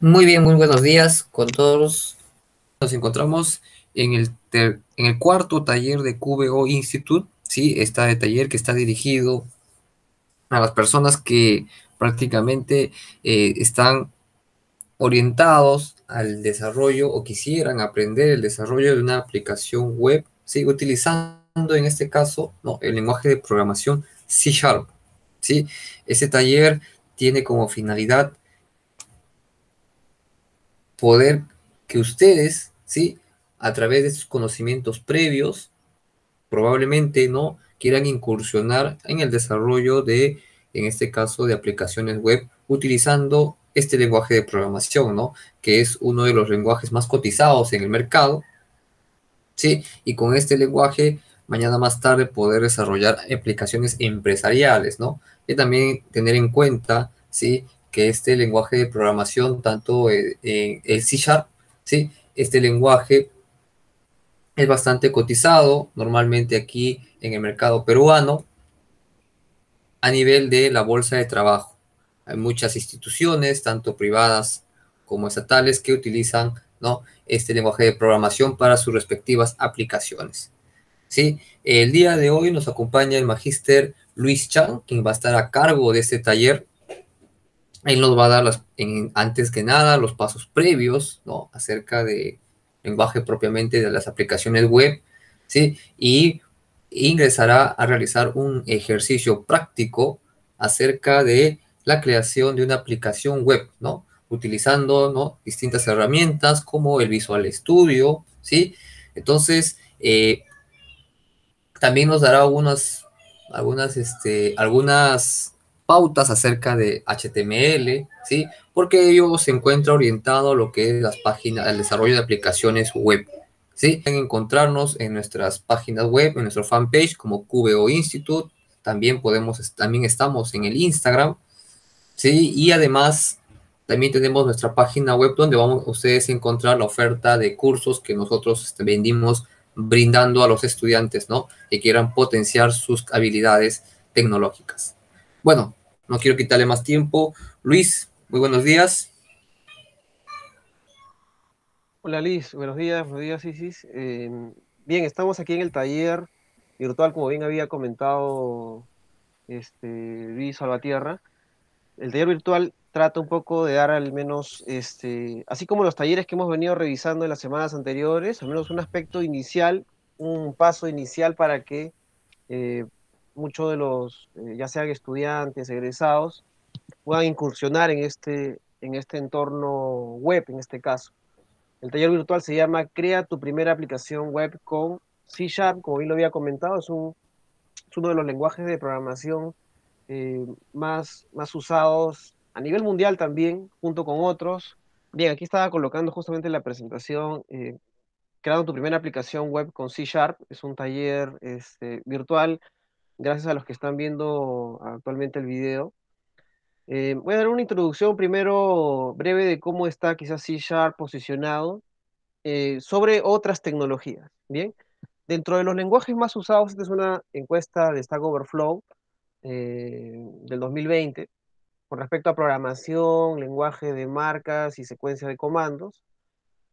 Muy bien, muy buenos días con todos. Nos encontramos en el, cuarto taller de QBO Institute. Sí, está de taller que está dirigido a las personas que prácticamente eh, están orientados al desarrollo o quisieran aprender el desarrollo de una aplicación web, ¿sí? utilizando en este caso no, el lenguaje de programación C Sharp. ¿sí? Este taller tiene como finalidad poder que ustedes, A través de sus conocimientos previos, probablemente, ¿no? Quieran incursionar en el desarrollo de, en este caso, de aplicaciones web utilizando este lenguaje de programación, ¿no? Que es uno de los lenguajes más cotizados en el mercado, ¿sí? Y con este lenguaje, mañana más tarde poder desarrollar aplicaciones empresariales, ¿no? y también tener en cuenta ¿sí? que este lenguaje de programación, tanto eh, en el C Sharp, este lenguaje es bastante cotizado normalmente aquí en el mercado peruano a nivel de la bolsa de trabajo. Hay muchas instituciones, tanto privadas como estatales, que utilizan ¿no? este lenguaje de programación para sus respectivas aplicaciones. El día de hoy nos acompaña el magíster Luis Chang quien va a estar a cargo de este taller. Él nos va a dar, las, antes que nada, los pasos previos ¿no? acerca de lenguaje propiamente de las aplicaciones web, ¿sí? Y ingresará a realizar un ejercicio práctico acerca de la creación de una aplicación web, ¿no? Utilizando ¿no? distintas herramientas como el Visual Studio, ¿sí? Entonces, eh, también nos dará unas algunas, este, algunas pautas acerca de HTML, ¿sí? Porque ello se encuentra orientado a lo que es las páginas, el desarrollo de aplicaciones web, ¿sí? Pueden encontrarnos en nuestras páginas web, en nuestro fanpage como QBO Institute, también podemos, también estamos en el Instagram, ¿sí? Y además también tenemos nuestra página web donde vamos ustedes a encontrar la oferta de cursos que nosotros este, vendimos brindando a los estudiantes, ¿no? Que quieran potenciar sus habilidades tecnológicas. Bueno, no quiero quitarle más tiempo. Luis, muy buenos días. Hola Luis, buenos días, buenos días Isis. Eh, bien, estamos aquí en el taller virtual, como bien había comentado este, Luis Salvatierra. El taller virtual trata un poco de dar al menos, este, así como los talleres que hemos venido revisando en las semanas anteriores, al menos un aspecto inicial, un paso inicial para que eh, muchos de los, eh, ya sean estudiantes, egresados, puedan incursionar en este, en este entorno web, en este caso. El taller virtual se llama Crea tu primera aplicación web con C Sharp, como bien lo había comentado, es, uno de los lenguajes de programación eh, más, más usados a nivel mundial también, junto con otros. Bien, aquí estaba colocando justamente la presentación, eh, creando tu primera aplicación web con C Sharp. Es un taller este, virtual, gracias a los que están viendo actualmente el video. Eh, voy a dar una introducción primero breve de cómo está quizás C Sharp posicionado eh, sobre otras tecnologías. Bien, dentro de los lenguajes más usados, esta es una encuesta de Stack Overflow del 2020 con respecto a programación, lenguaje de marcas y secuencia de comandos.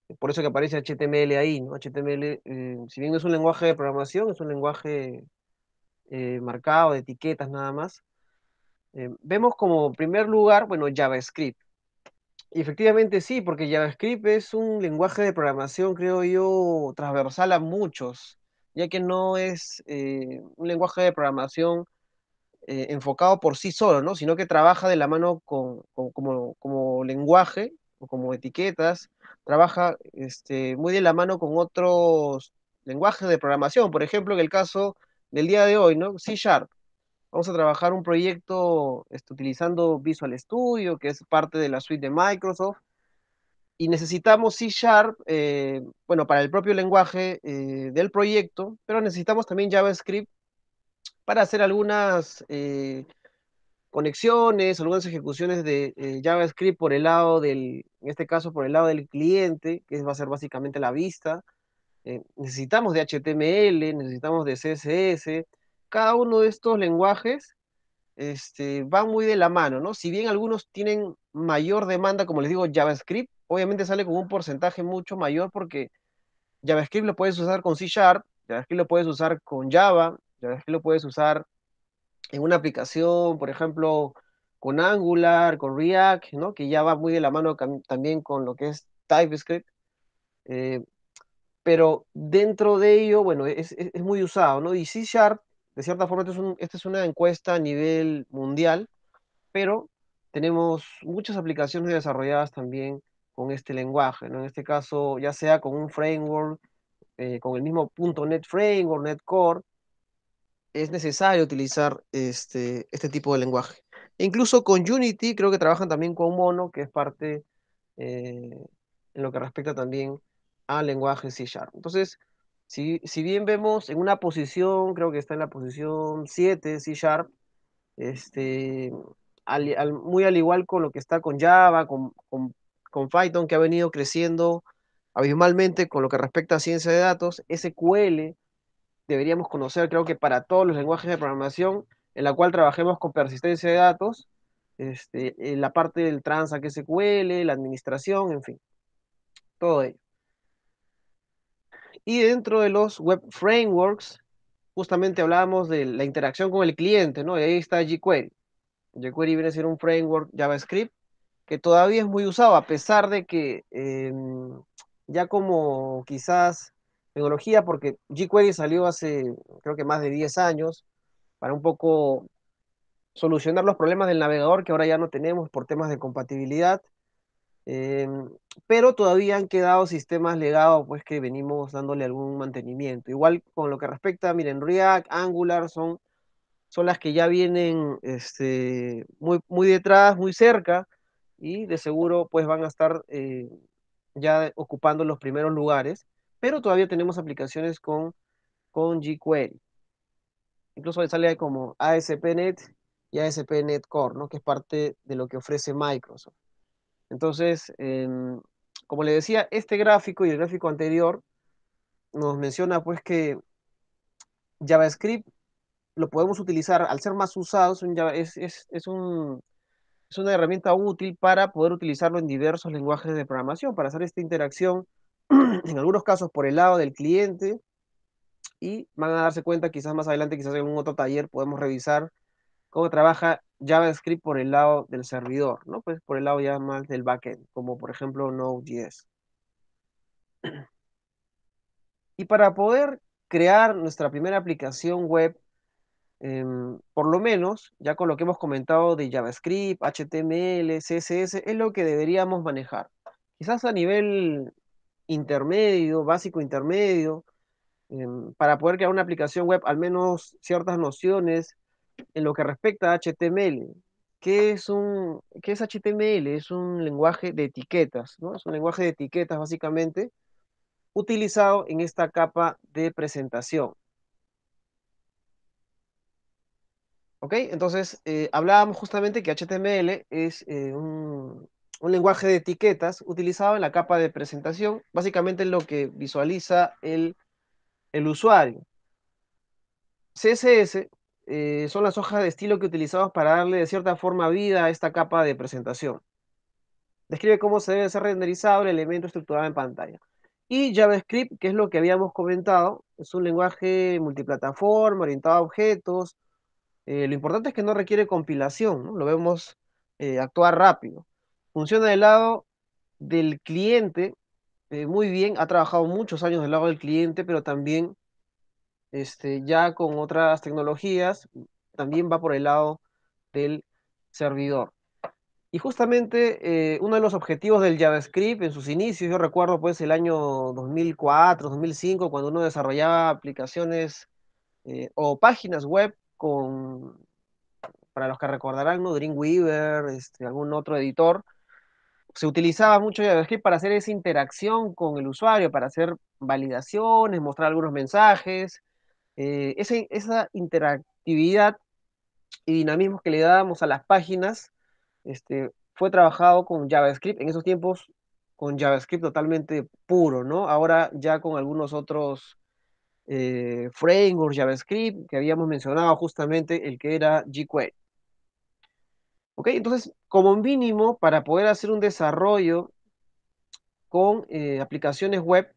Eh, por eso que aparece HTML ahí, ¿no? HTML, eh, si bien es un lenguaje de programación, es un lenguaje eh, marcado de etiquetas nada más. vemos como primer lugar, bueno, JavaScript. Y efectivamente sí, porque JavaScript es un lenguaje de programación, creo yo, transversal a muchos, ya que no es un lenguaje de programación eh, enfocado por sí solo, ¿no? sino que trabaja de la mano con, como, lenguaje o como etiquetas, trabaja este, muy de la mano con otros lenguajes de programación, por ejemplo, en el caso del día de hoy, ¿no? C Sharp. Vamos a trabajar un proyecto este, utilizando Visual Studio, que es parte de la suite de Microsoft, y necesitamos C Sharp, eh, bueno, para el propio lenguaje eh, del proyecto, pero necesitamos también JavaScript para hacer algunas eh, conexiones, algunas ejecuciones de eh, JavaScript por el lado del, en este caso por el lado del cliente, que va a ser básicamente la vista. Eh, necesitamos de HTML, necesitamos de CSS. Cada uno de estos lenguajes este, va muy de la mano, ¿no? Si bien algunos tienen mayor demanda, como les digo, JavaScript, obviamente sale con un porcentaje mucho mayor porque JavaScript lo puedes usar con C Sharp, JavaScript lo puedes usar con Java, que lo puedes usar en una aplicación, por ejemplo, con Angular, con React, ¿no? que ya va muy de la mano también con lo que es TypeScript. Eh, pero dentro de ello, bueno, es, muy usado, ¿no? Y C Sharp, de cierta forma, este esta es, una encuesta a nivel mundial, pero tenemos muchas aplicaciones desarrolladas también con este lenguaje, ¿no? En este caso, ya sea con un framework, eh, con el mismo .NET Framework, .NET Core, es necesario utilizar este, este tipo de lenguaje. E incluso con Unity creo que trabajan también con Mono, que es parte eh, en lo que respecta también al lenguaje C Sharp. Entonces, si, si, bien vemos en una posición, creo que está en la posición 7 C Sharp, este, muy al igual con lo que está con Java, con, con, con Python, que ha venido creciendo abismalmente con lo que respecta a ciencia de datos, SQL deberíamos conocer, creo que para todos los lenguajes de programación, en la cual trabajemos con persistencia de datos, este, la parte del transac SQL, la administración, en fin, todo ello. Y dentro de los web frameworks, justamente hablábamos de la interacción con el cliente, ¿no? Y ahí está jQuery. jQuery viene a ser un framework JavaScript que todavía es muy usado, a pesar de que em, ya como quizás tecnología porque jQuery salió hace creo que más de 10 años para un poco solucionar los problemas del navegador que ahora ya no tenemos por temas de compatibilidad. Em, pero todavía han quedado sistemas legados pues que venimos dándole algún mantenimiento. Igual con lo que respecta, miren, React, Angular son, son las que ya vienen este, muy, muy detrás, muy cerca y de seguro pues van a estar eh, ya ocupando los primeros lugares pero todavía tenemos aplicaciones con, con jQuery. Incluso ahí sale como ASP.NET y ASP.NET Core, ¿no? que es parte de lo que ofrece Microsoft. Entonces, em, como le decía, este gráfico y el gráfico anterior nos menciona pues que JavaScript lo podemos utilizar, al ser más usado, es, es, es una herramienta útil para poder utilizarlo en diversos lenguajes de programación, para hacer esta interacción en algunos casos por el lado del cliente y van a darse cuenta quizás más adelante, quizás en un otro taller podemos revisar cómo trabaja JavaScript por el lado del servidor, ¿no? Pues por el lado ya más del backend, como por ejemplo Node.js. Y para poder crear nuestra primera aplicación web, em, por lo menos, ya con lo que hemos comentado de JavaScript, HTML, CSS, es lo que deberíamos manejar. Quizás a nivel intermedio, básico intermedio, em, para poder crear una aplicación web, al menos ciertas nociones en lo que respecta a HTML. ¿Qué es, un, qué es HTML? Es un lenguaje de etiquetas, ¿no? Es un lenguaje de etiquetas básicamente utilizado en esta capa de presentación. ¿Ok? Entonces, eh, hablábamos justamente que HTML es eh, un, un lenguaje de etiquetas utilizado en la capa de presentación, básicamente lo que visualiza el, usuario. CSS eh, son las hojas de estilo que utilizamos para darle de cierta forma vida a esta capa de presentación. Describe cómo se debe ser renderizado el elemento estructurado en pantalla. Y JavaScript, que es lo que habíamos comentado, es un lenguaje multiplataforma, orientado a objetos. Eh, lo importante es que no requiere compilación, lo vemos eh, actuar rápido funciona del lado del cliente eh, muy bien, ha trabajado muchos años del lado del cliente, pero también este, ya con otras tecnologías, también va por el lado del servidor. Y justamente eh, uno de los objetivos del JavaScript en sus inicios, yo recuerdo pues el año 2004, 2005, cuando uno desarrollaba aplicaciones eh, o páginas web con, para los que recordarán, ¿no? Dreamweaver, este, algún otro editor, se utilizaba mucho JavaScript para hacer esa interacción con el usuario, para hacer validaciones, mostrar algunos mensajes, eh, esa, interactividad y dinamismo que le dábamos a las páginas, este, fue trabajado con JavaScript, en esos tiempos con JavaScript totalmente puro, ¿no? Ahora ya con algunos otros eh, frameworks JavaScript que habíamos mencionado justamente, el que era jQuery. ¿Ok? Entonces, como mínimo, para poder hacer un desarrollo con eh, aplicaciones web,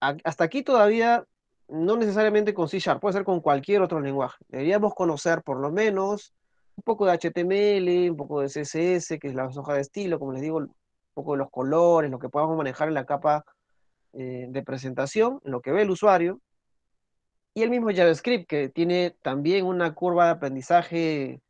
hasta aquí todavía no necesariamente con C Sharp, puede ser con cualquier otro lenguaje. Deberíamos conocer por lo menos un poco de HTML, un poco de CSS, que es la hoja de estilo, como les digo, un poco de los colores, lo que podamos manejar en la capa eh, de presentación, lo que ve el usuario. Y el mismo JavaScript, que tiene también una curva de aprendizaje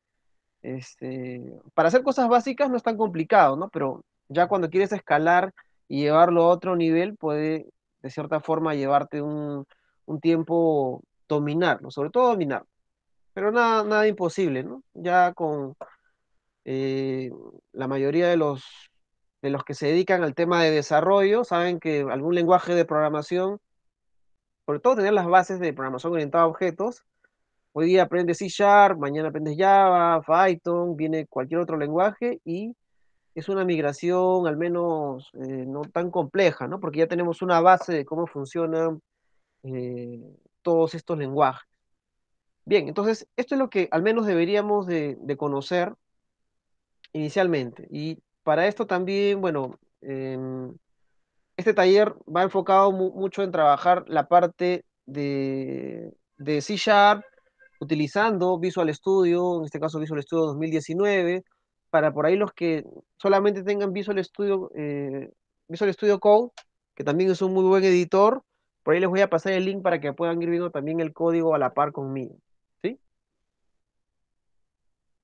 este, para hacer cosas básicas no es tan complicado, ¿no? Pero ya cuando quieres escalar y llevarlo a otro nivel, puede de cierta forma llevarte un, tiempo dominarlo, sobre todo dominarlo. Pero nada, nada imposible, ¿no? Ya con eh, la mayoría de los, de los que se dedican al tema de desarrollo, saben que algún lenguaje de programación, sobre todo tener las bases de programación orientada a objetos, Hoy día aprendes C Sharp, mañana aprendes Java, Python, viene cualquier otro lenguaje y es una migración al menos eh, no tan compleja, ¿no? Porque ya tenemos una base de cómo funcionan eh, todos estos lenguajes. Bien, entonces esto es lo que al menos deberíamos de, conocer inicialmente. Y para esto también, bueno, em, este taller va enfocado mucho en trabajar la parte de, de C Sharp, utilizando Visual Studio, en este caso Visual Studio 2019, para por ahí los que solamente tengan Visual Studio, eh, Visual Studio Code, que también es un muy buen editor, por ahí les voy a pasar el link para que puedan ir viendo también el código a la par conmigo. ¿Sí?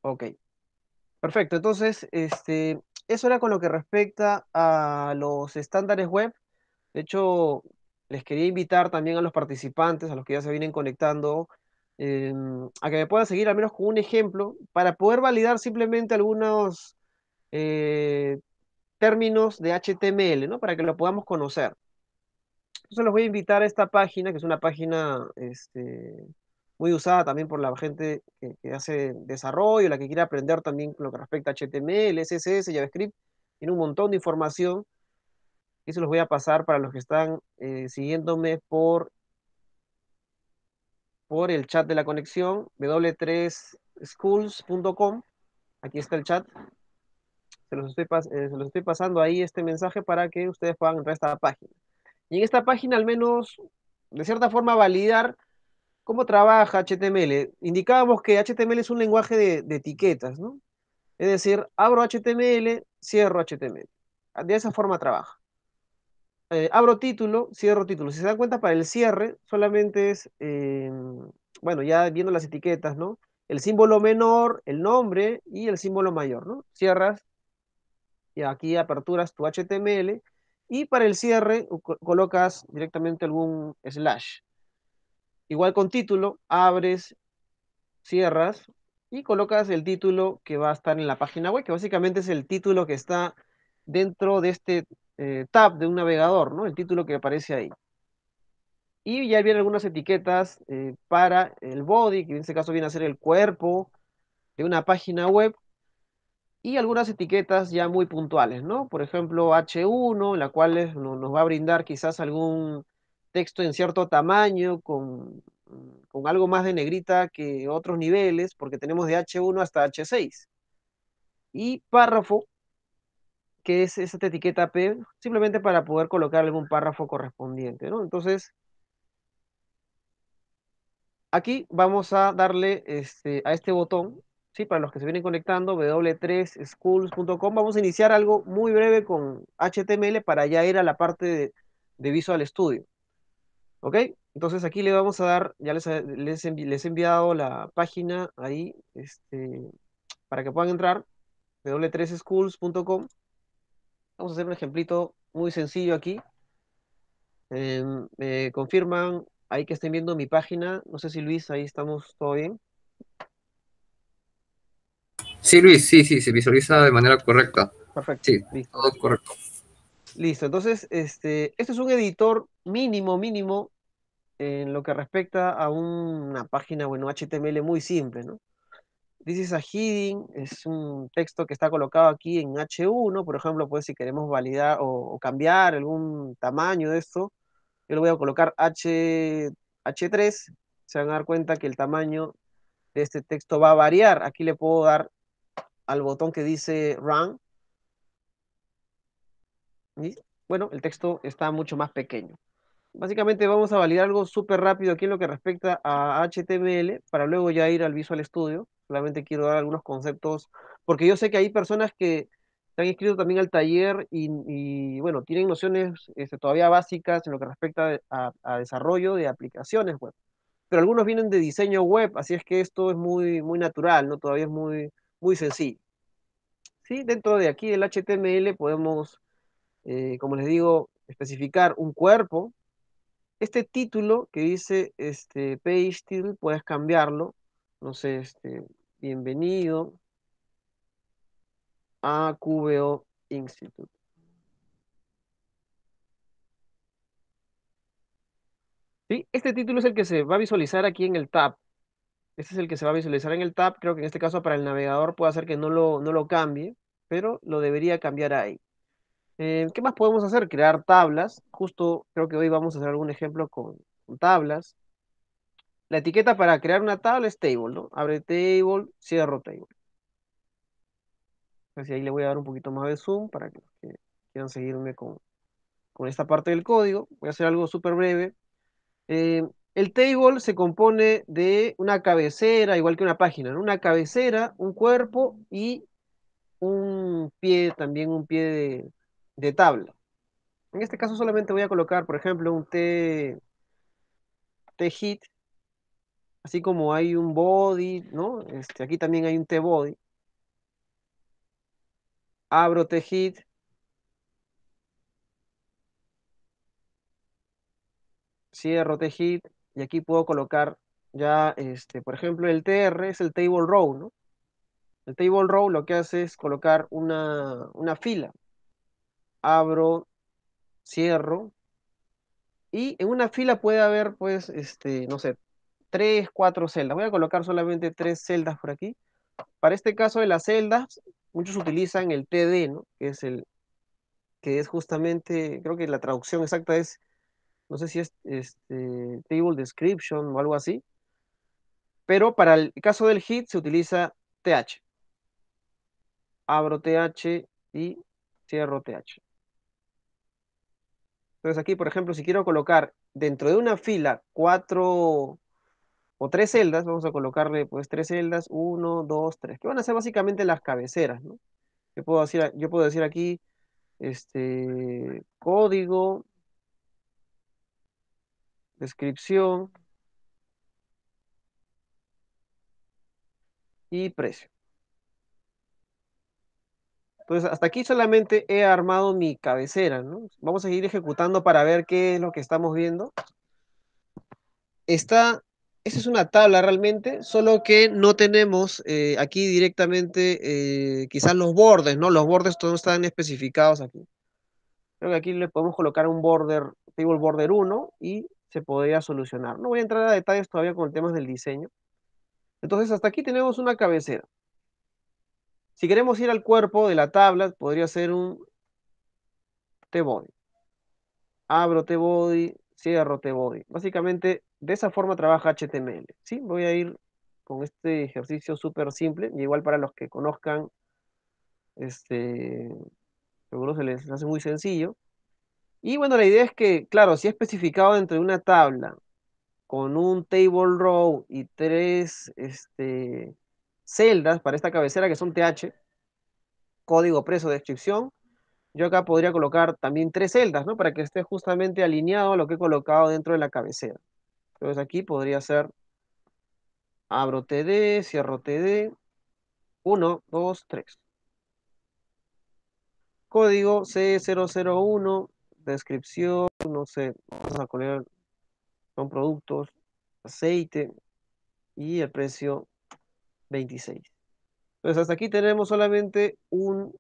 Ok. Perfecto, entonces, este, eso era con lo que respecta a los estándares web. De hecho, les quería invitar también a los participantes, a los que ya se vienen conectando, Em, a que me puedan seguir al menos con un ejemplo para poder validar simplemente algunos eh, términos de HTML, ¿no? Para que lo podamos conocer. Entonces los voy a invitar a esta página, que es una página este, muy usada también por la gente que, hace desarrollo, la que quiere aprender también con lo que respecta a HTML, CSS, JavaScript. Tiene un montón de información. Y los voy a pasar para los que están eh, siguiéndome por por el chat de la conexión w3schools.com. Aquí está el chat. Eh, se los, estoy pasando ahí este mensaje para que ustedes puedan entrar a esta página. Y en esta página al menos, de cierta forma, validar cómo trabaja HTML. Indicábamos que HTML es un lenguaje de, de etiquetas, ¿no? Es decir, abro HTML, cierro HTML. De esa forma trabaja. Eh, abro título, cierro título. Si se dan cuenta, para el cierre solamente es, eh, bueno, ya viendo las etiquetas, ¿no? El símbolo menor, el nombre y el símbolo mayor, ¿no? Cierras y aquí aperturas tu HTML y para el cierre colocas directamente algún slash. Igual con título, abres, cierras y colocas el título que va a estar en la página web, que básicamente es el título que está dentro de este eh, tab de un navegador, ¿no? El título que aparece ahí. Y ya vienen algunas etiquetas eh, para el body, que en este caso viene a ser el cuerpo de una página web. Y algunas etiquetas ya muy puntuales, ¿no? Por ejemplo, H1, la cual nos va a brindar quizás algún texto en cierto tamaño, con, con algo más de negrita que otros niveles, porque tenemos de H1 hasta H6. Y párrafo, que es esta etiqueta P, simplemente para poder colocar algún párrafo correspondiente, ¿no? Entonces, aquí vamos a darle este, a este botón, ¿sí? Para los que se vienen conectando, w3schools.com, vamos a iniciar algo muy breve con HTML para ya ir a la parte de, Visual Studio, ¿ok? Entonces aquí le vamos a dar, ya les, he enviado la página ahí, este, para que puedan entrar, w3schools.com Vamos a hacer un ejemplito muy sencillo aquí. Em, me confirman ahí que estén viendo mi página. No sé si Luis, ahí estamos todo bien. Sí, Luis, sí, sí, se visualiza de manera correcta. Perfecto. Sí, todo correcto. Listo, entonces, este, este es un editor mínimo, mínimo, en lo que respecta a una página, bueno, HTML muy simple, ¿no? This is a heading es un texto que está colocado aquí en H1, por ejemplo, pues si queremos validar o, cambiar algún tamaño de esto, yo lo voy a colocar H, H3, se van a dar cuenta que el tamaño de este texto va a variar. Aquí le puedo dar al botón que dice Run. Y, bueno, el texto está mucho más pequeño básicamente vamos a validar algo súper rápido aquí en lo que respecta a HTML para luego ya ir al Visual Studio. Solamente quiero dar algunos conceptos, porque yo sé que hay personas que se han inscrito también al taller y, bueno, tienen nociones este, todavía básicas en lo que respecta a, desarrollo de aplicaciones web. Pero algunos vienen de diseño web, así es que esto es muy, muy natural, ¿no? Todavía es muy, muy sencillo. ¿Sí? Dentro de aquí del HTML podemos, eh, como les digo, especificar un cuerpo, este título que dice este, page puedes cambiarlo. No sé, este, bienvenido a QBO Institute. ¿Sí? Este título es el que se va a visualizar aquí en el tab. Este es el que se va a visualizar en el tab. Creo que en este caso para el navegador puede hacer que no no lo cambie, pero lo debería cambiar ahí. Eh, ¿Qué más podemos hacer? Crear tablas. Justo creo que hoy vamos a hacer algún ejemplo con, tablas. La etiqueta para crear una tabla es table, ¿no? Abre table, cierro table. Así ahí le voy a dar un poquito más de zoom para que, que quieran seguirme con, esta parte del código. Voy a hacer algo súper breve. Eh, el table se compone de una cabecera, igual que una página, Una cabecera, un cuerpo y un pie, también un pie de, de tabla. En este caso solamente voy a colocar, por ejemplo, un T, T hit, así como hay un body, ¿no? Este, aquí también hay un T body. Abro T hit. Cierro T hit y aquí puedo colocar ya, este, por ejemplo, el TR es el table row, ¿no? El table row lo que hace es colocar una, una fila, abro, cierro. Y en una fila puede haber, pues, este, no sé, tres, cuatro celdas. Voy a colocar solamente tres celdas por aquí. Para este caso de las celdas, muchos utilizan el TD, ¿no? Que es el, que es justamente, creo que la traducción exacta es, no sé si es este, table description o algo así. Pero para el caso del hit se utiliza TH. Abro TH y cierro TH. Entonces aquí, por ejemplo, si quiero colocar dentro de una fila cuatro o tres celdas, vamos a colocarle pues tres celdas, uno, dos, tres, que van a ser básicamente las cabeceras, Yo puedo decir, yo puedo decir aquí, este, código, descripción y precio. Entonces, hasta aquí solamente he armado mi cabecera, ¿no? Vamos a seguir ejecutando para ver qué es lo que estamos viendo. Está, esta es una tabla realmente, solo que no tenemos eh, aquí directamente eh, quizás los bordes, ¿no? Los bordes todos están especificados aquí. Creo que aquí le podemos colocar un border, table border 1 y se podría solucionar. No voy a entrar a detalles todavía con temas del diseño. Entonces, hasta aquí tenemos una cabecera. Si queremos ir al cuerpo de la tabla, podría ser un T-body. Abro T-body, cierro T-body. Básicamente, de esa forma trabaja HTML. ¿sí? Voy a ir con este ejercicio súper simple, igual para los que conozcan, este, seguro se les hace muy sencillo. Y bueno, la idea es que, claro, si he especificado dentro de una tabla con un table row y tres, este, celdas para esta cabecera que son TH, código preso, descripción. Yo acá podría colocar también tres celdas, ¿no? Para que esté justamente alineado a lo que he colocado dentro de la cabecera. Entonces aquí podría ser, abro TD, cierro TD, 1, 2, 3. Código C001, descripción, no sé, vamos a poner, son productos, aceite y el precio 26. Entonces, hasta aquí tenemos solamente un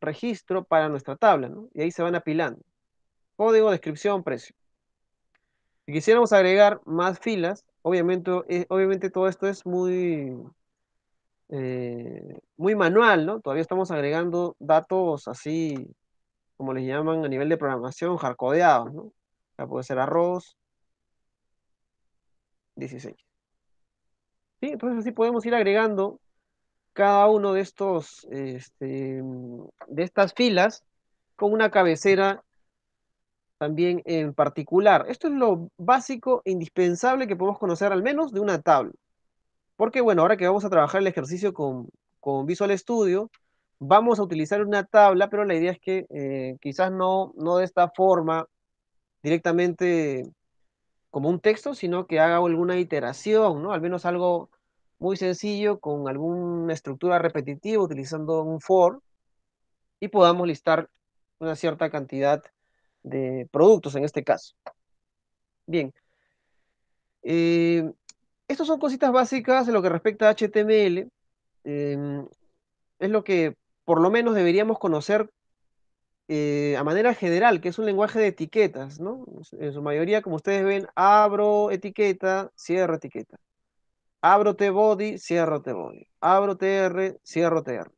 registro para nuestra tabla, ¿no? Y ahí se van apilando. Código, descripción, precio. Si quisiéramos agregar más filas, obviamente, eh, obviamente todo esto es muy, eh, muy manual, ¿no? Todavía estamos agregando datos así, como les llaman a nivel de programación, hardcodeados, ¿no? Ya puede ser arroz 16. Entonces así podemos ir agregando cada uno de estos, este, de estas filas con una cabecera también en particular. Esto es lo básico e indispensable que podemos conocer al menos de una tabla. Porque bueno, ahora que vamos a trabajar el ejercicio con, Visual Studio, vamos a utilizar una tabla, pero la idea es que eh, quizás no, no de esta forma directamente como un texto, sino que haga alguna iteración, ¿no? Al menos algo muy sencillo con alguna estructura repetitiva utilizando un for y podamos listar una cierta cantidad de productos en este caso. Bien. Eh, estas son cositas básicas en lo que respecta a HTML. Em, es lo que por lo menos deberíamos conocer eh, a manera general, que es un lenguaje de etiquetas, ¿no? En su mayoría, como ustedes ven, abro etiqueta, cierro etiqueta. Abro T body, cierro T body. Abro TR, cierro TR.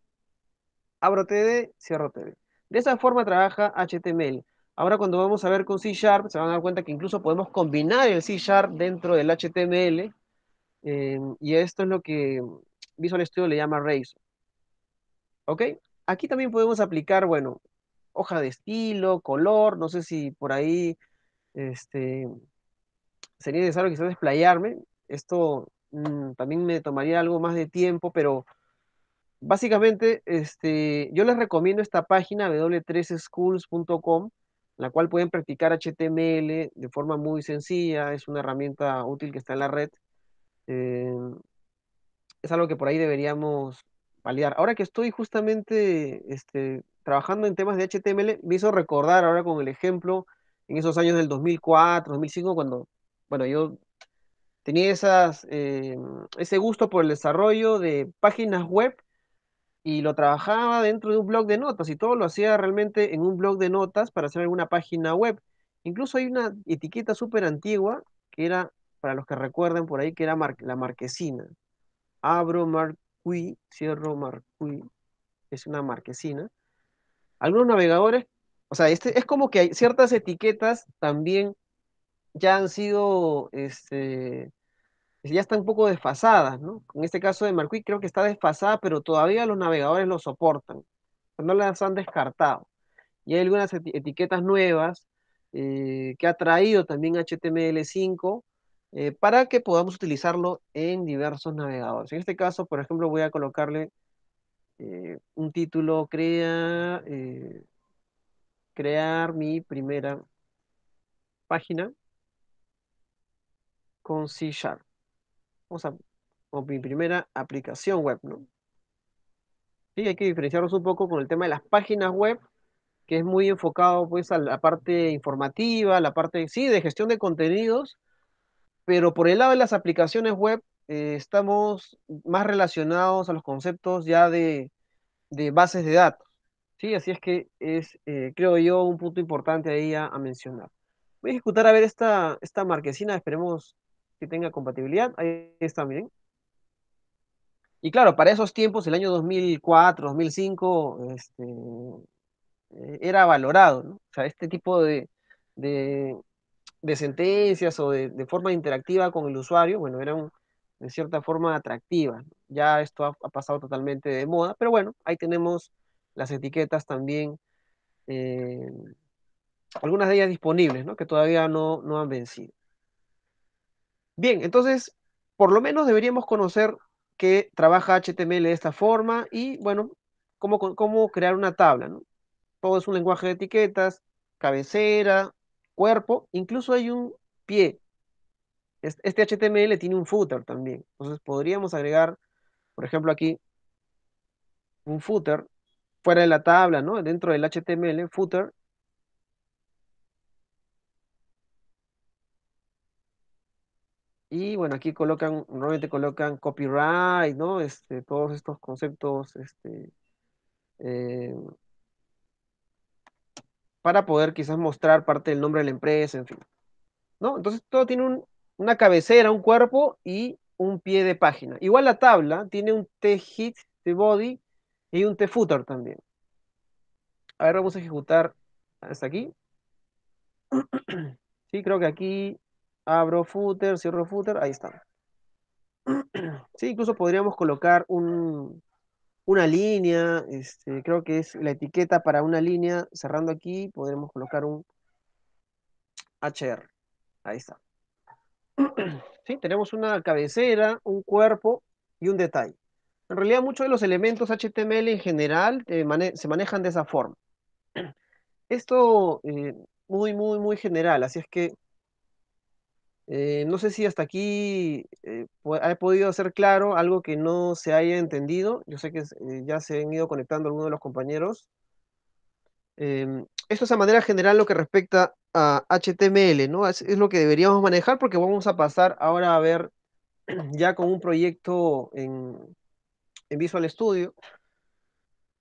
Abro TD, cierro TD. De esa forma trabaja HTML. Ahora cuando vamos a ver con C Sharp, se van a dar cuenta que incluso podemos combinar el C Sharp dentro del HTML. Eh, y esto es lo que Visual Studio le llama Razor. ¿Ok? Aquí también podemos aplicar, bueno, hoja de estilo, color, no sé si por ahí este, sería necesario quizás desplayarme. Esto mm, también me tomaría algo más de tiempo, pero básicamente este, yo les recomiendo esta página w3schools.com, la cual pueden practicar HTML de forma muy sencilla, es una herramienta útil que está en la red. Eh, es algo que por ahí deberíamos paliar. Ahora que estoy justamente este, trabajando en temas de HTML, me hizo recordar ahora con el ejemplo en esos años del 2004, 2005, cuando, bueno, yo tenía eh, ese gusto por el desarrollo de páginas web y lo trabajaba dentro de un blog de notas y todo lo hacía realmente en un blog de notas para hacer alguna página web. Incluso hay una etiqueta súper antigua que era, para los que recuerden por ahí, que era la marquesina. Abro marquí, cierro marquí. es una marquesina algunos navegadores, o sea, este, es como que hay ciertas etiquetas también ya han sido, este, ya están un poco desfasadas, ¿no? En este caso de Marquis creo que está desfasada, pero todavía los navegadores lo soportan, no las han descartado. Y hay algunas etiquetas nuevas eh, que ha traído también HTML5 eh, para que podamos utilizarlo en diversos navegadores. En este caso, por ejemplo, voy a colocarle eh, un título crea eh, crear mi primera página con C Sharp. O sea, con mi primera aplicación web, ¿no? Sí, hay que diferenciarnos un poco con el tema de las páginas web, que es muy enfocado pues a la parte informativa, la parte, sí, de gestión de contenidos, pero por el lado de las aplicaciones web eh, estamos más relacionados a los conceptos ya de, bases de datos. ¿sí? Así es que es, eh, creo yo, un punto importante ahí a, mencionar. Voy a ejecutar a ver esta, esta marquesina, esperemos que tenga compatibilidad. Ahí está, miren. Y claro, para esos tiempos, el año 2004, 2005, este, eh, era valorado, O sea, este tipo de, sentencias o de, de, forma interactiva con el usuario, bueno, era un de cierta forma atractiva. Ya esto ha, pasado totalmente de moda, pero bueno, ahí tenemos las etiquetas también, eh, algunas de ellas disponibles, ¿no? que todavía no, no han vencido. Bien, entonces, por lo menos deberíamos conocer que trabaja HTML de esta forma y, bueno, cómo, cómo crear una tabla. Todo es un lenguaje de etiquetas, cabecera, cuerpo, incluso hay un pie este HTML tiene un footer también. Entonces podríamos agregar, por ejemplo, aquí un footer fuera de la tabla, ¿no? Dentro del HTML, footer. Y bueno, aquí colocan, normalmente colocan copyright, ¿no? Este, todos estos conceptos, este, eh, para poder quizás mostrar parte del nombre de la empresa, en fin. ¿No? Entonces todo tiene un una cabecera, un cuerpo y un pie de página. Igual la tabla tiene un T-hit, T-body y un T-footer también. A ver, vamos a ejecutar hasta aquí. Sí, creo que aquí abro footer, cierro footer, ahí está. Sí, incluso podríamos colocar una línea, este, creo que es la etiqueta para una línea, cerrando aquí, podríamos colocar un HR. Ahí está. ¿sí? Tenemos una cabecera, un cuerpo y un detalle. En realidad muchos de los elementos HTML en general eh, se manejan de esa forma. Esto eh, muy, muy, muy general, así es que eh, no sé si hasta aquí eh, he podido hacer claro algo que no se haya entendido. Yo sé que ya se han ido conectando algunos de los compañeros. Eh, esto es a manera general lo que respecta a HTML, ¿no? Es, lo que deberíamos manejar porque vamos a pasar ahora a ver ya con un proyecto en, Visual Studio,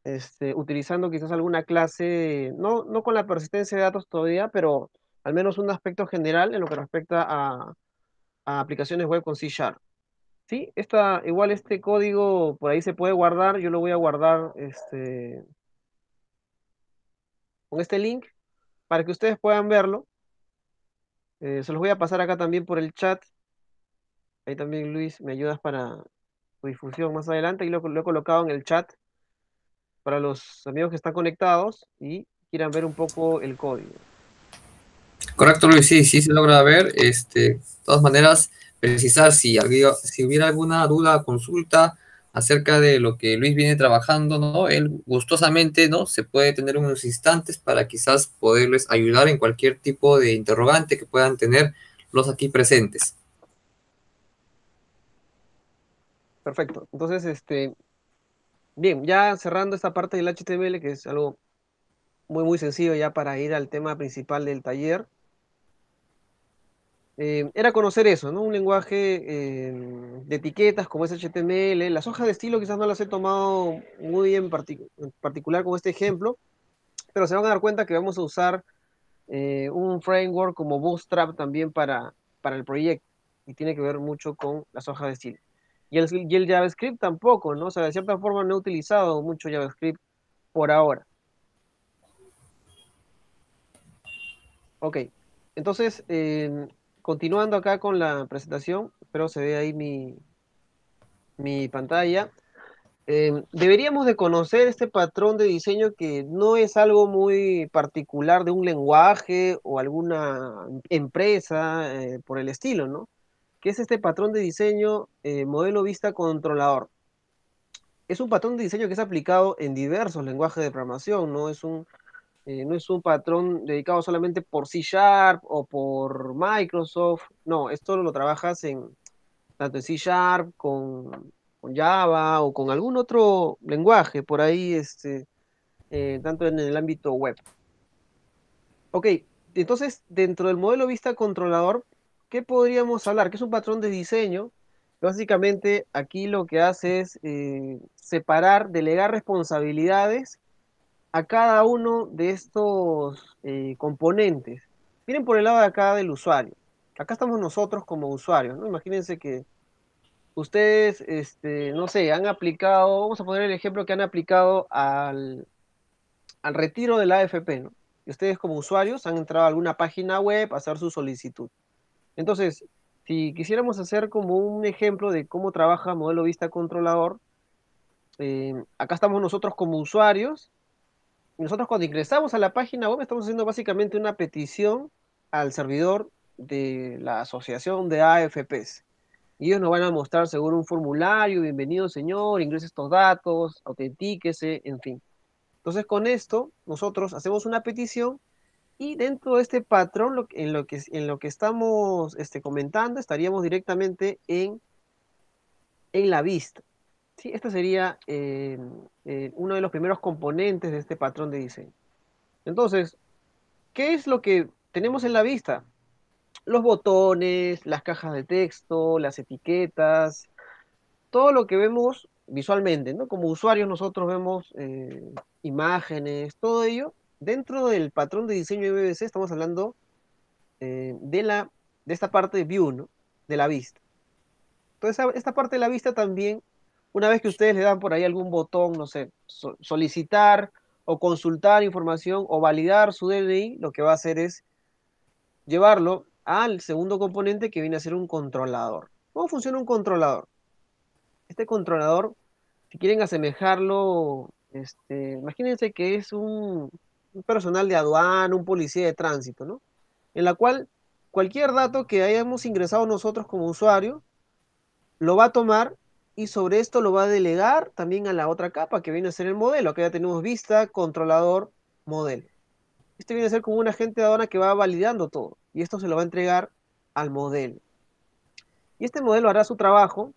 este, utilizando quizás alguna clase, no, con la persistencia de datos todavía, pero al menos un aspecto general en lo que respecta a, aplicaciones web con C Sharp. Sí, igual este código por ahí se puede guardar, yo lo voy a guardar este, con este link para que ustedes puedan verlo. Eh, se los voy a pasar acá también por el chat. Ahí también, Luis, me ayudas para tu difusión más adelante. Y lo, lo he colocado en el chat para los amigos que están conectados y quieran ver un poco el código. Correcto, Luis, sí, sí se logra ver. Este, de todas maneras, precisar si, si hubiera alguna duda, consulta acerca de lo que Luis viene trabajando, ¿no? Él gustosamente, ¿no? Se puede tener unos instantes para quizás poderles ayudar en cualquier tipo de interrogante que puedan tener los aquí presentes. Perfecto. Entonces, este, bien, ya cerrando esta parte del HTML, que es algo muy, muy sencillo ya para ir al tema principal del taller. Eh, era conocer eso, ¿no? Un lenguaje em, de etiquetas como es HTML. Las hojas de estilo quizás no las he tomado muy en, particular con este ejemplo, pero se van a dar cuenta que vamos a usar eh, un framework como Bootstrap también para, para el proyecto y tiene que ver mucho con las hojas de estilo. Y el, y el JavaScript tampoco, ¿no? O sea, de cierta forma no he utilizado mucho JavaScript por ahora. Ok, entonces em, continuando acá con la presentación, espero se ve ahí mi, mi pantalla. Eh, deberíamos de conocer este patrón de diseño que no es algo muy particular de un lenguaje o alguna empresa eh, por el estilo, ¿no? Que es este patrón de diseño eh, modelo vista controlador. Es un patrón de diseño que es aplicado en diversos lenguajes de programación, ¿no? Es un eh, no es un patrón dedicado solamente por C Sharp o por Microsoft. No, esto lo trabajas en tanto en C Sharp, con, Java o con algún otro lenguaje por ahí, este, eh, tanto en el ámbito web. Ok, entonces dentro del modelo vista controlador, ¿qué podríamos hablar? Que es un patrón de diseño. Básicamente aquí lo que hace es eh, separar, delegar responsabilidades a cada uno de estos eh, componentes. Miren por el lado de acá del usuario. Acá estamos nosotros como usuarios, Imagínense que ustedes, este, no sé, han aplicado, vamos a poner el ejemplo que han aplicado al, al retiro de la AFP, ¿no? Y ustedes como usuarios han entrado a alguna página web a hacer su solicitud. Entonces, si quisiéramos hacer como un ejemplo de cómo trabaja modelo vista controlador, eh, acá estamos nosotros como usuarios nosotros cuando ingresamos a la página web estamos haciendo básicamente una petición al servidor de la asociación de AFPs. Y ellos nos van a mostrar según un formulario, bienvenido señor, ingrese estos datos, autentíquese, en fin. Entonces con esto nosotros hacemos una petición y dentro de este patrón en, lo que, estamos este, comentando estaríamos directamente en, en la vista. Sí, este sería eh, eh, uno de los primeros componentes de este patrón de diseño. Entonces, ¿qué es lo que tenemos en la vista? Los botones, las cajas de texto, las etiquetas, todo lo que vemos visualmente, ¿no? Como usuarios nosotros vemos eh, imágenes, todo ello. Dentro del patrón de diseño de BBC estamos hablando de, la, de esta parte de view, De la vista. Entonces, esta parte de la vista también una vez que ustedes le dan por ahí algún botón, no sé, solicitar o consultar información o validar su DNI, lo que va a hacer es llevarlo al segundo componente que viene a ser un controlador. ¿Cómo funciona un controlador? Este controlador, si quieren asemejarlo, este, imagínense que es un, un personal de aduana, un policía de tránsito, ¿no? En la cual cualquier dato que hayamos ingresado nosotros como usuario, lo va a tomar y sobre esto lo va a delegar también a la otra capa que viene a ser el modelo. Acá ya tenemos vista, controlador, modelo. Este viene a ser como un agente de aduana que va validando todo y esto se lo va a entregar al modelo. Y este modelo hará su trabajo.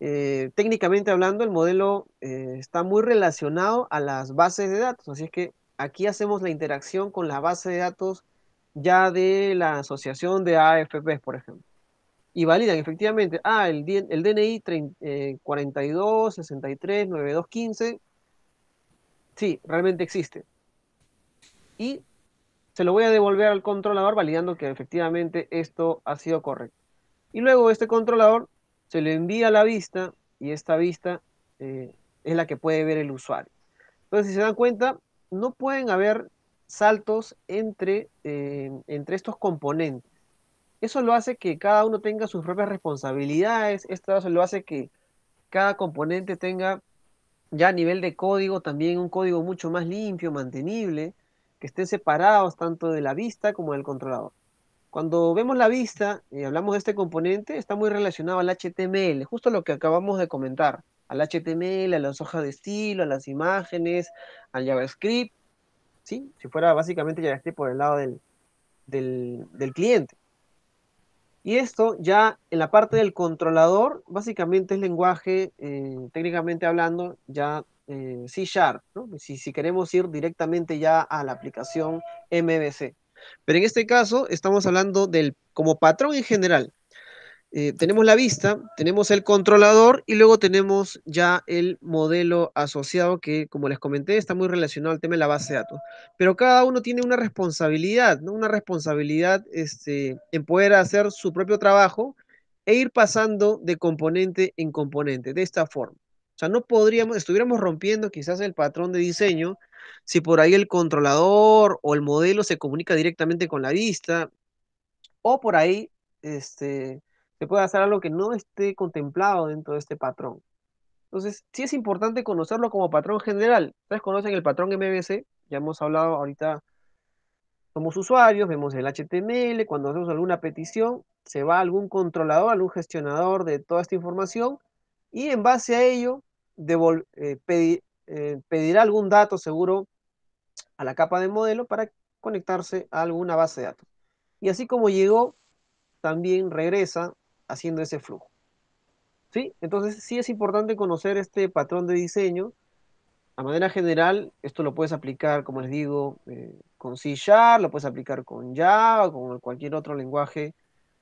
Eh, técnicamente hablando, el modelo eh, está muy relacionado a las bases de datos, así es que aquí hacemos la interacción con la base de datos ya de la asociación de AFP, por ejemplo y validan efectivamente, ah, el, DNI 42639215, 42, sí, realmente existe. Y se lo voy a devolver al controlador validando que efectivamente esto ha sido correcto. Y luego este controlador se le envía la vista y esta vista eh, es la que puede ver el usuario. Entonces, si se dan cuenta, no pueden haber saltos entre, eh, entre estos componentes eso lo hace que cada uno tenga sus propias responsabilidades, esto lo hace que cada componente tenga ya a nivel de código también un código mucho más limpio, mantenible, que estén separados tanto de la vista como del controlador. Cuando vemos la vista y hablamos de este componente, está muy relacionado al HTML, justo lo que acabamos de comentar, al HTML, a las hojas de estilo, a las imágenes, al JavaScript, ¿sí? si fuera básicamente JavaScript por el lado del, del cliente. Y esto ya en la parte del controlador, básicamente es lenguaje, eh, técnicamente hablando, ya eh, C Sharp, si, si, queremos ir directamente ya a la aplicación MVC. Pero en este caso estamos hablando del, como patrón en general, eh, tenemos la vista, tenemos el controlador y luego tenemos ya el modelo asociado que, como les comenté, está muy relacionado al tema de la base de datos. Pero cada uno tiene una responsabilidad, ¿no? una responsabilidad este, en poder hacer su propio trabajo e ir pasando de componente en componente, de esta forma. O sea, no podríamos, estuviéramos rompiendo quizás el patrón de diseño si por ahí el controlador o el modelo se comunica directamente con la vista o por ahí, este, puede hacer algo que no esté contemplado dentro de este patrón. Entonces, sí es importante conocerlo como patrón general. Ustedes conocen el patrón MVC, ya hemos hablado ahorita, somos usuarios, vemos el HTML, cuando hacemos alguna petición, se va a algún controlador, algún gestionador de toda esta información y en base a ello eh, eh, pedirá algún dato seguro a la capa de modelo para conectarse a alguna base de datos. Y así como llegó, también regresa haciendo ese flujo. ¿Sí? Entonces sí es importante conocer este patrón de diseño. A manera general, esto lo puedes aplicar, como les digo, eh, con C Sharp, lo puedes aplicar con Java, con cualquier otro lenguaje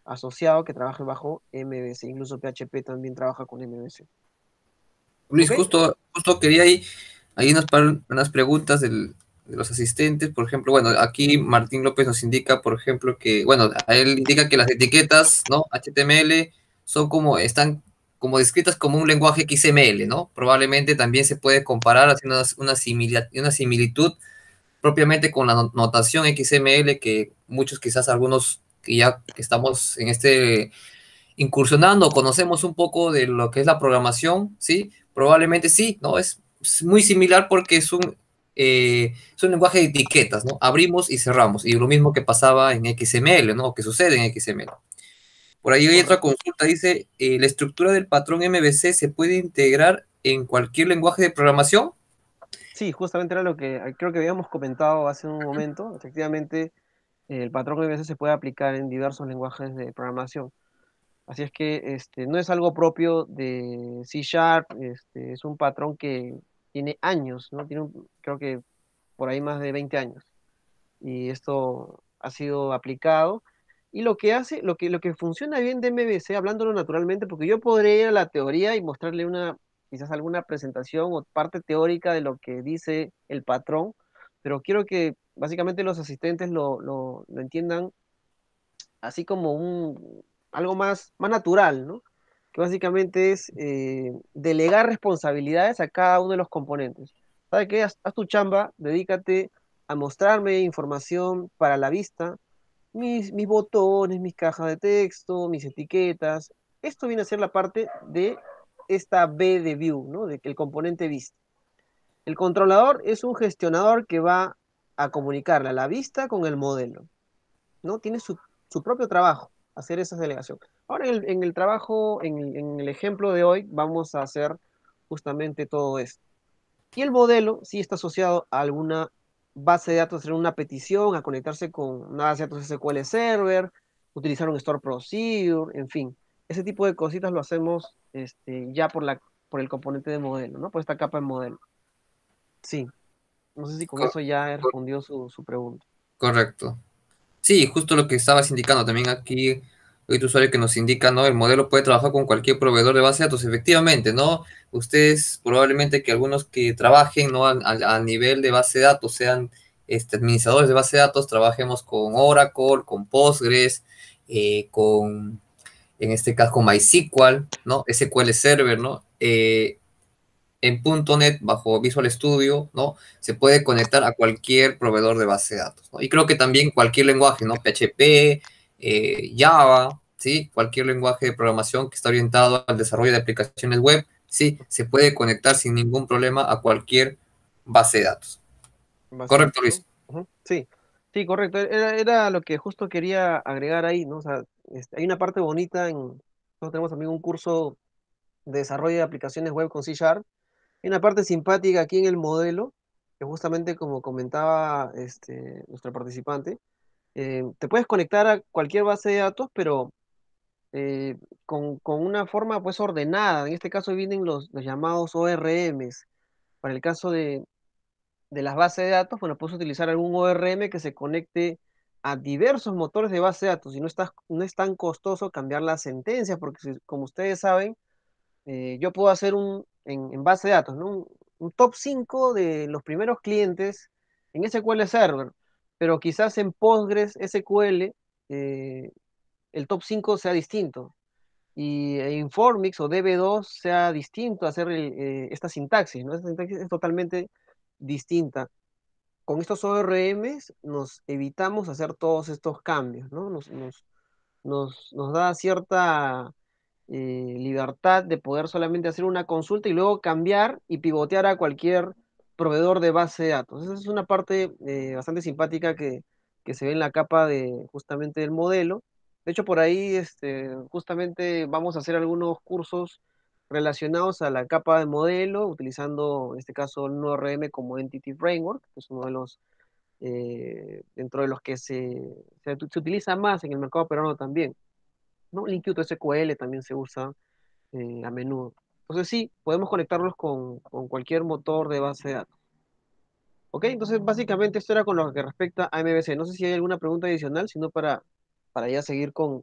asociado que trabaje bajo MVC. Incluso PHP también trabaja con MVC. Luis, justo, justo quería ahí, ahí unas preguntas del, de los asistentes, por ejemplo, bueno, aquí Martín López nos indica, por ejemplo, que, bueno, él indica que las etiquetas, ¿no? HTML son como, están como descritas como un lenguaje XML, ¿no? Probablemente también se puede comparar haciendo una, una similitud propiamente con la notación XML que muchos quizás algunos que ya estamos en este incursionando, conocemos un poco de lo que es la programación, ¿sí? Probablemente sí, ¿no? es muy similar porque es un, eh, es un lenguaje de etiquetas, ¿no? Abrimos y cerramos, y lo mismo que pasaba en XML, ¿no? O que sucede en XML. Por ahí hay otra consulta, dice, eh, ¿la estructura del patrón MVC se puede integrar en cualquier lenguaje de programación? Sí, justamente era lo que ah, creo que habíamos comentado hace un momento. Efectivamente, el patrón MVC se puede aplicar en diversos lenguajes de programación. Así es que este, no es algo propio de C este, es un patrón que tiene años, ¿no? Tiene, creo que por ahí más de 20 años. Y esto ha sido aplicado. Y lo que hace, lo que, lo que funciona bien de MBC, hablándolo naturalmente, porque yo podría ir a la teoría y mostrarle una, quizás alguna presentación o parte teórica de lo que dice el patrón, pero quiero que básicamente los asistentes lo, lo, lo entiendan así como un, algo más, más natural, ¿no? que básicamente es eh, delegar responsabilidades a cada uno de los componentes. ¿Sabes que Haz, tu chamba, dedícate a mostrarme información para la vista, mis, botones, mis cajas de texto, mis etiquetas. Esto viene a ser la parte de esta B de view, ¿no? De, el componente vista. El controlador es un gestionador que va a comunicarle a la vista con el modelo. ¿no? Tiene su propio trabajo hacer esa delegación. Ahora en el, trabajo, en, el ejemplo de hoy, vamos a hacer justamente todo esto. Y el modelo si está asociado a alguna base de datos, hacer una petición, a conectarse con una base de datos SQL Server, utilizar un Store Procedure, en fin. Ese tipo de cositas lo hacemos este, ya por, la, por el componente de modelo, ¿no? Por esta capa de modelo. Sí. No sé si con eso ya respondió su, su pregunta. Correcto. Sí, justo lo que estabas indicando también aquí, tu usuario que nos indica, ¿no? El modelo puede trabajar con cualquier proveedor de base de datos, efectivamente, ¿no? Ustedes probablemente que algunos que trabajen, ¿no? A, nivel de base de datos, sean este, administradores de base de datos, trabajemos con Oracle, con Postgres, eh, con, en este caso, con MySQL, ¿no? SQL Server, ¿no? Eh, en .NET bajo Visual Studio, ¿no? Se puede conectar a cualquier proveedor de base de datos, Y creo que también cualquier lenguaje, ¿no? PHP, eh, Java, Cualquier lenguaje de programación que está orientado al desarrollo de aplicaciones web, ¿sí? Se puede conectar sin ningún problema a cualquier base de datos. ¿Correcto, Luis? Sí, sí, correcto. Era, lo que justo quería agregar ahí, ¿no? hay una parte bonita en... Nosotros tenemos también un curso de desarrollo de aplicaciones web con C Sharp, hay una parte simpática aquí en el modelo, que justamente como comentaba este, nuestro participante, eh, te puedes conectar a cualquier base de datos, pero eh, con, una forma pues ordenada. En este caso vienen los, llamados ORMs. Para el caso de, las bases de datos, bueno, puedes utilizar algún ORM que se conecte a diversos motores de base de datos y no, está, no es tan costoso cambiar la sentencia, porque como ustedes saben, eh, yo puedo hacer un, en, base de datos, ¿no? Un, top 5 de los primeros clientes en SQL Server, pero quizás en Postgres SQL eh, el top 5 sea distinto y Informix o DB2 sea distinto hacer eh, esta sintaxis, ¿no? Esta sintaxis es totalmente distinta. Con estos ORMs nos evitamos hacer todos estos cambios, ¿no? nos da cierta eh, libertad de poder solamente hacer una consulta y luego cambiar y pivotear a cualquier proveedor de base de datos. Esa es una parte eh, bastante simpática que, se ve en la capa de justamente del modelo. De hecho, por ahí este, justamente vamos a hacer algunos cursos relacionados a la capa de modelo, utilizando en este caso el NoRM como Entity Framework, que es uno de los eh, dentro de los que se, se, se utiliza más en el mercado peruano también no sql también se usa eh, a menudo. Entonces sí, podemos conectarlos con, cualquier motor de base de datos. Ok, entonces básicamente esto era con lo que respecta a MVC. No sé si hay alguna pregunta adicional, sino para, para ya seguir con,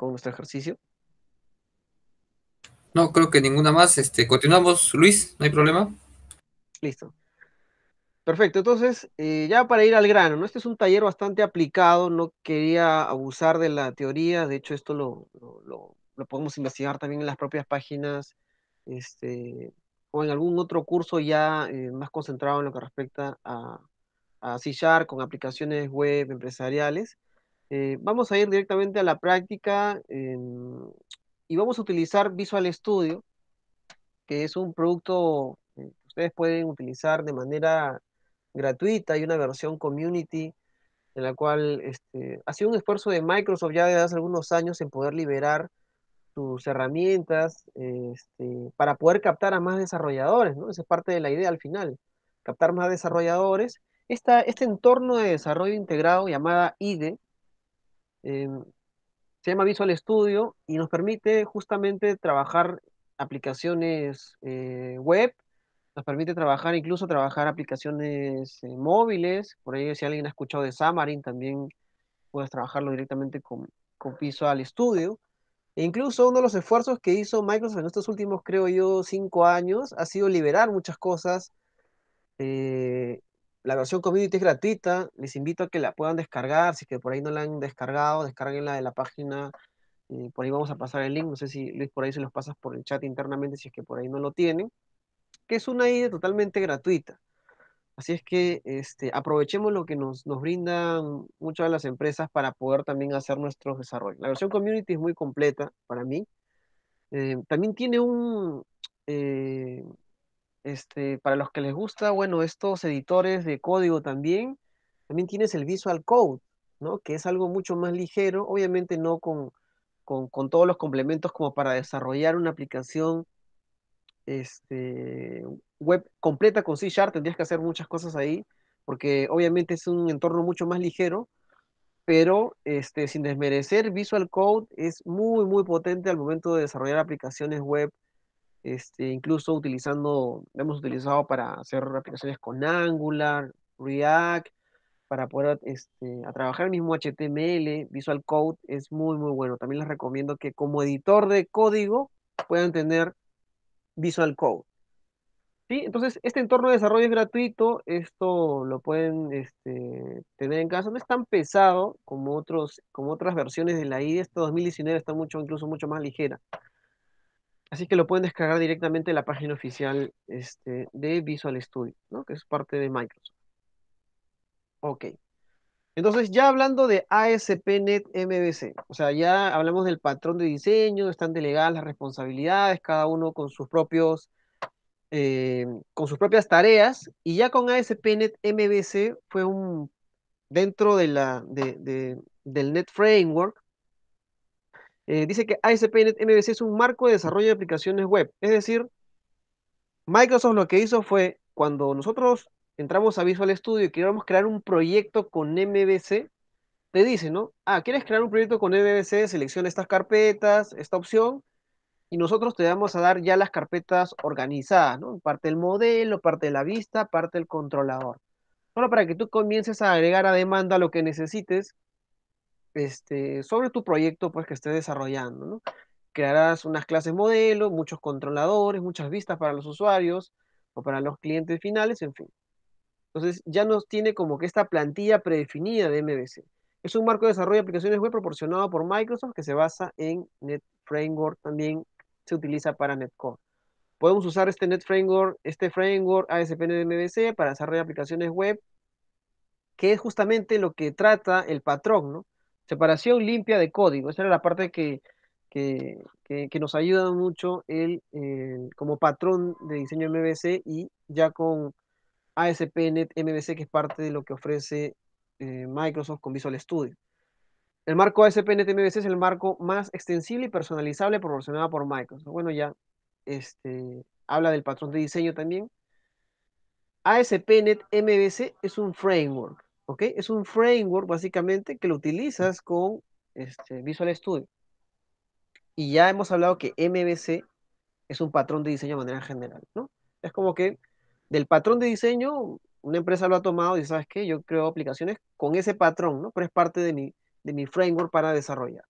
nuestro ejercicio. No, creo que ninguna más. Este, continuamos, Luis, no hay problema. Listo. Perfecto, entonces eh, ya para ir al grano, Este es un taller bastante aplicado, no quería abusar de la teoría, de hecho esto lo, podemos investigar también en las propias páginas este, o en algún otro curso ya eh, más concentrado en lo que respecta a, a con aplicaciones web empresariales. Eh, vamos a ir directamente a la práctica y vamos a utilizar Visual Studio, que es un producto que ustedes pueden utilizar de manera gratuita, y una versión community en la cual este, ha sido un esfuerzo de Microsoft ya desde hace algunos años en poder liberar sus herramientas este, para poder captar a más desarrolladores, ¿no? Esa es parte de la idea al final, captar más desarrolladores. este entorno de desarrollo integrado llamada IDE em, se llama Visual Studio y nos permite justamente trabajar aplicaciones eh, web, nos permite trabajar, incluso trabajar aplicaciones eh, móviles. Por ahí si alguien ha escuchado de Xamarin, también puedes trabajarlo directamente con, con Visual Studio. E incluso uno de los esfuerzos que hizo Microsoft en estos últimos, creo yo, cinco años, ha sido liberar muchas cosas. Eh, la versión community es gratuita, les invito a que la puedan descargar, si es que por ahí no la han descargado, descarguenla de la página, eh, por ahí vamos a pasar el link, no sé si Luis por ahí se los pasas por el chat internamente si es que por ahí no lo tienen que es una idea totalmente gratuita. Así es que este, aprovechemos lo que nos, nos brindan muchas de las empresas para poder también hacer nuestros desarrollos. La versión community es muy completa para mí. Eh, también tiene un, eh, este, para los que les gusta, bueno, estos editores de código también, también tienes el Visual Code, ¿no? Que es algo mucho más ligero, obviamente no con, con, con todos los complementos como para desarrollar una aplicación este, web completa con C Sharp, tendrías que hacer muchas cosas ahí, porque obviamente es un entorno mucho más ligero, pero este, sin desmerecer, Visual Code es muy, muy potente al momento de desarrollar aplicaciones web, este, incluso utilizando, hemos utilizado para hacer aplicaciones con Angular, React, para poder este, a trabajar el mismo HTML, Visual Code es muy, muy bueno. También les recomiendo que como editor de código puedan tener Visual Code. ¿Sí? Entonces, este entorno de desarrollo es gratuito, esto lo pueden este, tener en casa, no es tan pesado como, otros, como otras versiones de la IDE, esta 2019 está mucho, incluso mucho más ligera. Así que lo pueden descargar directamente de la página oficial este, de Visual Studio, ¿no? que es parte de Microsoft. Ok, entonces, ya hablando de ASP.NET MVC, o sea, ya hablamos del patrón de diseño, están delegadas las responsabilidades, cada uno con sus propios, eh, con sus propias tareas, y ya con ASP.NET MVC fue un, dentro de la, del Net Framework, eh, dice que ASP.NET MVC es un marco de desarrollo de aplicaciones web, es decir, Microsoft lo que hizo fue, cuando nosotros entramos a Visual Studio y queremos crear un proyecto con MVC, te dice, ¿no? Ah, ¿quieres crear un proyecto con MVC? Selecciona estas carpetas, esta opción, y nosotros te vamos a dar ya las carpetas organizadas, ¿no? Parte del modelo, parte de la vista, parte del controlador. Solo para que tú comiences a agregar a demanda lo que necesites este, sobre tu proyecto pues, que estés desarrollando, ¿no? Crearás unas clases modelo, muchos controladores, muchas vistas para los usuarios o para los clientes finales, en fin. Entonces ya nos tiene como que esta plantilla predefinida de MVC. Es un marco de desarrollo de aplicaciones web proporcionado por Microsoft que se basa en Net Framework, también se utiliza para Netcore. Podemos usar este Net Framework, este framework de MVC para desarrollar aplicaciones web, que es justamente lo que trata el patrón, ¿no? Separación limpia de código. Esa era la parte que, nos ayuda mucho como patrón de diseño MVC y ya con ASP.NET MVC, que es parte de lo que ofrece eh, Microsoft con Visual Studio. El marco ASP.NET MVC es el marco más extensible y personalizable proporcionado por Microsoft. Bueno, ya este, habla del patrón de diseño también. ASP.NET MVC es un framework, ¿ok? Es un framework básicamente que lo utilizas con este, Visual Studio. Y ya hemos hablado que MVC es un patrón de diseño de manera general, ¿no? Es como que del patrón de diseño, una empresa lo ha tomado y sabes qué, yo creo aplicaciones con ese patrón, ¿no? Pero es parte de mi, de mi framework para desarrollar.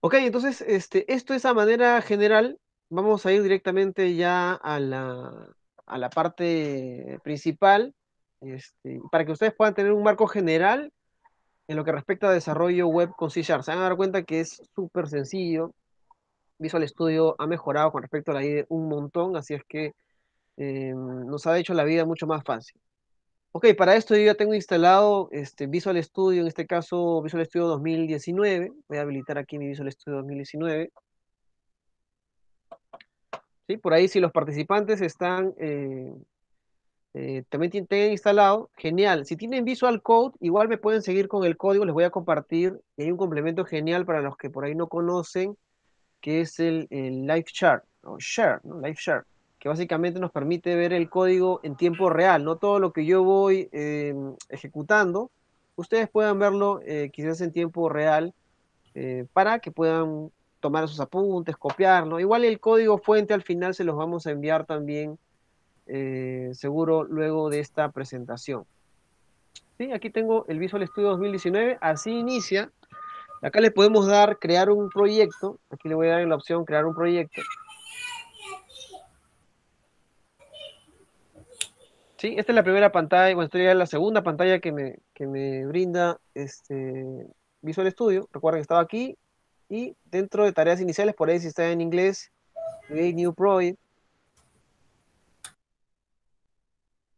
Ok, entonces este, esto es a manera general. Vamos a ir directamente ya a la, a la parte principal, este, para que ustedes puedan tener un marco general en lo que respecta a desarrollo web con C Se van a dar cuenta que es súper sencillo. Visual Studio ha mejorado con respecto a la IDE un montón, así es que eh, nos ha hecho la vida mucho más fácil. Ok, para esto yo ya tengo instalado este Visual Studio, en este caso Visual Studio 2019. Voy a habilitar aquí mi Visual Studio 2019. ¿Sí? Por ahí si los participantes están, eh, eh, también tienen instalado, genial. Si tienen Visual Code, igual me pueden seguir con el código, les voy a compartir. hay un complemento genial para los que por ahí no conocen, que es el, Live Chart, o Share, ¿no? Live Share que básicamente nos permite ver el código en tiempo real, no todo lo que yo voy eh, ejecutando, ustedes puedan verlo eh, quizás en tiempo real eh, para que puedan tomar sus apuntes, copiarlo. Igual el código fuente al final se los vamos a enviar también seguro luego de esta presentación. ¿Sí? Aquí tengo el Visual Studio 2019, así inicia. Acá les podemos dar crear un proyecto, aquí le voy a dar la opción crear un proyecto Sí, esta es la primera pantalla, bueno, esta es la segunda pantalla que me, brinda este Visual Studio. Recuerden que estaba aquí y dentro de tareas iniciales, por ahí si está en inglés, Create New Project.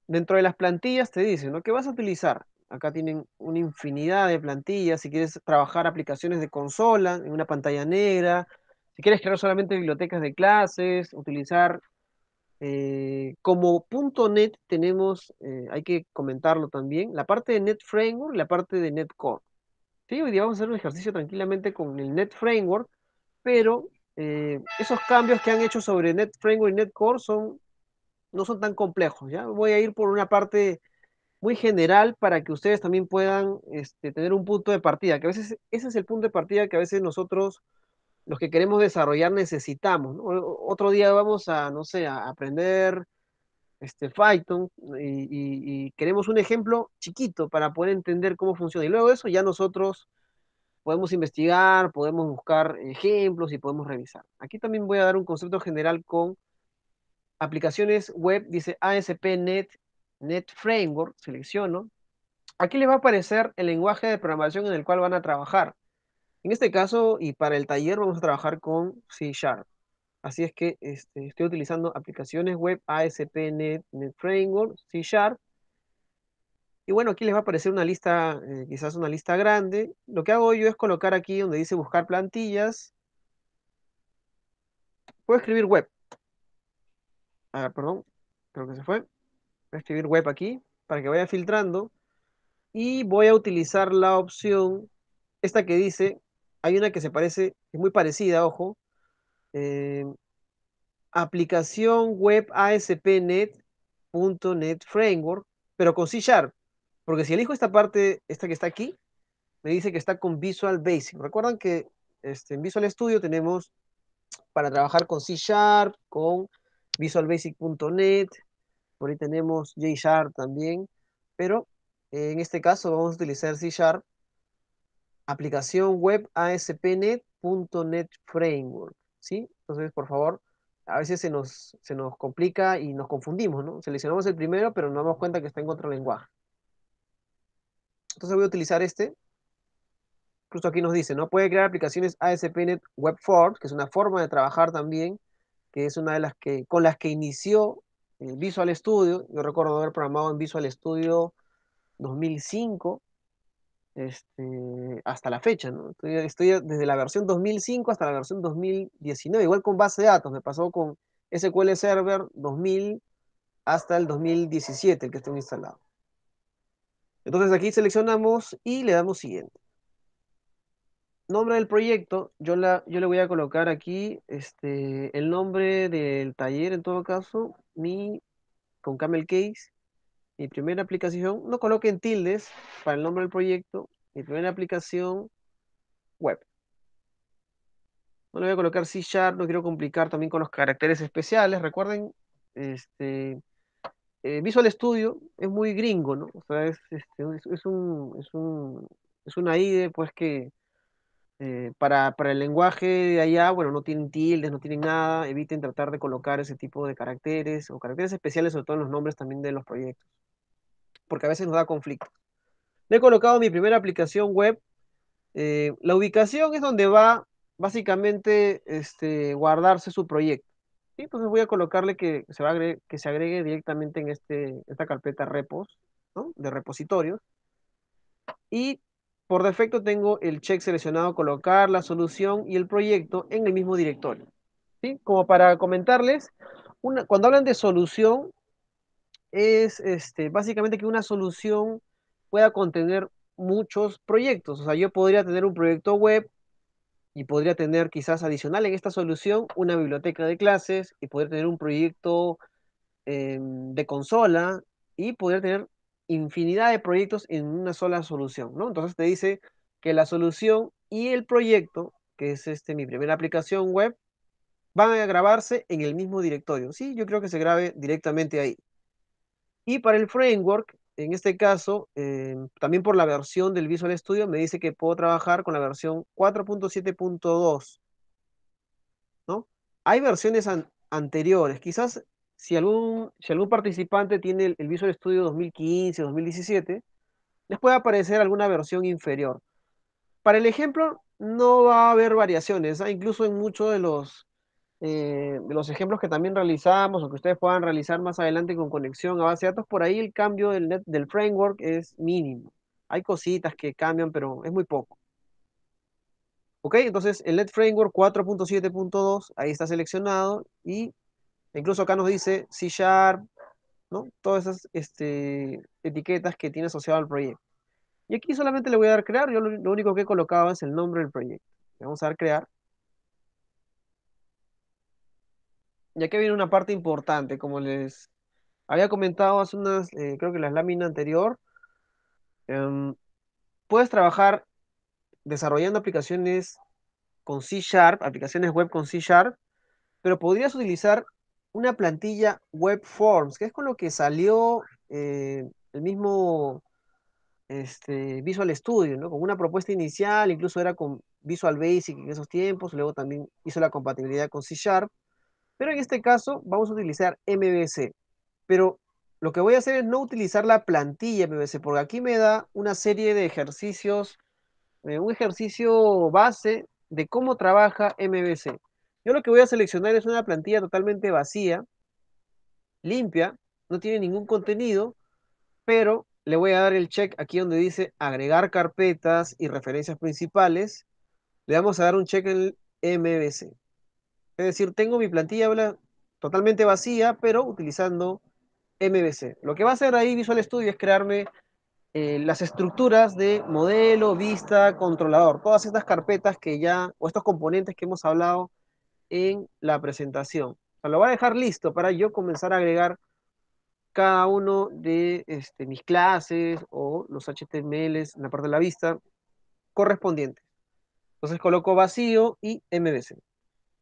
Dentro de las plantillas te dicen, ¿no? ¿Qué vas a utilizar? Acá tienen una infinidad de plantillas. Si quieres trabajar aplicaciones de consola en una pantalla negra, si quieres crear solamente bibliotecas de clases, utilizar eh, como punto .NET tenemos, eh, hay que comentarlo también, la parte de .NET Framework y la parte de .NET Core. ¿Sí? Hoy día vamos a hacer un ejercicio tranquilamente con el .NET Framework, pero eh, esos cambios que han hecho sobre .NET Framework y .NET Core son, no son tan complejos. ¿ya? Voy a ir por una parte muy general para que ustedes también puedan este, tener un punto de partida, que a veces ese es el punto de partida que a veces nosotros los que queremos desarrollar necesitamos. Otro día vamos a, no sé, a aprender este, Python y, y, queremos un ejemplo chiquito para poder entender cómo funciona. Y luego de eso ya nosotros podemos investigar, podemos buscar ejemplos y podemos revisar. Aquí también voy a dar un concepto general con aplicaciones web, dice ASP.NET, Net Framework, selecciono. Aquí les va a aparecer el lenguaje de programación en el cual van a trabajar. En este caso, y para el taller, vamos a trabajar con C Sharp. Así es que este, estoy utilizando aplicaciones web ASP.NET Net Framework, C Sharp. Y bueno, aquí les va a aparecer una lista, eh, quizás una lista grande. Lo que hago yo es colocar aquí donde dice buscar plantillas. Puedo escribir web. A perdón, creo que se fue. Voy a escribir web aquí para que vaya filtrando. Y voy a utilizar la opción, esta que dice hay una que se parece, es muy parecida, ojo. Eh, aplicación web ASP.NET.NET Framework, pero con C Sharp. Porque si elijo esta parte, esta que está aquí, me dice que está con Visual Basic. Recuerdan que este, en Visual Studio tenemos para trabajar con C Sharp, con Visual Basic.NET, por ahí tenemos J Sharp también, pero eh, en este caso vamos a utilizar C Sharp aplicación web ASP.NET.NET Framework, ¿sí? Entonces, por favor, a veces se nos, se nos complica y nos confundimos, ¿no? Seleccionamos el primero, pero nos damos cuenta que está en otro lenguaje. Entonces voy a utilizar este. Incluso aquí nos dice, ¿no? Puede crear aplicaciones ASP.NET Web Forms, que es una forma de trabajar también, que es una de las que, con las que inició el eh, Visual Studio. Yo recuerdo haber programado en Visual Studio 2005, este, hasta la fecha, Estoy, desde la versión 2005 hasta la versión 2019, igual con base de datos, me pasó con SQL Server 2000 hasta el 2017, el que estoy instalado. Entonces aquí seleccionamos y le damos siguiente. Nombre del proyecto, yo, la, yo le voy a colocar aquí este, el nombre del taller en todo caso, mi con Camel Case, mi primera aplicación, no coloquen tildes para el nombre del proyecto. Mi primera aplicación web. No le voy a colocar C Sharp, no quiero complicar también con los caracteres especiales. Recuerden, este, eh, Visual Studio es muy gringo, ¿no? O sea, es, este, es, un, una IDE, pues que eh, para, para, el lenguaje de allá, bueno, no tienen tildes, no tienen nada, eviten tratar de colocar ese tipo de caracteres o caracteres especiales, sobre todo en los nombres también de los proyectos porque a veces nos da conflicto. Le he colocado mi primera aplicación web. Eh, la ubicación es donde va básicamente este, guardarse su proyecto. Y Entonces voy a colocarle que se, va agregue, que se agregue directamente en este, esta carpeta repos, ¿no? de repositorios. Y por defecto tengo el check seleccionado, colocar la solución y el proyecto en el mismo directorio. ¿sí? Como para comentarles, una, cuando hablan de solución, es este, básicamente que una solución pueda contener muchos proyectos. O sea, yo podría tener un proyecto web y podría tener quizás adicional en esta solución una biblioteca de clases y podría tener un proyecto em, de consola y podría tener infinidad de proyectos en una sola solución, ¿no? Entonces te dice que la solución y el proyecto, que es este, mi primera aplicación web, van a grabarse en el mismo directorio. Sí, yo creo que se grabe directamente ahí. Y para el framework, en este caso, eh, también por la versión del Visual Studio, me dice que puedo trabajar con la versión 4.7.2. ¿no? Hay versiones anteriores. Quizás si algún, participante tiene el, Visual Studio 2015, 2017, les puede aparecer alguna versión inferior. Para el ejemplo, no va a haber variaciones. ¿ah? Incluso en muchos de los eh, los ejemplos que también realizamos o que ustedes puedan realizar más adelante con conexión a base de datos, por ahí el cambio del, net, del framework es mínimo. Hay cositas que cambian, pero es muy poco. Ok, entonces el Net Framework 4.7.2, ahí está seleccionado y incluso acá nos dice C Sharp, ¿no? Todas esas este, etiquetas que tiene asociado al proyecto. Y aquí solamente le voy a dar crear, yo lo, lo único que he colocado es el nombre del proyecto. Le vamos a dar crear. ya que viene una parte importante, como les había comentado hace unas, eh, creo que las láminas anterior, em, puedes trabajar desarrollando aplicaciones con C Sharp, aplicaciones web con C Sharp, pero podrías utilizar una plantilla Web Forms, que es con lo que salió eh, el mismo este, Visual Studio, ¿no? Con una propuesta inicial, incluso era con Visual Basic en esos tiempos, luego también hizo la compatibilidad con C Sharp. Pero en este caso vamos a utilizar MVC. Pero lo que voy a hacer es no utilizar la plantilla MVC, porque aquí me da una serie de ejercicios, eh, un ejercicio base de cómo trabaja MBC. Yo lo que voy a seleccionar es una plantilla totalmente vacía, limpia, no tiene ningún contenido, pero le voy a dar el check aquí donde dice agregar carpetas y referencias principales. Le vamos a dar un check en el MVC. Es decir, tengo mi plantilla totalmente vacía, pero utilizando MVC. Lo que va a hacer ahí Visual Studio es crearme eh, las estructuras de modelo, vista, controlador, todas estas carpetas que ya, o estos componentes que hemos hablado en la presentación. O lo va a dejar listo para yo comenzar a agregar cada uno de este, mis clases o los HTML en la parte de la vista correspondientes. Entonces coloco vacío y MVC.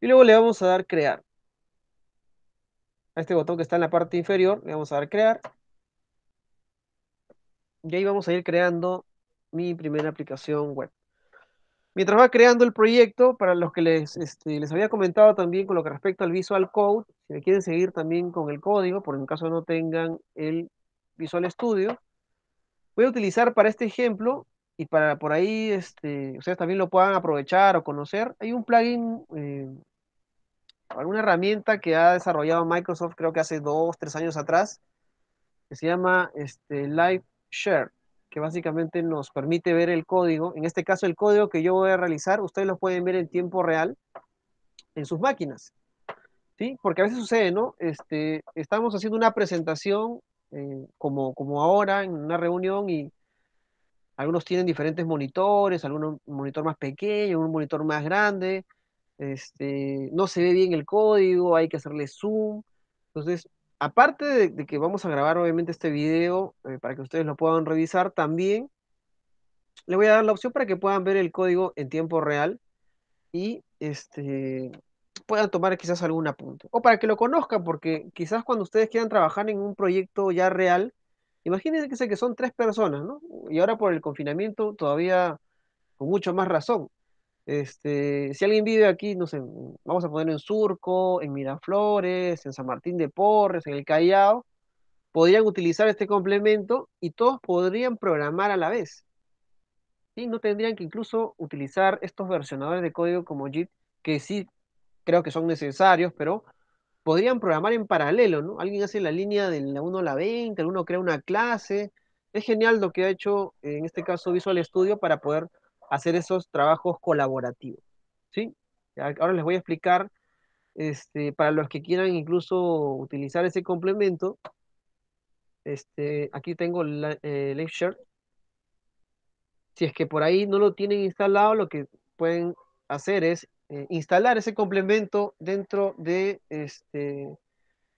Y luego le vamos a dar crear. A este botón que está en la parte inferior le vamos a dar crear. Y ahí vamos a ir creando mi primera aplicación web. Mientras va creando el proyecto, para los que les, este, les había comentado también con lo que respecta al Visual Code, si me quieren seguir también con el código, por en caso no tengan el Visual Studio, voy a utilizar para este ejemplo y para por ahí este, ustedes también lo puedan aprovechar o conocer, hay un plugin eh, alguna herramienta que ha desarrollado Microsoft creo que hace dos, tres años atrás, que se llama este, Live Share, que básicamente nos permite ver el código. En este caso, el código que yo voy a realizar, ustedes lo pueden ver en tiempo real en sus máquinas. ¿Sí? Porque a veces sucede, ¿no? Este, estamos haciendo una presentación eh, como, como ahora en una reunión y algunos tienen diferentes monitores, algunos un monitor más pequeño, un monitor más grande, este, no se ve bien el código, hay que hacerle zoom. Entonces, aparte de, que vamos a grabar obviamente este video eh, para que ustedes lo puedan revisar, también le voy a dar la opción para que puedan ver el código en tiempo real y este, puedan tomar quizás algún apunte. O para que lo conozcan, porque quizás cuando ustedes quieran trabajar en un proyecto ya real, imagínense que son tres personas, ¿no? Y ahora por el confinamiento todavía con mucho más razón. Este, si alguien vive aquí, no sé, vamos a poner en Surco, en Miraflores, en San Martín de Porres, en el Callao, podrían utilizar este complemento y todos podrían programar a la vez. y No tendrían que incluso utilizar estos versionadores de código como JIT, que sí creo que son necesarios, pero podrían programar en paralelo, ¿no? Alguien hace la línea del 1 a la 20, alguno crea una clase. Es genial lo que ha hecho en este caso Visual Studio para poder hacer esos trabajos colaborativos. ¿sí? Ahora les voy a explicar, este, para los que quieran incluso utilizar ese complemento, este, aquí tengo eh, el lecture, Si es que por ahí no lo tienen instalado, lo que pueden hacer es eh, instalar ese complemento dentro de, este,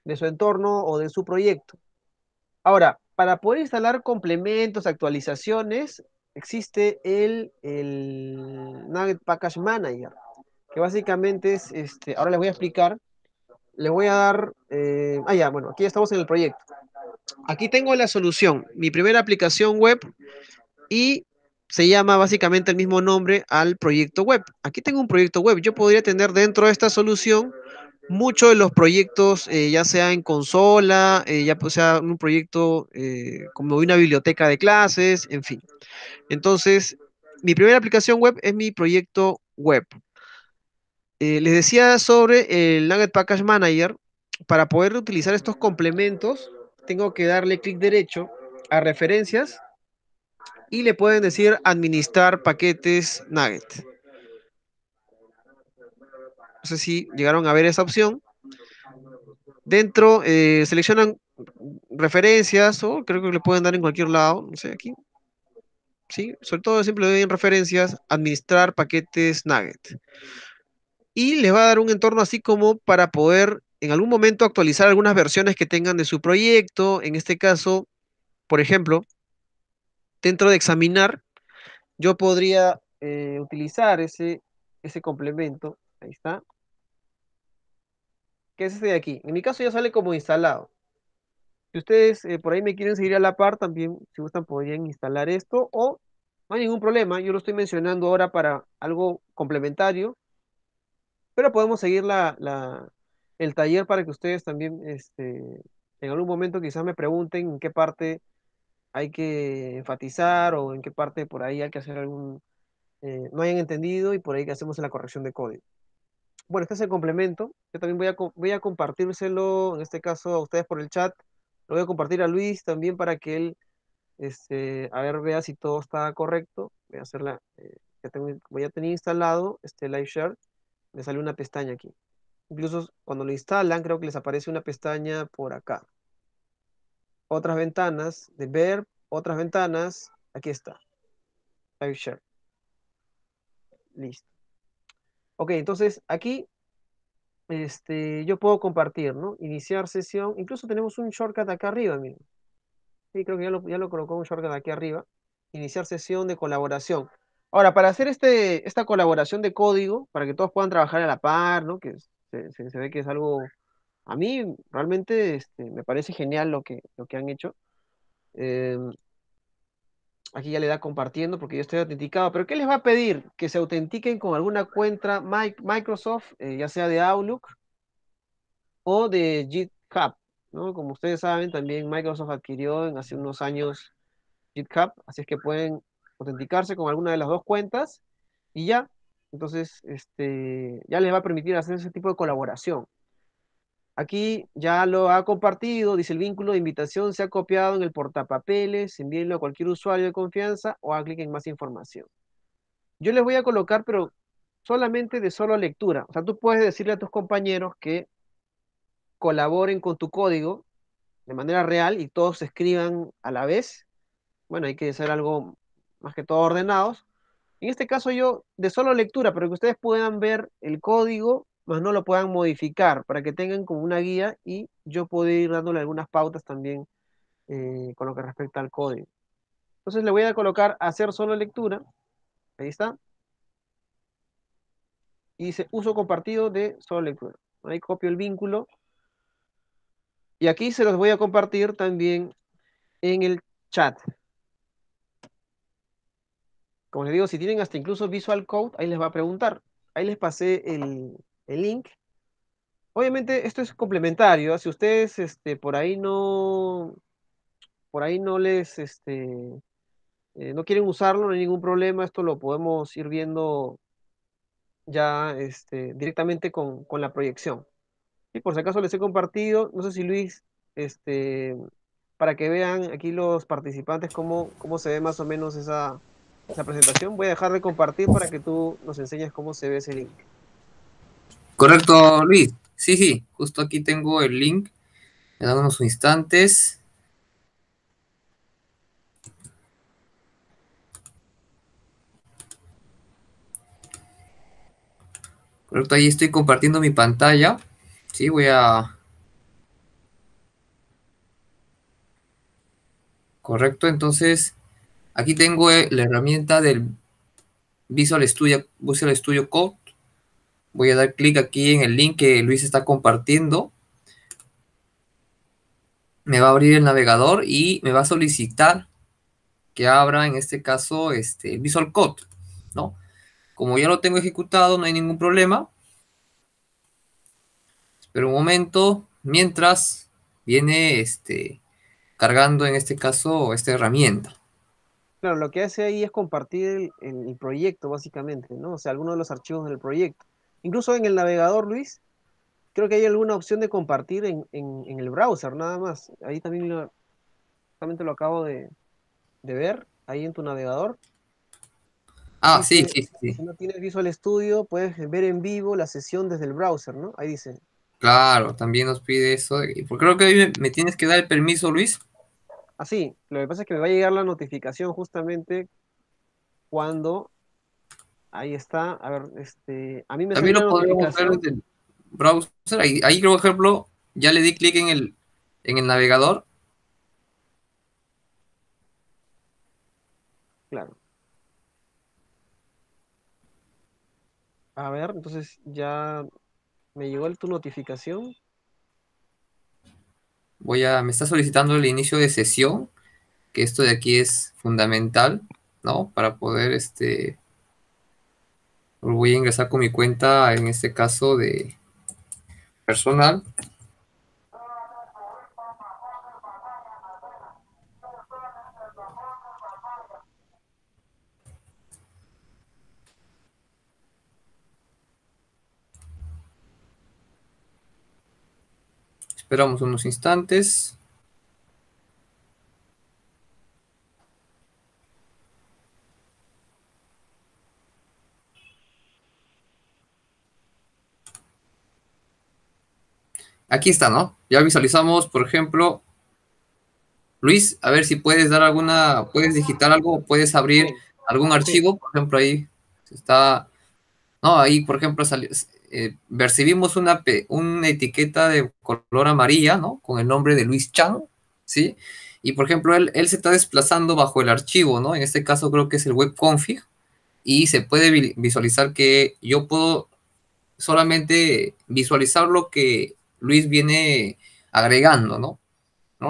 de su entorno o de su proyecto. Ahora, para poder instalar complementos, actualizaciones, existe el, el, Package Manager, que básicamente es, este, ahora les voy a explicar, le voy a dar, eh, ah, ya, bueno, aquí estamos en el proyecto. Aquí tengo la solución, mi primera aplicación web y se llama básicamente el mismo nombre al proyecto web. Aquí tengo un proyecto web, yo podría tener dentro de esta solución muchos de los proyectos, eh, ya sea en consola, eh, ya pues sea un proyecto eh, como una biblioteca de clases, en fin. Entonces, mi primera aplicación web es mi proyecto web. les decía sobre el Nugget Package Manager. Para poder utilizar estos complementos, tengo que darle clic derecho a referencias y le pueden decir administrar paquetes Nugget. No sé si llegaron a ver esa opción. Dentro eh, seleccionan referencias o creo que le pueden dar en cualquier lado, no sé, aquí. Sí, sobre todo siempre le doy en referencias, administrar paquetes Nugget. Y les va a dar un entorno así como para poder en algún momento actualizar algunas versiones que tengan de su proyecto. En este caso, por ejemplo, dentro de examinar, yo podría eh, utilizar ese, ese complemento. Ahí está que es este de aquí. En mi caso ya sale como instalado. Si ustedes eh, por ahí me quieren seguir a la par, también, si gustan, podrían instalar esto o no hay ningún problema. Yo lo estoy mencionando ahora para algo complementario, pero podemos seguir el taller para que ustedes también este, en algún momento quizás me pregunten en qué parte hay que enfatizar o en qué parte por ahí hay que hacer algún... Eh, no hayan entendido y por ahí que hacemos la corrección de código bueno, este es el complemento. Yo también voy a, voy compartírselo, en este caso a ustedes por el chat. Lo voy a compartir a Luis también para que él, este, a ver, vea si todo está correcto. Voy a hacerla, eh, ya tengo, instalado este Live Share. Me sale una pestaña aquí. Incluso cuando lo instalan, creo que les aparece una pestaña por acá. Otras ventanas, de ver, otras ventanas. Aquí está. Live Listo. Ok, entonces aquí este, yo puedo compartir, ¿no? Iniciar sesión. Incluso tenemos un shortcut acá arriba, miren. Sí, creo que ya lo, colocó un shortcut aquí arriba. Iniciar sesión de colaboración. Ahora, para hacer este, esta colaboración de código, para que todos puedan trabajar a la par, ¿no? Que se, ve que es algo... A mí realmente este, me parece genial lo que, lo que han hecho. Eh, Aquí ya le da compartiendo porque yo estoy autenticado. Pero ¿qué les va a pedir? Que se autentiquen con alguna cuenta Microsoft, eh, ya sea de Outlook o de GitHub. ¿no? Como ustedes saben, también Microsoft adquirió hace unos años GitHub, así es que pueden autenticarse con alguna de las dos cuentas y ya. Entonces, este, ya les va a permitir hacer ese tipo de colaboración. Aquí ya lo ha compartido, dice el vínculo de invitación se ha copiado en el portapapeles, envíenlo a cualquier usuario de confianza o hagan clic en más información. Yo les voy a colocar, pero solamente de solo lectura. O sea, tú puedes decirle a tus compañeros que colaboren con tu código de manera real y todos escriban a la vez. Bueno, hay que ser algo más que todo ordenados. En este caso yo de solo lectura, pero que ustedes puedan ver el código más no lo puedan modificar para que tengan como una guía y yo puedo ir dándole algunas pautas también eh, con lo que respecta al código. Entonces le voy a colocar hacer solo lectura. Ahí está. Y dice uso compartido de solo lectura. Ahí copio el vínculo. Y aquí se los voy a compartir también en el chat. Como les digo, si tienen hasta incluso Visual Code, ahí les va a preguntar. Ahí les pasé el, el link. Obviamente esto es complementario, si ustedes este, por ahí no, por ahí no les, este, eh, no quieren usarlo, no hay ningún problema, esto lo podemos ir viendo ya este, directamente con, la proyección. Y por si acaso les he compartido, no sé si Luis, este, para que vean aquí los participantes cómo, cómo se ve más o menos esa presentación, voy a dejar de compartir para que tú nos enseñes cómo se ve ese link. Correcto, Luis. Sí, sí, justo aquí tengo el link. Me damos unos instantes. Correcto, ahí estoy compartiendo mi pantalla. Sí, voy a... Correcto, entonces aquí tengo eh, la herramienta del Visual Studio, Visual Studio Code Voy a dar clic aquí en el link que Luis está compartiendo. Me va a abrir el navegador y me va a solicitar que abra, en este caso, este Visual Code, ¿no? Como ya lo tengo ejecutado, no hay ningún problema. Espera un momento. Mientras viene este, cargando, en este caso, esta herramienta. Claro, lo que hace ahí es compartir el, proyecto, básicamente, ¿no? O sea, alguno de los archivos del proyecto. Incluso en el navegador, Luis, creo que hay alguna opción de compartir en, el browser, nada más. Ahí también lo, lo acabo de, ver, ahí en tu navegador. Ah, sí, sí, sí, Si no tienes Visual Studio, puedes ver en vivo la sesión desde el browser, ¿no? Ahí dice. Claro, también nos pide eso. Porque pues, creo que me tienes que dar el permiso, Luis. Ah, sí. lo que pasa es que me va a llegar la notificación justamente cuando Ahí está. A ver, este. A mí me También lo podemos ver desde el browser. Ahí, ahí, por ejemplo, ya le di clic en el, en el navegador. Claro. A ver, entonces ya me llegó tu notificación. Voy a, me está solicitando el inicio de sesión, que esto de aquí es fundamental, ¿no? Para poder este, voy a ingresar con mi cuenta, en este caso de personal. Esperamos unos instantes. Aquí está, ¿no? Ya visualizamos, por ejemplo, Luis, a ver si puedes dar alguna, puedes digitar algo, puedes abrir algún archivo, por ejemplo, ahí está, no, ahí, por ejemplo, salió, eh, percibimos una, etiqueta de color amarilla, ¿no? Con el nombre de Luis Chang, ¿sí? Y, por ejemplo, él, él se está desplazando bajo el archivo, ¿no? En este caso creo que es el web config y se puede visualizar que yo puedo solamente visualizar lo que Luis viene agregando, ¿no?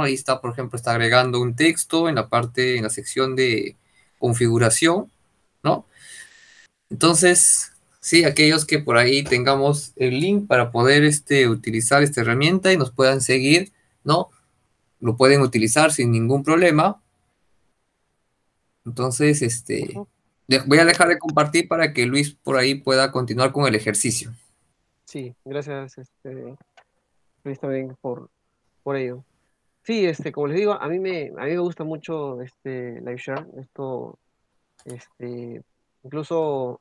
Ahí está, por ejemplo, está agregando un texto en la parte, en la sección de configuración, ¿no? Entonces, sí, aquellos que por ahí tengamos el link para poder este, utilizar esta herramienta y nos puedan seguir, ¿no? Lo pueden utilizar sin ningún problema. Entonces, este, voy a dejar de compartir para que Luis por ahí pueda continuar con el ejercicio. Sí, gracias. Este feliz también por, por ello. Sí, este, como les digo, a mí me, a mí me gusta mucho este esto, este, incluso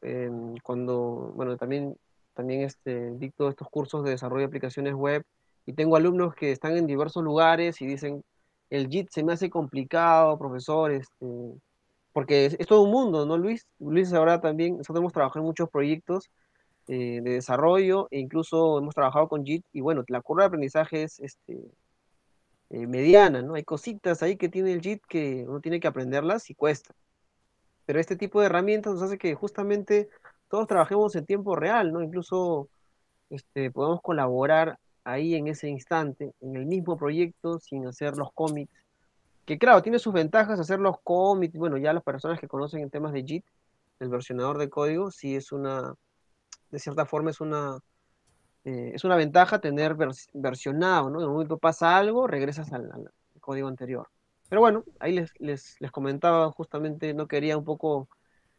cuando, bueno, también, también este, dicto estos cursos de desarrollo de aplicaciones web y tengo alumnos que están en diversos lugares y dicen, el JIT se me hace complicado, profesor, este, porque es, es todo un mundo, ¿no, Luis? Luis ahora también, nosotros hemos trabajado en muchos proyectos eh, de desarrollo e incluso hemos trabajado con JIT y bueno, la curva de aprendizaje es este, eh, mediana, ¿no? Hay cositas ahí que tiene el JIT que uno tiene que aprenderlas y cuesta. Pero este tipo de herramientas nos hace que justamente todos trabajemos en tiempo real, ¿no? Incluso este, podemos colaborar ahí en ese instante, en el mismo proyecto, sin hacer los cómics. Que claro, tiene sus ventajas hacer los cómics, bueno, ya las personas que conocen en temas de JIT, el versionador de código, sí es una de cierta forma es una, eh, es una ventaja tener versionado, ¿no? En un momento pasa algo, regresas al, código anterior. Pero bueno, ahí les, les, comentaba justamente, no quería un poco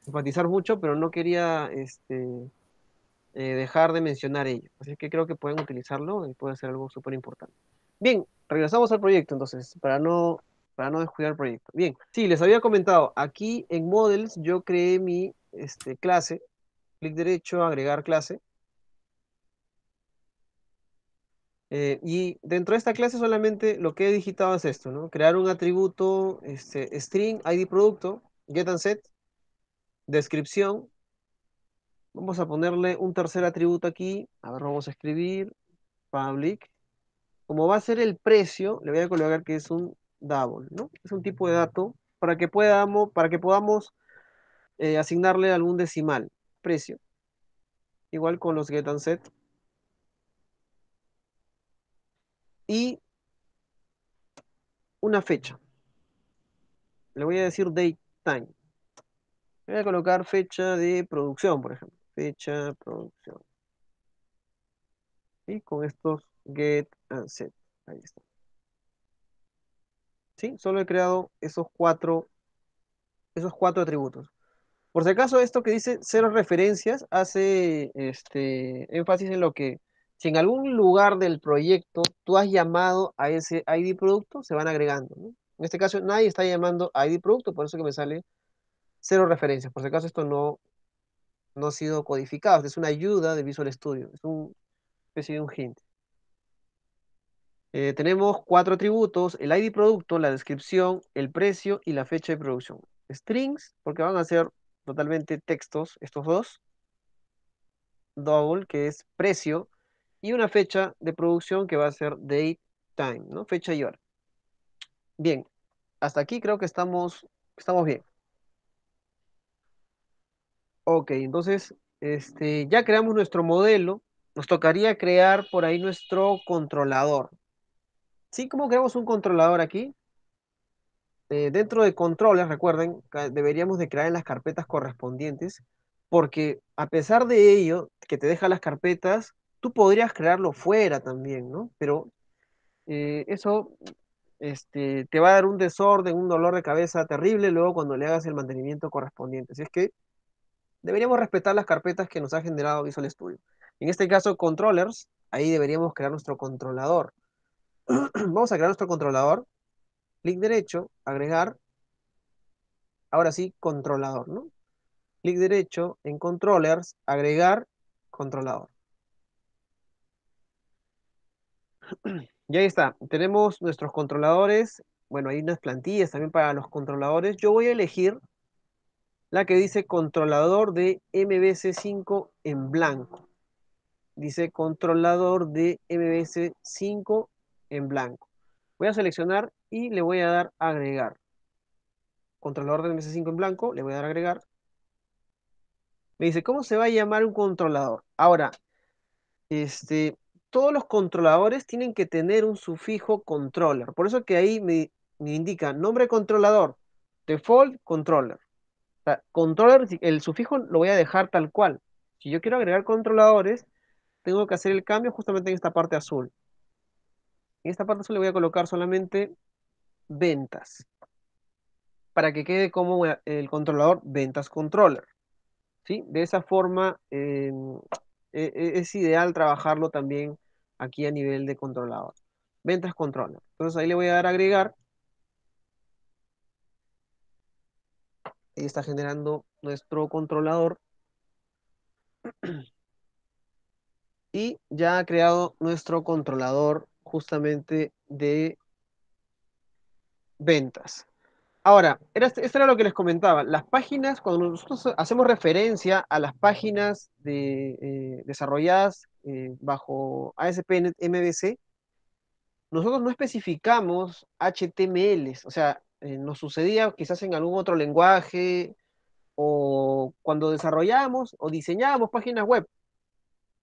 enfatizar mucho, pero no quería este, eh, dejar de mencionar ello. Así que creo que pueden utilizarlo y puede ser algo súper importante. Bien, regresamos al proyecto entonces, para no, para no descuidar el proyecto. Bien, sí, les había comentado, aquí en Models yo creé mi este, clase clic derecho, agregar clase. Eh, y dentro de esta clase solamente lo que he digitado es esto, ¿no? Crear un atributo este, string, id producto, get and set, descripción. Vamos a ponerle un tercer atributo aquí. A ver, vamos a escribir public. Como va a ser el precio, le voy a colocar que es un double, ¿no? Es un tipo de dato para que podamos, para que podamos eh, asignarle algún decimal precio. Igual con los get and set. Y una fecha. Le voy a decir date time. Voy a colocar fecha de producción, por ejemplo. Fecha producción. Y con estos get and set. Ahí está. ¿Sí? Solo he creado esos cuatro, esos cuatro atributos. Por si acaso, esto que dice cero referencias hace este, énfasis en lo que, si en algún lugar del proyecto tú has llamado a ese ID producto, se van agregando. En este caso, nadie está llamando ID producto, por eso que me sale cero referencias. Por si acaso, esto no, no ha sido codificado. Es una ayuda de Visual Studio. Es una especie de un hint. Eh, tenemos cuatro atributos, el ID producto, la descripción, el precio y la fecha de producción. Strings, porque van a ser totalmente textos, estos dos. Double, que es precio, y una fecha de producción que va a ser date, time, ¿no? Fecha y hora. Bien, hasta aquí creo que estamos, estamos bien. Ok, entonces este, ya creamos nuestro modelo. Nos tocaría crear por ahí nuestro controlador. ¿Sí? ¿Cómo creamos un controlador aquí? Eh, dentro de controles, recuerden, deberíamos de crear en las carpetas correspondientes, porque a pesar de ello, que te deja las carpetas, tú podrías crearlo fuera también, ¿no? Pero eh, eso este, te va a dar un desorden, un dolor de cabeza terrible luego cuando le hagas el mantenimiento correspondiente. Así es que deberíamos respetar las carpetas que nos ha generado Visual Studio. En este caso, controllers, ahí deberíamos crear nuestro controlador. Vamos a crear nuestro controlador Clic derecho, agregar. Ahora sí, controlador, ¿no? Clic derecho en controllers, agregar controlador. Y ahí está, tenemos nuestros controladores, bueno, hay unas plantillas también para los controladores. Yo voy a elegir la que dice controlador de MBC5 en blanco. Dice controlador de mvc 5 en blanco. Voy a seleccionar y le voy a dar agregar. Controlador de MS5 en blanco, le voy a dar agregar. Me dice, ¿cómo se va a llamar un controlador? Ahora, este, todos los controladores tienen que tener un sufijo controller. Por eso que ahí me, me indica nombre controlador, default controller. O sea, controller, el sufijo lo voy a dejar tal cual. Si yo quiero agregar controladores, tengo que hacer el cambio justamente en esta parte azul. En esta parte solo voy a colocar solamente ventas, para que quede como eh, el controlador ventas controller. ¿sí? De esa forma em, e, e, es ideal trabajarlo también aquí a nivel de controlador. Ventas controller. Entonces ahí le voy a dar agregar. Ahí está generando nuestro controlador. Y ya ha creado nuestro controlador justamente de ventas. Ahora, era, esto era lo que les comentaba. Las páginas, cuando nosotros hacemos referencia a las páginas eh, desarrolladas eh, bajo ASP MVC, nosotros no especificamos HTML, o sea, eh, nos sucedía quizás en algún otro lenguaje o cuando desarrollábamos o diseñábamos páginas web.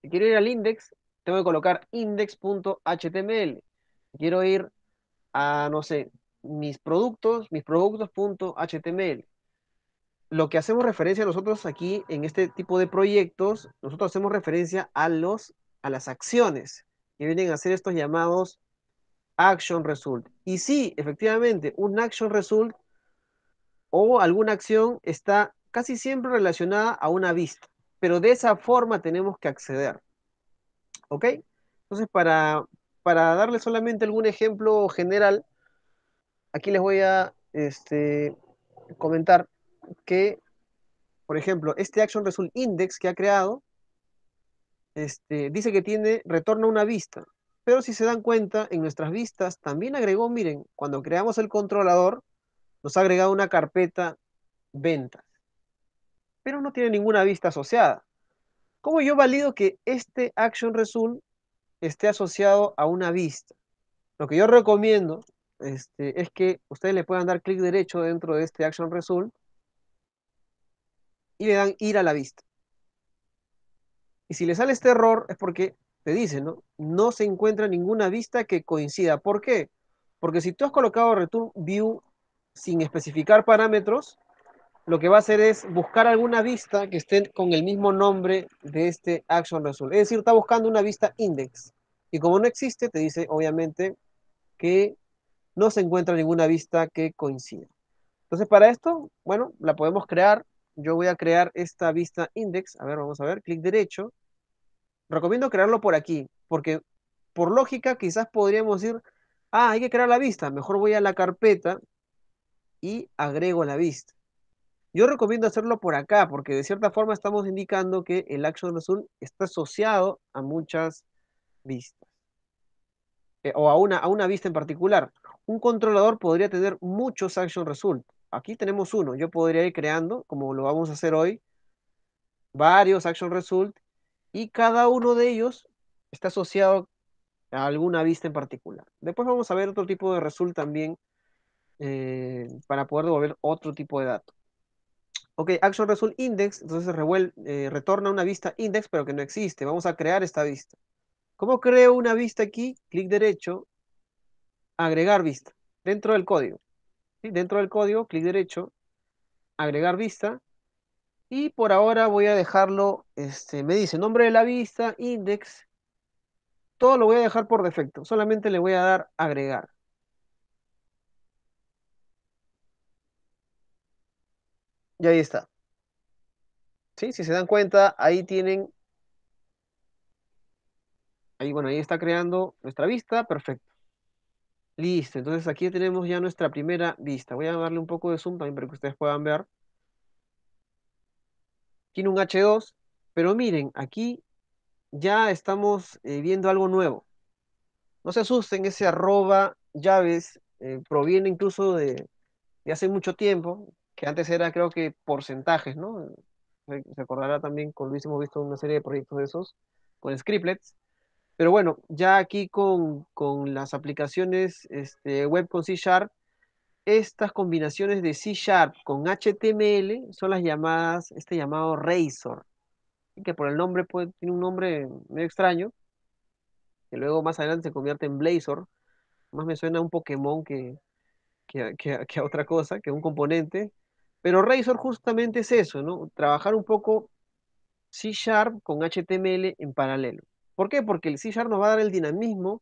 Si quiero ir al index, tengo que colocar index.html. Quiero ir a, no sé, mis productos, mis productos.html. Lo que hacemos referencia nosotros aquí en este tipo de proyectos, nosotros hacemos referencia a, los, a las acciones que vienen a ser estos llamados action result. Y sí, efectivamente, un action result o alguna acción está casi siempre relacionada a una vista, pero de esa forma tenemos que acceder. ¿Ok? Entonces, para, para darle solamente algún ejemplo general, aquí les voy a este, comentar que, por ejemplo, este Action Result Index que ha creado, este, dice que tiene retorno a una vista. Pero si se dan cuenta, en nuestras vistas también agregó, miren, cuando creamos el controlador, nos ha agregado una carpeta ventas. Pero no tiene ninguna vista asociada. ¿Cómo yo valido que este action result esté asociado a una vista? Lo que yo recomiendo este, es que ustedes le puedan dar clic derecho dentro de este action result y le dan ir a la vista. Y si le sale este error es porque te dice, ¿no? No se encuentra ninguna vista que coincida. ¿Por qué? Porque si tú has colocado return view sin especificar parámetros, lo que va a hacer es buscar alguna vista que esté con el mismo nombre de este action result. Es decir, está buscando una vista index. Y como no existe, te dice obviamente que no se encuentra ninguna vista que coincida. Entonces, para esto, bueno, la podemos crear. Yo voy a crear esta vista index. A ver, vamos a ver, clic derecho. Recomiendo crearlo por aquí, porque por lógica quizás podríamos decir, ah, hay que crear la vista. Mejor voy a la carpeta y agrego la vista. Yo recomiendo hacerlo por acá, porque de cierta forma estamos indicando que el action result está asociado a muchas vistas, eh, o a una, a una vista en particular. Un controlador podría tener muchos action result. Aquí tenemos uno. Yo podría ir creando, como lo vamos a hacer hoy, varios action result, y cada uno de ellos está asociado a alguna vista en particular. Después vamos a ver otro tipo de result también eh, para poder devolver otro tipo de datos. Ok, action result index, entonces eh, retorna una vista index, pero que no existe. Vamos a crear esta vista. ¿Cómo creo una vista aquí? Clic derecho, agregar vista, dentro del código. Dentro del código, clic derecho, agregar vista. Y por ahora voy a dejarlo, este, me dice nombre de la vista, index. Todo lo voy a dejar por defecto, solamente le voy a dar agregar. Y ahí está. ¿Sí? Si se dan cuenta, ahí tienen... Ahí, bueno, ahí está creando nuestra vista, perfecto. Listo, entonces aquí tenemos ya nuestra primera vista. Voy a darle un poco de zoom también para que ustedes puedan ver. Tiene un H2, pero miren, aquí ya estamos eh, viendo algo nuevo. No se asusten, ese arroba llaves eh, proviene incluso de, de hace mucho tiempo, antes era creo que porcentajes, ¿no? Se acordará también con Luis hemos visto una serie de proyectos de esos, con scriptlets. Pero bueno, ya aquí con, las aplicaciones este, web con C Sharp, estas combinaciones de C Sharp con HTML son las llamadas, este llamado Razor, que por el nombre puede, tiene un nombre medio extraño, que luego más adelante se convierte en Blazor. Más me suena a un Pokémon que, a otra cosa, que un componente. Pero Razor justamente es eso, ¿no? Trabajar un poco C Sharp con HTML en paralelo. ¿Por qué? Porque el C Sharp nos va a dar el dinamismo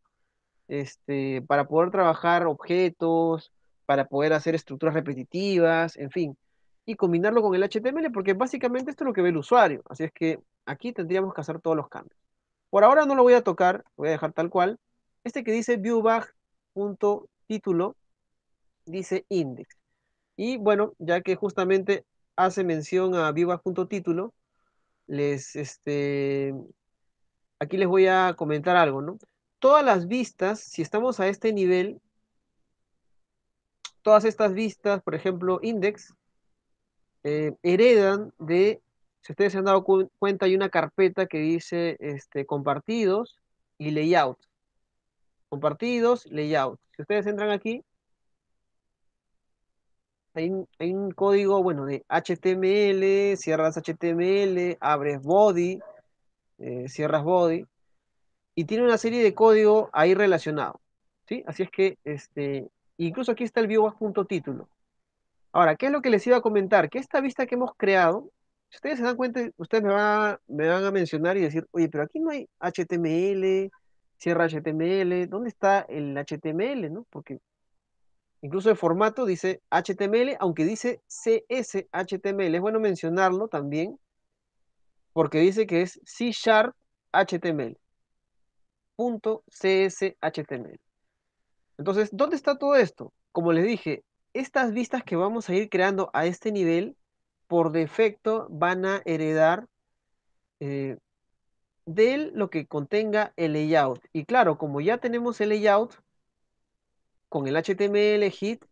este, para poder trabajar objetos, para poder hacer estructuras repetitivas, en fin, y combinarlo con el HTML, porque básicamente esto es lo que ve el usuario. Así es que aquí tendríamos que hacer todos los cambios. Por ahora no lo voy a tocar, voy a dejar tal cual. Este que dice viewbag.título dice index. Y bueno, ya que justamente hace mención a Viva Título, les, este, aquí les voy a comentar algo, ¿no? Todas las vistas, si estamos a este nivel, todas estas vistas, por ejemplo, Index, eh, heredan de, si ustedes se han dado cuenta, hay una carpeta que dice este, compartidos y layout. Compartidos, layout. Si ustedes entran aquí, hay un, código, bueno, de HTML, cierras HTML, abres body, eh, cierras body, y tiene una serie de código ahí relacionado, ¿sí? Así es que, este, incluso aquí está el bio.título. Ahora, ¿qué es lo que les iba a comentar? Que esta vista que hemos creado, si ustedes se dan cuenta, ustedes me van, a, me van a mencionar y decir, oye, pero aquí no hay HTML, cierra HTML, ¿dónde está el HTML, no? Porque incluso el formato dice HTML, aunque dice CSHTML. Es bueno mencionarlo también porque dice que es C Entonces, ¿dónde está todo esto? Como les dije, estas vistas que vamos a ir creando a este nivel, por defecto van a heredar eh, de lo que contenga el layout. Y claro, como ya tenemos el layout, con el HTML hit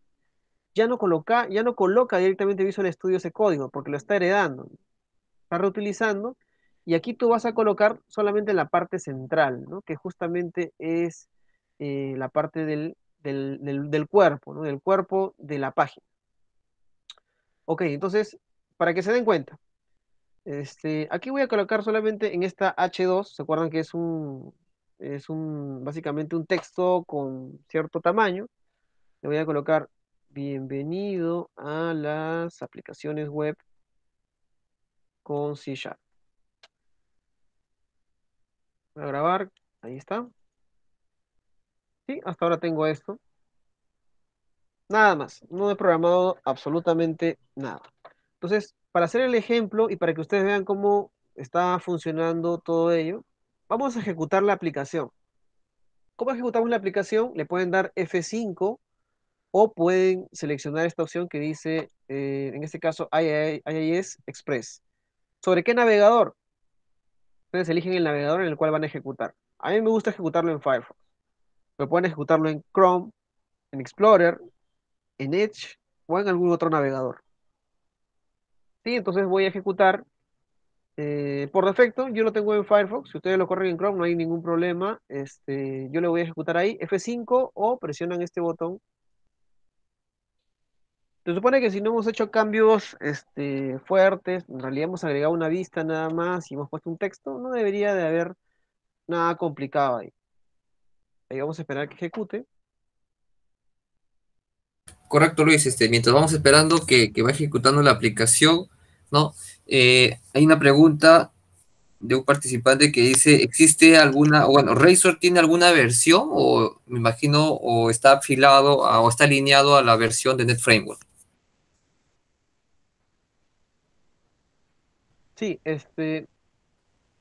ya no coloca, ya no coloca directamente Visual Studio ese código, porque lo está heredando, está reutilizando, y aquí tú vas a colocar solamente la parte central, que justamente es eh, la parte del, cuerpo, del cuerpo de la página. Ok, entonces, para que se den cuenta, este, aquí voy a colocar solamente en esta H2, ¿se acuerdan que es un, es un, básicamente un texto con cierto tamaño. Le voy a colocar bienvenido a las aplicaciones web con C Sharp. Voy a grabar, ahí está. Sí, hasta ahora tengo esto. Nada más, no he programado absolutamente nada. Entonces, para hacer el ejemplo y para que ustedes vean cómo está funcionando todo ello, Vamos a ejecutar la aplicación. ¿Cómo ejecutamos la aplicación? Le pueden dar F5 o pueden seleccionar esta opción que dice, eh, en este caso, IIS Express. ¿Sobre qué navegador? Ustedes eligen el navegador en el cual van a ejecutar. A mí me gusta ejecutarlo en Firefox. Pero pueden ejecutarlo en Chrome, en Explorer, en Edge o en algún otro navegador. ¿Sí? Entonces voy a ejecutar eh, por defecto, yo lo tengo en Firefox. Si ustedes lo corren en Chrome, no hay ningún problema. Este, yo le voy a ejecutar ahí F5 o presionan este botón. Se supone que si no hemos hecho cambios este, fuertes, en realidad hemos agregado una vista nada más y hemos puesto un texto, no debería de haber nada complicado ahí. Ahí vamos a esperar que ejecute. Correcto, Luis. Este, mientras vamos esperando que, que va ejecutando la aplicación, ¿no? Eh, hay una pregunta de un participante que dice, ¿existe alguna, bueno, Razor tiene alguna versión o me imagino o está afilado o está alineado a la versión de Net Framework? Sí, este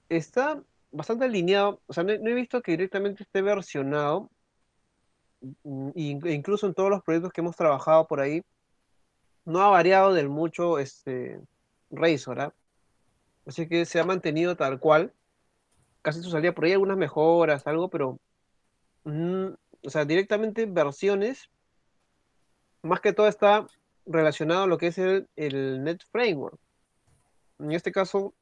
está bastante alineado, o sea, no, he visto que directamente esté versionado, mm, e incluso en todos los proyectos que hemos trabajado por ahí, no ha variado del mucho este, Razor, ¿ah? Así que se ha mantenido tal cual. Casi su salía por ahí, algunas mejoras, algo, pero. Mm, o sea, directamente versiones. Más que todo está relacionado a lo que es el, Net Framework. En este caso,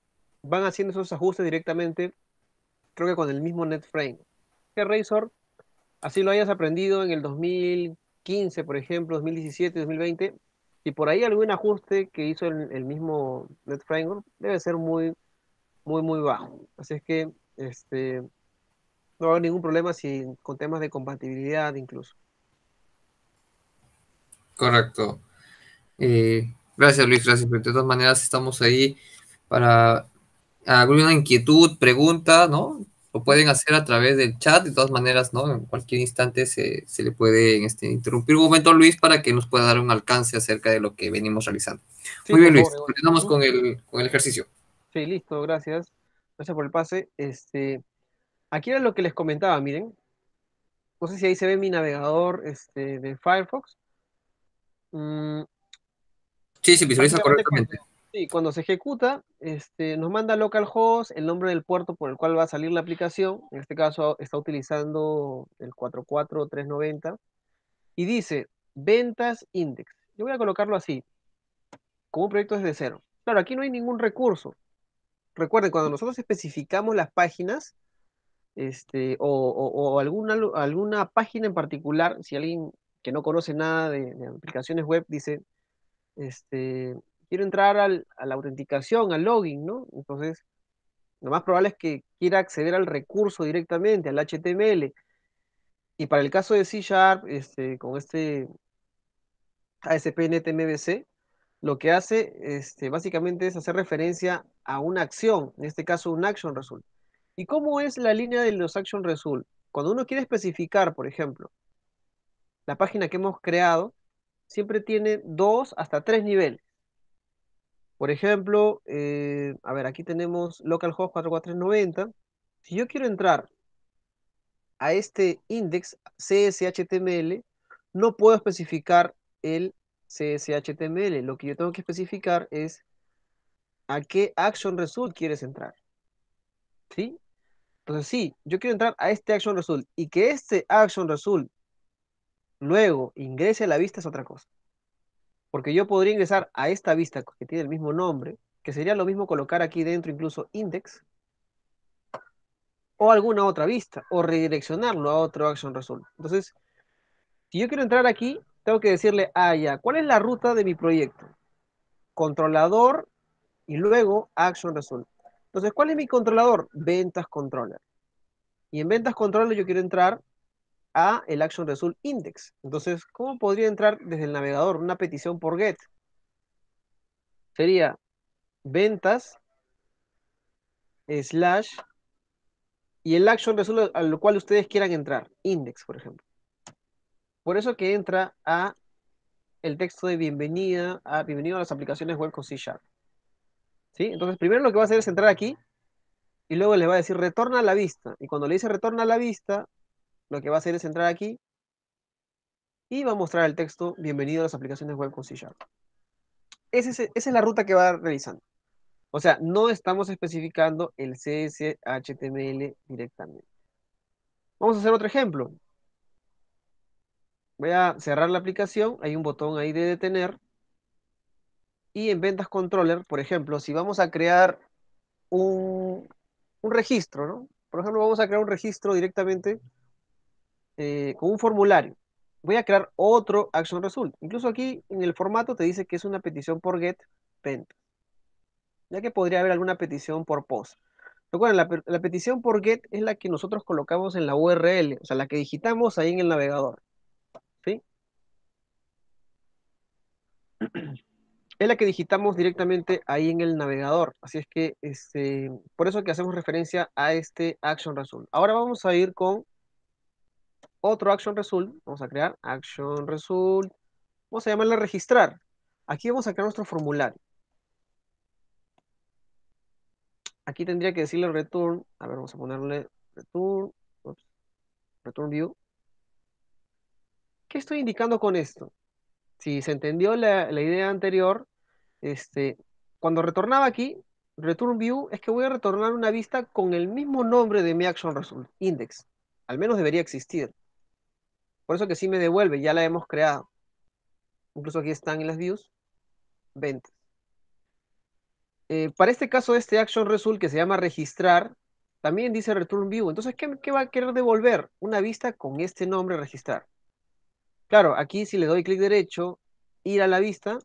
van haciendo esos ajustes directamente, creo que con el mismo Net Framework. Que Razor, así lo hayas aprendido en el 2015, por ejemplo, 2017, 2020, y por ahí algún ajuste que hizo el, mismo Net debe ser muy, muy, muy bajo. Así es que este, no va a haber ningún problema si, con temas de compatibilidad incluso. Correcto. Eh, gracias Luis, gracias. de todas maneras estamos ahí para alguna inquietud, pregunta, ¿no? pueden hacer a través del chat, de todas maneras, ¿no? En cualquier instante se, le puede este, interrumpir un momento a Luis para que nos pueda dar un alcance acerca de lo que venimos realizando. Muy bien, Luis, continuamos con el, con el ejercicio. Sí, listo, gracias. Gracias por el pase. Este, aquí era lo que les comentaba, miren. No sé si ahí se ve mi navegador este, de Firefox. si mm, Sí, se visualiza correctamente cuando se ejecuta, este, nos manda localhost el nombre del puerto por el cual va a salir la aplicación. En este caso está utilizando el 44390. Y dice ventas index. Yo voy a colocarlo así, como un proyecto desde cero. Claro, aquí no hay ningún recurso. Recuerden, cuando nosotros especificamos las páginas este, o, alguna, alguna página en particular, si alguien que no conoce nada de, de aplicaciones web dice, este, quiero entrar a la autenticación, al login, ¿no? Entonces, lo más probable es que quiera acceder al recurso directamente, al HTML. Y para el caso de C Sharp, este, con este ASP.NET lo que hace este, básicamente es hacer referencia a una acción, en este caso un action result. ¿Y cómo es la línea de los action result? Cuando uno quiere especificar, por ejemplo, la página que hemos creado, siempre tiene dos hasta tres niveles. Por ejemplo, eh, a ver, aquí tenemos localhost 44390. Si yo quiero entrar a este index CSHTML, no puedo especificar el CSHTML. Lo que yo tengo que especificar es a qué action result quieres entrar. ¿Sí? Entonces, sí, yo quiero entrar a este action result y que este action result luego ingrese a la vista es otra cosa. Porque yo podría ingresar a esta vista que tiene el mismo nombre, que sería lo mismo colocar aquí dentro incluso index, o alguna otra vista, o redireccionarlo a otro action result. Entonces, si yo quiero entrar aquí, tengo que decirle, ah, ya, ¿cuál es la ruta de mi proyecto? Controlador y luego action result. Entonces, ¿cuál es mi controlador? Ventas controller. Y en ventas controller yo quiero entrar a el Action Result Index. Entonces, ¿cómo podría entrar desde el navegador una petición por GET? Sería ventas slash y el Action Result al cual ustedes quieran entrar, Index, por ejemplo. Por eso que entra a el texto de bienvenida a bienvenido a las aplicaciones web con C Sharp. ¿Sí? Entonces, primero lo que va a hacer es entrar aquí y luego le va a decir retorna a la vista. Y cuando le dice retorna a la vista, lo que va a hacer es entrar aquí y va a mostrar el texto, bienvenido a las aplicaciones web con C Esa es, la ruta que va realizando. O sea, no estamos especificando el CSHTML HTML directamente. Vamos a hacer otro ejemplo. Voy a cerrar la aplicación, hay un botón ahí de detener. Y en Ventas Controller, por ejemplo, si vamos a crear un, un registro, ¿no? Por ejemplo, vamos a crear un registro directamente eh, con un formulario. Voy a crear otro action result. Incluso aquí en el formato te dice que es una petición por get venta. Ya que podría haber alguna petición por post. Recuerden, la, la petición por get es la que nosotros colocamos en la URL, o sea, la que digitamos ahí en el navegador. ¿Sí? es la que digitamos directamente ahí en el navegador. Así es que este, por eso que hacemos referencia a este action result. Ahora vamos a ir con otro action result, vamos a crear action result, vamos a llamarle registrar. Aquí vamos a crear nuestro formulario. Aquí tendría que decirle return, a ver, vamos a ponerle return, ups, return view. ¿Qué estoy indicando con esto? Si se entendió la, idea anterior, este, cuando retornaba aquí, return view es que voy a retornar una vista con el mismo nombre de mi action result, index. Al menos debería existir. Por eso que sí me devuelve, ya la hemos creado. Incluso aquí están en las views, ventas. Eh, para este caso, este action result que se llama registrar, también dice return view. Entonces, ¿qué, va a querer devolver? Una vista con este nombre registrar. Claro, aquí si le doy clic derecho, ir a la vista,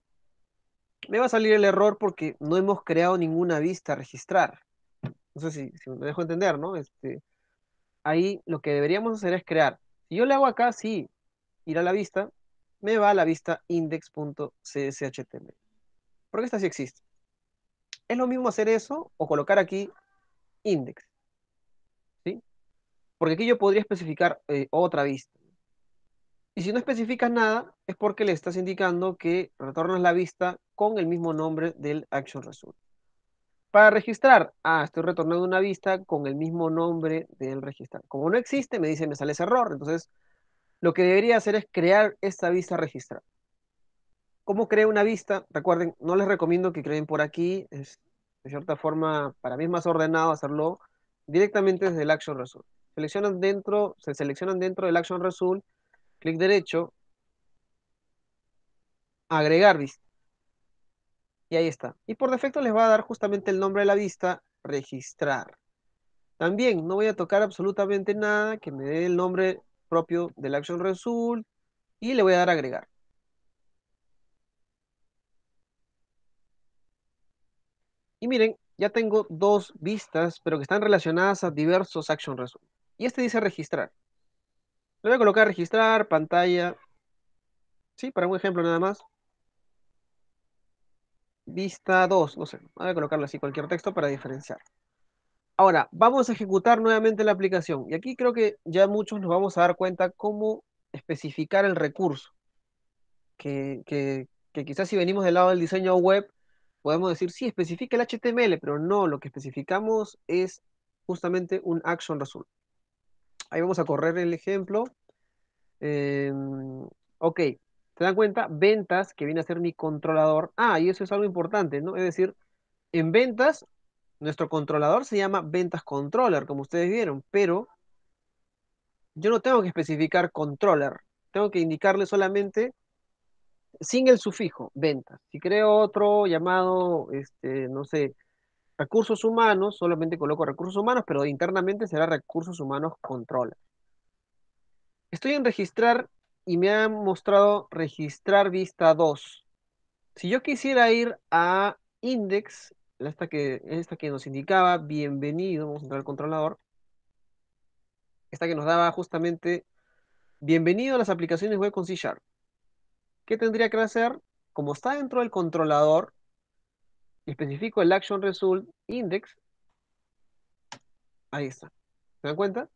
me va a salir el error porque no hemos creado ninguna vista registrar. No sé si, me dejo entender, ¿no? Este, ahí lo que deberíamos hacer es crear si yo le hago acá, sí, ir a la vista, me va a la vista index.cshtml. Porque esta sí existe. Es lo mismo hacer eso o colocar aquí index. ¿Sí? Porque aquí yo podría especificar eh, otra vista. Y si no especificas nada, es porque le estás indicando que retornas la vista con el mismo nombre del action result. Para registrar, ah, estoy retornando una vista con el mismo nombre del registrar. Como no existe, me dice, me sale ese error. Entonces, lo que debería hacer es crear esta vista registrada. ¿Cómo creo una vista? Recuerden, no les recomiendo que creen por aquí. Es, de cierta forma, para mí es más ordenado hacerlo directamente desde el Action Result. Seleccionan dentro, se seleccionan dentro del Action Result, clic derecho, agregar vista. Y ahí está. Y por defecto les va a dar justamente el nombre de la vista, registrar. También no voy a tocar absolutamente nada que me dé el nombre propio del action result y le voy a dar agregar. Y miren, ya tengo dos vistas, pero que están relacionadas a diversos action Result. Y este dice registrar. Le voy a colocar registrar, pantalla. Sí, para un ejemplo nada más vista 2, no sé, voy a colocarlo así, cualquier texto para diferenciar. Ahora, vamos a ejecutar nuevamente la aplicación. Y aquí creo que ya muchos nos vamos a dar cuenta cómo especificar el recurso. Que, quizás si venimos del lado del diseño web, podemos decir, sí, especifica el HTML, pero no, lo que especificamos es justamente un action result. Ahí vamos a correr el ejemplo. Em, ok, ¿Se dan cuenta? Ventas, que viene a ser mi controlador. Ah, y eso es algo importante, ¿no? Es decir, en ventas, nuestro controlador se llama ventas controller, como ustedes vieron, pero yo no tengo que especificar controller, tengo que indicarle solamente sin el sufijo, ventas. Si creo otro llamado, este, no sé, recursos humanos, solamente coloco recursos humanos, pero internamente será recursos humanos controller. Estoy en registrar y me ha mostrado registrar vista 2. Si yo quisiera ir a index, esta que, esta que nos indicaba, bienvenido, vamos a entrar al controlador, esta que nos daba justamente, bienvenido a las aplicaciones web con C Sharp. ¿Qué tendría que hacer? Como está dentro del controlador, especifico el action result index, ahí está. ¿Se dan cuenta?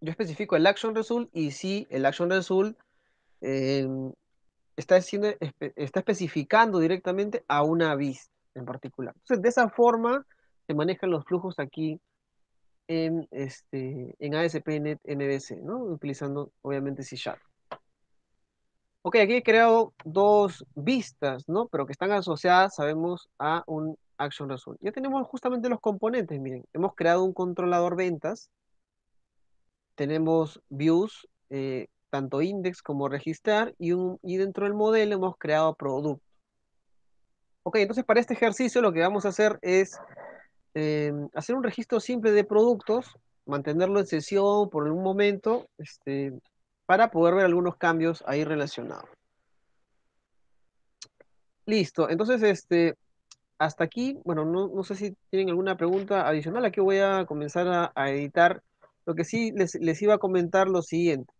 yo especifico el action result y si el action result em, está, está especificando directamente a una vista en particular. Entonces, de esa forma se manejan los flujos aquí en, este, en ASP.NET MVC, ¿no? utilizando obviamente C Sharp. Ok, aquí he creado dos vistas, ¿no? Pero que están asociadas, sabemos, a un action result. Ya tenemos justamente los componentes, miren. Hemos creado un controlador ventas, tenemos views, eh, tanto index como registrar, y, un, y dentro del modelo hemos creado producto. Ok, entonces para este ejercicio lo que vamos a hacer es eh, hacer un registro simple de productos, mantenerlo en sesión por un momento, este, para poder ver algunos cambios ahí relacionados. Listo, entonces este, hasta aquí, bueno, no, sé si tienen alguna pregunta adicional, aquí voy a comenzar a editar lo que sí les, iba a comentar lo siguiente.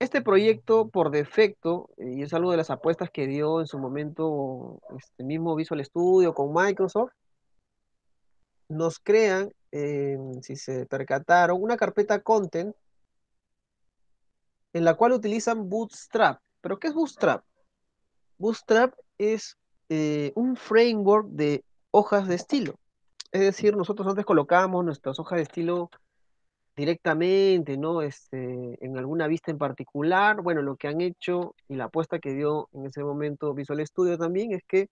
Este proyecto, por defecto, eh, y es algo de las apuestas que dio en su momento este mismo Visual Studio con Microsoft, nos crean, eh, si se percataron, una carpeta content en la cual utilizan Bootstrap. ¿Pero qué es Bootstrap? Bootstrap es eh, un framework de hojas de estilo. Es decir, nosotros antes colocábamos nuestras hojas de estilo directamente, ¿no? Este, en alguna vista en particular. Bueno, lo que han hecho y la apuesta que dio en ese momento Visual Studio también es que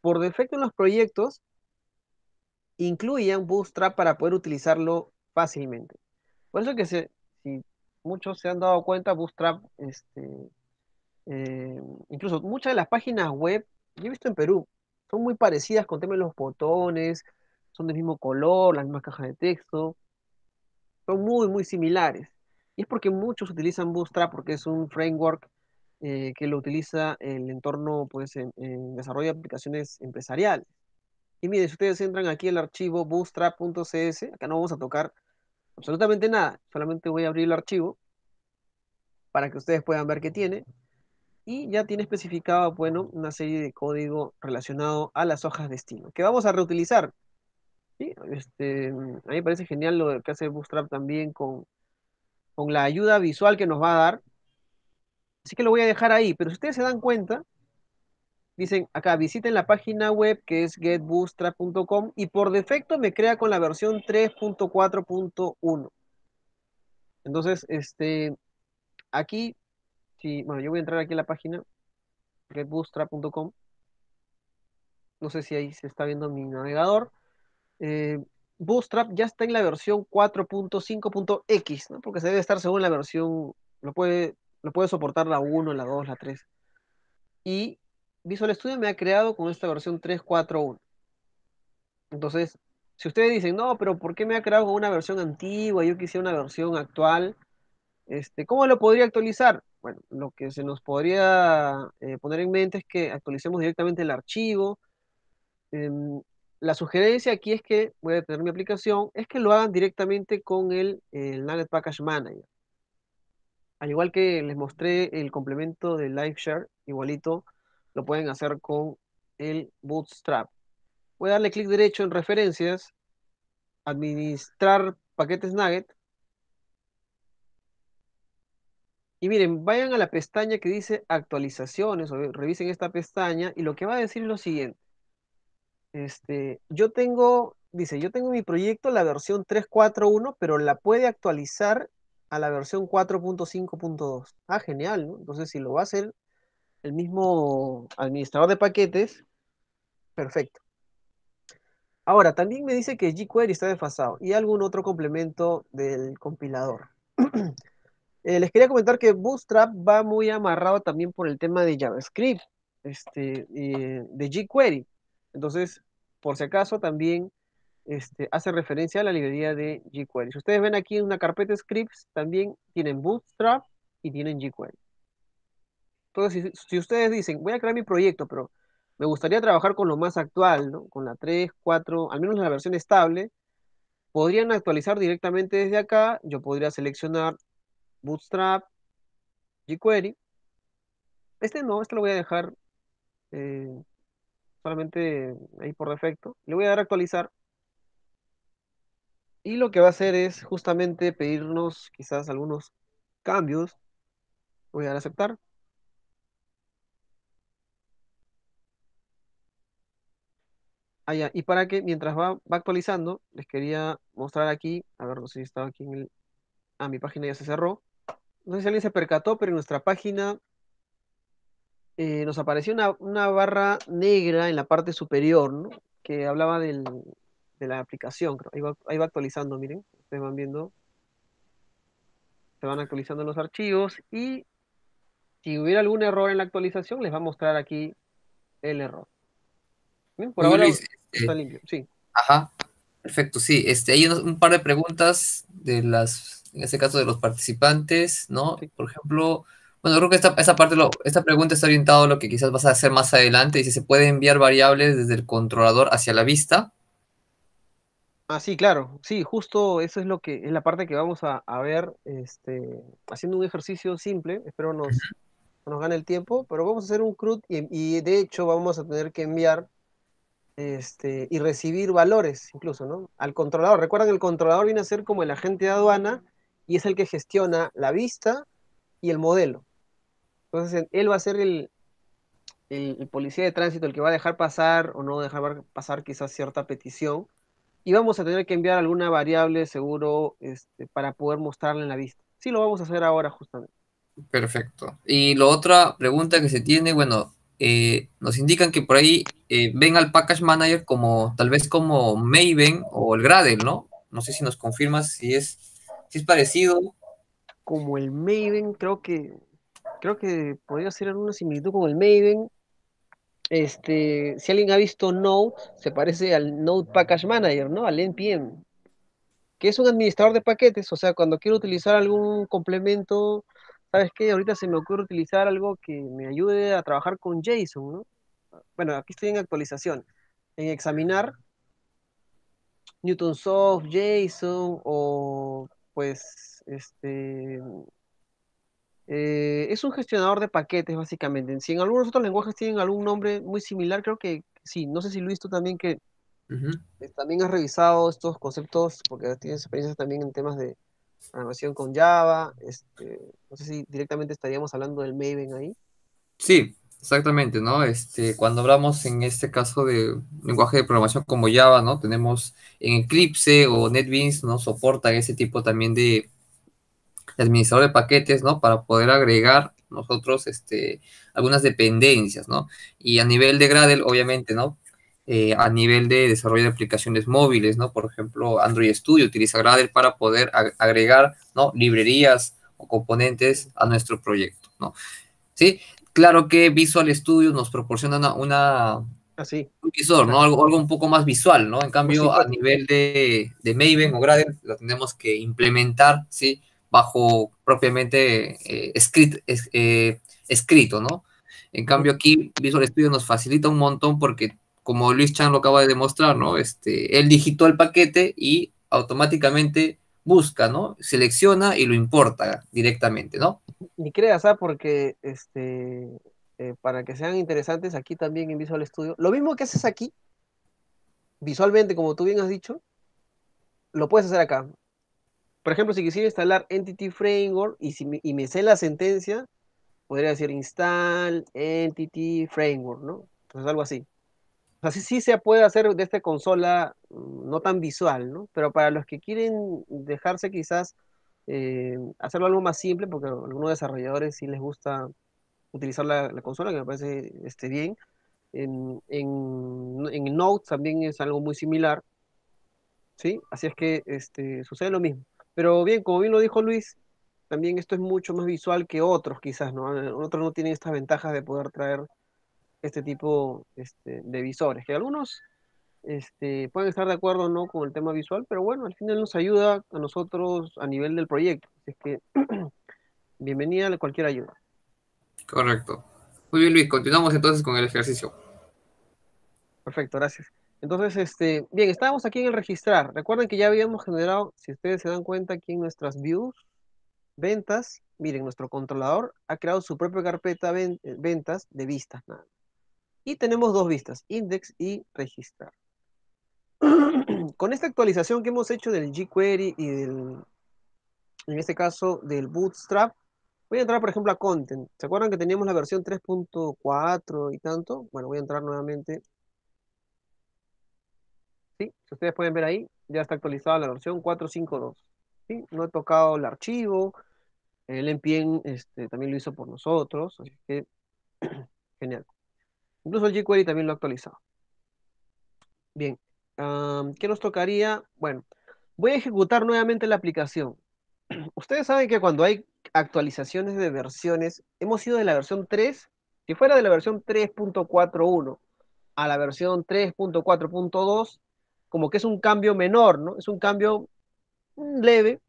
por defecto en los proyectos incluían Bootstrap para poder utilizarlo fácilmente. Por eso que se, si muchos se han dado cuenta, Bootstrap, este, eh, incluso muchas de las páginas web, yo he visto en Perú, son muy parecidas con temas de los botones, son del mismo color, las mismas cajas de texto son muy, muy similares. Y es porque muchos utilizan Bootstrap porque es un framework eh, que lo utiliza el entorno pues, en, desarrollo de aplicaciones empresariales. Y miren, si ustedes entran aquí al archivo bootstrap.cs, acá no vamos a tocar absolutamente nada, solamente voy a abrir el archivo para que ustedes puedan ver qué tiene. Y ya tiene especificado, bueno, una serie de código relacionado a las hojas de estilo que vamos a reutilizar este, mm, a mí me parece genial lo que hace Bootstrap también con, la ayuda visual que nos va a dar. Así que lo voy a dejar ahí, pero si ustedes se dan cuenta, dicen acá, visiten la página web que es getbootstrap.com y por defecto me crea con la versión 3.4.1. Entonces, este, aquí, si bueno, yo voy a entrar aquí a la página, getbootstrap.com. No sé si ahí se está viendo mi navegador. Eh, Bootstrap ya está en la versión 4.5.x, ¿no? porque se debe estar según la versión, lo puede, lo puede soportar la 1, la 2, la 3. Y Visual Studio me ha creado con esta versión 3.4.1. Entonces, si ustedes dicen, no, pero ¿por qué me ha creado con una versión antigua? Yo quisiera una versión actual. Este, ¿Cómo lo podría actualizar? Bueno, lo que se nos podría eh, poner en mente es que actualicemos directamente el archivo. Em, la sugerencia aquí es que, voy a tener mi aplicación, es que lo hagan directamente con el, Nugget Package Manager. Al igual que les mostré el complemento de Share, igualito lo pueden hacer con el Bootstrap. Voy a darle clic derecho en referencias, administrar paquetes Nugget. Y miren, vayan a la pestaña que dice actualizaciones, o revisen esta pestaña y lo que va a decir es lo siguiente. Este, yo tengo, dice, yo tengo mi proyecto la versión 3.4.1, pero la puede actualizar a la versión 4.5.2. Ah, genial, ¿no? Entonces, si lo va a hacer el mismo administrador de paquetes, perfecto. Ahora, también me dice que jQuery está desfasado y algún otro complemento del compilador. Eh, les quería comentar que Bootstrap va muy amarrado también por el tema de JavaScript, este, eh, de jQuery. Entonces, por si acaso, también este, hace referencia a la librería de jQuery. Si ustedes ven aquí en una carpeta scripts, también tienen Bootstrap y tienen jQuery. Entonces, si, ustedes dicen, voy a crear mi proyecto, pero me gustaría trabajar con lo más actual, ¿no? con la 3, 4, al menos la versión estable, podrían actualizar directamente desde acá. Yo podría seleccionar Bootstrap, jQuery. Este no, este lo voy a dejar eh, solamente ahí por defecto. Le voy a dar actualizar. Y lo que va a hacer es justamente pedirnos quizás algunos cambios. Voy a dar aceptar. Ah, Y para que mientras va, va, actualizando, les quería mostrar aquí, a ver, no sé si estaba aquí en el... Ah, mi página ya se cerró. No sé si alguien se percató, pero en nuestra página eh, nos apareció una, barra negra en la parte superior, ¿no? que hablaba de la aplicación. Ahí va, actualizando, miren, ustedes van viendo. Se van actualizando los archivos y si hubiera algún error en la actualización, les va a mostrar aquí el error. Bien, por eh, está limpio, sí. Ajá, perfecto, sí. Este, hay un, par de preguntas de las, en este caso de los participantes, ¿no? Por ejemplo, bueno, creo que esta, esta parte esta pregunta está orientada a lo que quizás vas a hacer más adelante. Dice, ¿se puede enviar variables desde el controlador hacia la vista? Ah, sí, claro. Sí, justo eso es lo que es la parte que vamos a, ver este, haciendo un ejercicio simple. Espero nos, nos gane el tiempo, pero vamos a hacer un CRUD y, de hecho vamos a tener que enviar este, y recibir valores incluso, ¿no? Al controlador. que el controlador viene a ser como el agente de aduana y es el que gestiona la vista y el modelo. Entonces él va a ser el, el, policía de tránsito el que va a dejar pasar o no dejar pasar quizás cierta petición y vamos a tener que enviar alguna variable seguro este, para poder mostrarla en la vista. Sí, lo vamos a hacer ahora justamente. Perfecto. Y la otra pregunta que se tiene, bueno, eh, nos indican que por ahí eh, ven al Package Manager como tal vez como Maven o el Gradle, ¿no? No sé si nos confirmas si es, si es parecido. Como el Maven, creo que creo que podría ser alguna similitud con el Maven. Este, si alguien ha visto Node, se parece al Node Package Manager, ¿no? Al NPM, que es un administrador de paquetes. O sea, cuando quiero utilizar algún complemento, ¿sabes qué? Ahorita se me ocurre utilizar algo que me ayude a trabajar con JSON, ¿no? Bueno, aquí estoy en actualización, en examinar Newtonsoft, JSON o pues este eh, es un gestionador de paquetes, básicamente. Si en algunos otros lenguajes tienen algún nombre muy similar, creo que sí. No sé si Luis, tú también que eh, también has revisado estos conceptos, porque tienes experiencias también en temas de programación con Java. Este, no sé si directamente estaríamos hablando del Maven ahí. Sí, exactamente, ¿no? Este, cuando hablamos en este caso de lenguaje de programación como Java, ¿no? Tenemos en Eclipse o NetBeans, ¿no? Soportan ese tipo también de administrador de paquetes, ¿no? Para poder agregar nosotros este, algunas dependencias, ¿no? Y a nivel de Gradle, obviamente, ¿no? Eh, a nivel de desarrollo de aplicaciones móviles, ¿no? Por ejemplo, Android Studio utiliza Gradle para poder agregar, ¿no? Librerías o componentes a nuestro proyecto, ¿no? Sí, claro que Visual Studio nos proporciona una, Así. Ah, un visor, ¿no? Algo, un poco más visual, ¿no? En cambio, pues a nivel de, de Maven o Gradle, lo tenemos que implementar, ¿sí? bajo propiamente eh, eh, escrito, ¿no? En cambio aquí Visual Studio nos facilita un montón porque como Luis Chan lo acaba de demostrar, ¿no? Este, él digitó el paquete y automáticamente busca, ¿no? Selecciona y lo importa directamente, ¿no? Ni creas, ¿ah? Porque este, eh, para que sean interesantes aquí también en Visual Studio, lo mismo que haces aquí, visualmente, como tú bien has dicho, lo puedes hacer acá. Por ejemplo, si quisiera instalar Entity Framework y, me, sé la sentencia, podría decir install Entity Framework, ¿no? Entonces algo así. Así sí, se puede hacer de esta consola mm, no tan visual, ¿no? Pero para los que quieren dejarse quizás eh, hacerlo algo más simple, porque algunos desarrolladores sí les gusta utilizar la, consola, que me parece este, bien. En, en, Node también es algo muy similar. ¿Sí? Así es que este, sucede lo mismo. Pero bien, como bien lo dijo Luis, también esto es mucho más visual que otros, quizás, ¿no? Eh, otros no tienen estas ventajas de poder traer este tipo este, de visores, que algunos este, pueden estar de acuerdo o no con el tema visual, pero bueno, al final nos ayuda a nosotros a nivel del proyecto. Así que bienvenida a cualquier ayuda. Correcto. Muy bien, Luis, continuamos entonces con el ejercicio. Perfecto, gracias. Entonces, este, bien, estábamos aquí en el registrar. Recuerden que ya habíamos generado, si ustedes se dan cuenta aquí en nuestras views, ventas, miren, nuestro controlador ha creado su propia carpeta eh, ventas de vistas. Nada. Y tenemos dos vistas, index y registrar. Con esta actualización que hemos hecho del jQuery y del, en este caso, del Bootstrap, voy a entrar, por ejemplo, a Content. ¿Se acuerdan que teníamos la versión 3.4 y tanto? Bueno, voy a entrar nuevamente si ustedes pueden ver ahí, ya está actualizada la versión 4.5.2. ¿sí? No he tocado el archivo, el NPM este, también lo hizo por nosotros, así que genial. Incluso el jQuery también lo ha actualizado. Bien, ¿qué nos tocaría? Bueno, voy a ejecutar nuevamente la aplicación. Ustedes saben que cuando hay actualizaciones de versiones, hemos ido de la versión 3, si fuera de la versión 3.41 a la versión 3.4.2, como que es un cambio menor, ¿no? Es un cambio mm, leve,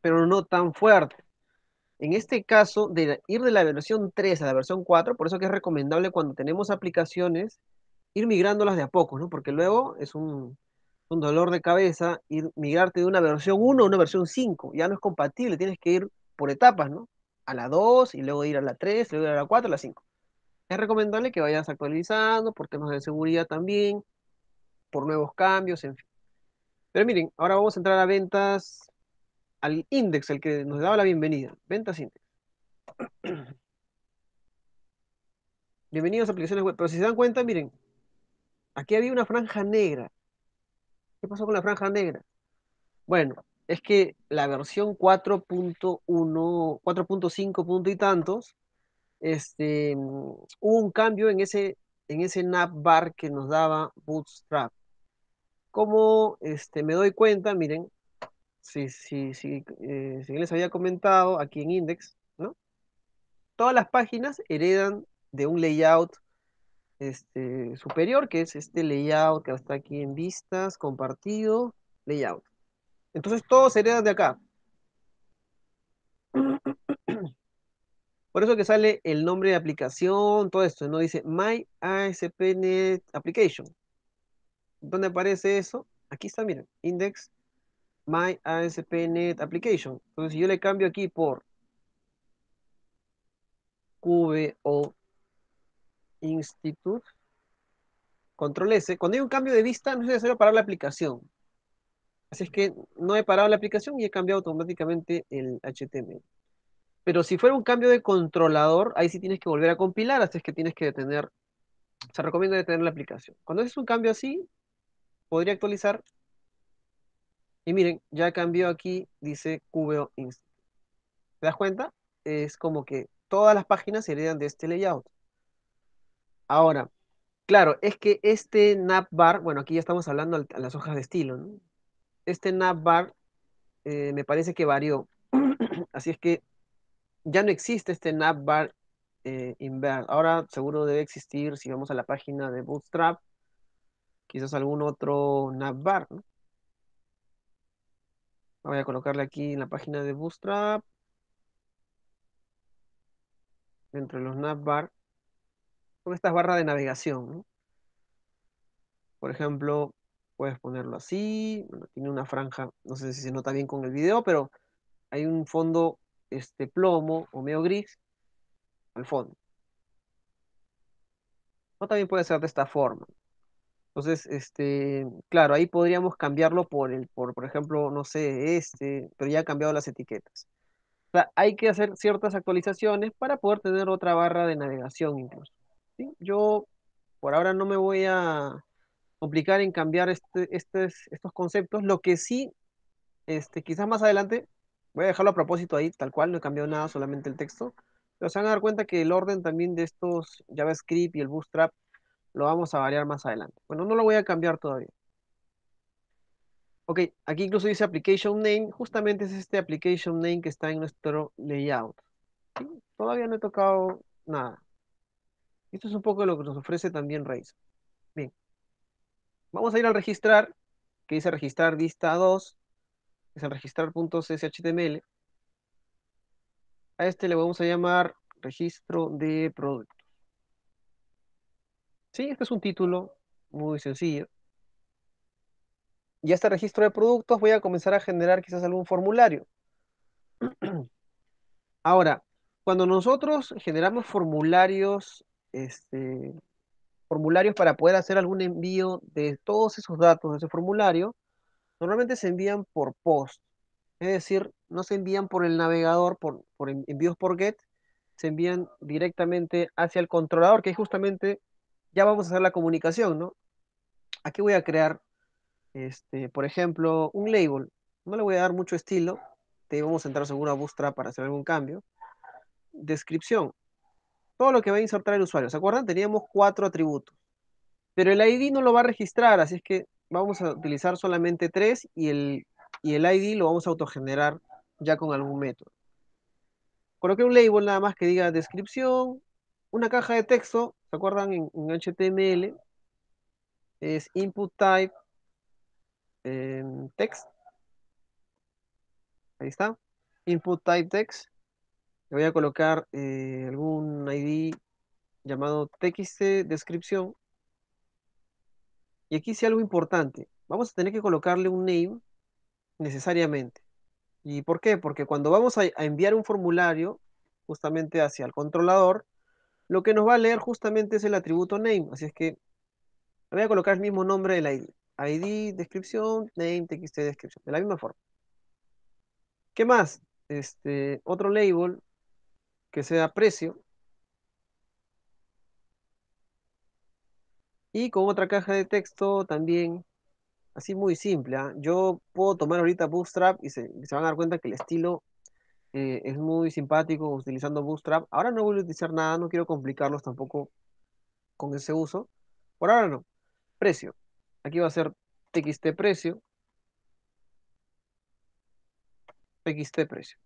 pero no tan fuerte. En este caso, de ir de la versión 3 a la versión 4, por eso que es recomendable cuando tenemos aplicaciones ir migrándolas de a poco, ¿no? Porque luego es un, dolor de cabeza ir migrarte de una versión 1 a una versión 5, ya no es compatible, tienes que ir por etapas, ¿no? A la 2 y luego ir a la 3, luego ir a la 4, a la 5. Es recomendable que vayas actualizando por temas de seguridad también, por nuevos cambios, en fin. Pero miren, ahora vamos a entrar a ventas, al index, el que nos daba la bienvenida. Ventas índice. Bienvenidos a aplicaciones web. Pero si se dan cuenta, miren, aquí había una franja negra. ¿Qué pasó con la franja negra? Bueno, es que la versión 4.1, 4.5 punto y tantos, este, mm, hubo un cambio en ese, en ese navbar que nos daba Bootstrap como este, me doy cuenta, miren, si, si, si, eh, les había comentado aquí en Index, ¿no? Todas las páginas heredan de un layout este, superior, que es este layout que está aquí en vistas, compartido, layout. Entonces todos heredan de acá. Por eso que sale el nombre de aplicación, todo esto, ¿no? Dice My ASP.NET Application. ¿Dónde aparece eso? Aquí está, miren, index my ASP.NET application. Entonces, si yo le cambio aquí por QBO Institute, control S, cuando hay un cambio de vista no es necesario parar la aplicación. Así es que no he parado la aplicación y he cambiado automáticamente el HTML. Pero si fuera un cambio de controlador, ahí sí tienes que volver a compilar, así es que tienes que detener, se recomienda detener la aplicación. Cuando es un cambio así, podría actualizar. Y miren, ya cambió aquí, dice QBO ¿Te das cuenta? Es como que todas las páginas se heredan de este layout. Ahora, claro, es que este navbar, bueno, aquí ya estamos hablando a las hojas de estilo, Este navbar eh, me parece que varió. Así es que ya no existe este navbar eh, invert. Ahora seguro debe existir si vamos a la página de Bootstrap quizás algún otro navbar, Voy a colocarle aquí en la página de Bootstrap. Dentro de los navbar. Con estas barras de navegación, Por ejemplo, puedes ponerlo así. tiene una franja, no sé si se nota bien con el video, pero hay un fondo este plomo o medio gris al fondo. O también puede ser de esta forma. Entonces, este, claro, ahí podríamos cambiarlo por el, por, por ejemplo, no sé, este, pero ya ha cambiado las etiquetas. O sea, hay que hacer ciertas actualizaciones para poder tener otra barra de navegación incluso. Yo por ahora no me voy a complicar en cambiar este, estos conceptos. Lo que sí, este, quizás más adelante, voy a dejarlo a propósito ahí, tal cual, no he cambiado nada, solamente el texto. Pero se van a dar cuenta que el orden también de estos JavaScript y el Bootstrap lo vamos a variar más adelante. Bueno, no lo voy a cambiar todavía. Ok, aquí incluso dice application name. Justamente es este application name que está en nuestro layout. Todavía no he tocado nada. Esto es un poco lo que nos ofrece también Rails. Bien. Vamos a ir al registrar, que dice registrar Vista 2, es el registrar.cshtml. A este le vamos a llamar registro de producto. Sí, este es un título muy sencillo. Y este registro de productos voy a comenzar a generar quizás algún formulario. Ahora, cuando nosotros generamos formularios, este, formularios para poder hacer algún envío de todos esos datos de ese formulario, normalmente se envían por post. Es decir, no se envían por el navegador, por, por envíos por GET, se envían directamente hacia el controlador, que es justamente ya vamos a hacer la comunicación, ¿no? Aquí voy a crear, este, por ejemplo, un label. No le voy a dar mucho estilo. Te vamos a entrar seguro una para hacer algún cambio. Descripción. Todo lo que va a insertar el usuario. ¿Se acuerdan? Teníamos cuatro atributos. Pero el ID no lo va a registrar, así es que vamos a utilizar solamente tres y el, y el ID lo vamos a autogenerar ya con algún método. Coloqué un label nada más que diga descripción, una caja de texto, ¿se acuerdan? En, HTML es input type text. Ahí está. Input type text. Le voy a colocar eh, algún ID llamado txt descripción. Y aquí sí algo importante. Vamos a tener que colocarle un name necesariamente. ¿Y por qué? Porque cuando vamos a enviar un formulario justamente hacia el controlador, lo que nos va a leer justamente es el atributo name, así es que voy a colocar el mismo nombre del ID. ID, descripción, name, txt, descripción, de la misma forma. ¿Qué más? Este, otro label que sea precio. Y con otra caja de texto también, así muy simple. ¿ah? Yo puedo tomar ahorita Bootstrap y se van a dar cuenta que el estilo eh, es muy simpático utilizando Bootstrap. Ahora no voy a utilizar nada, no quiero complicarlos tampoco con ese uso. Por ahora no. Precio. Aquí va a ser txt precio. txt precio.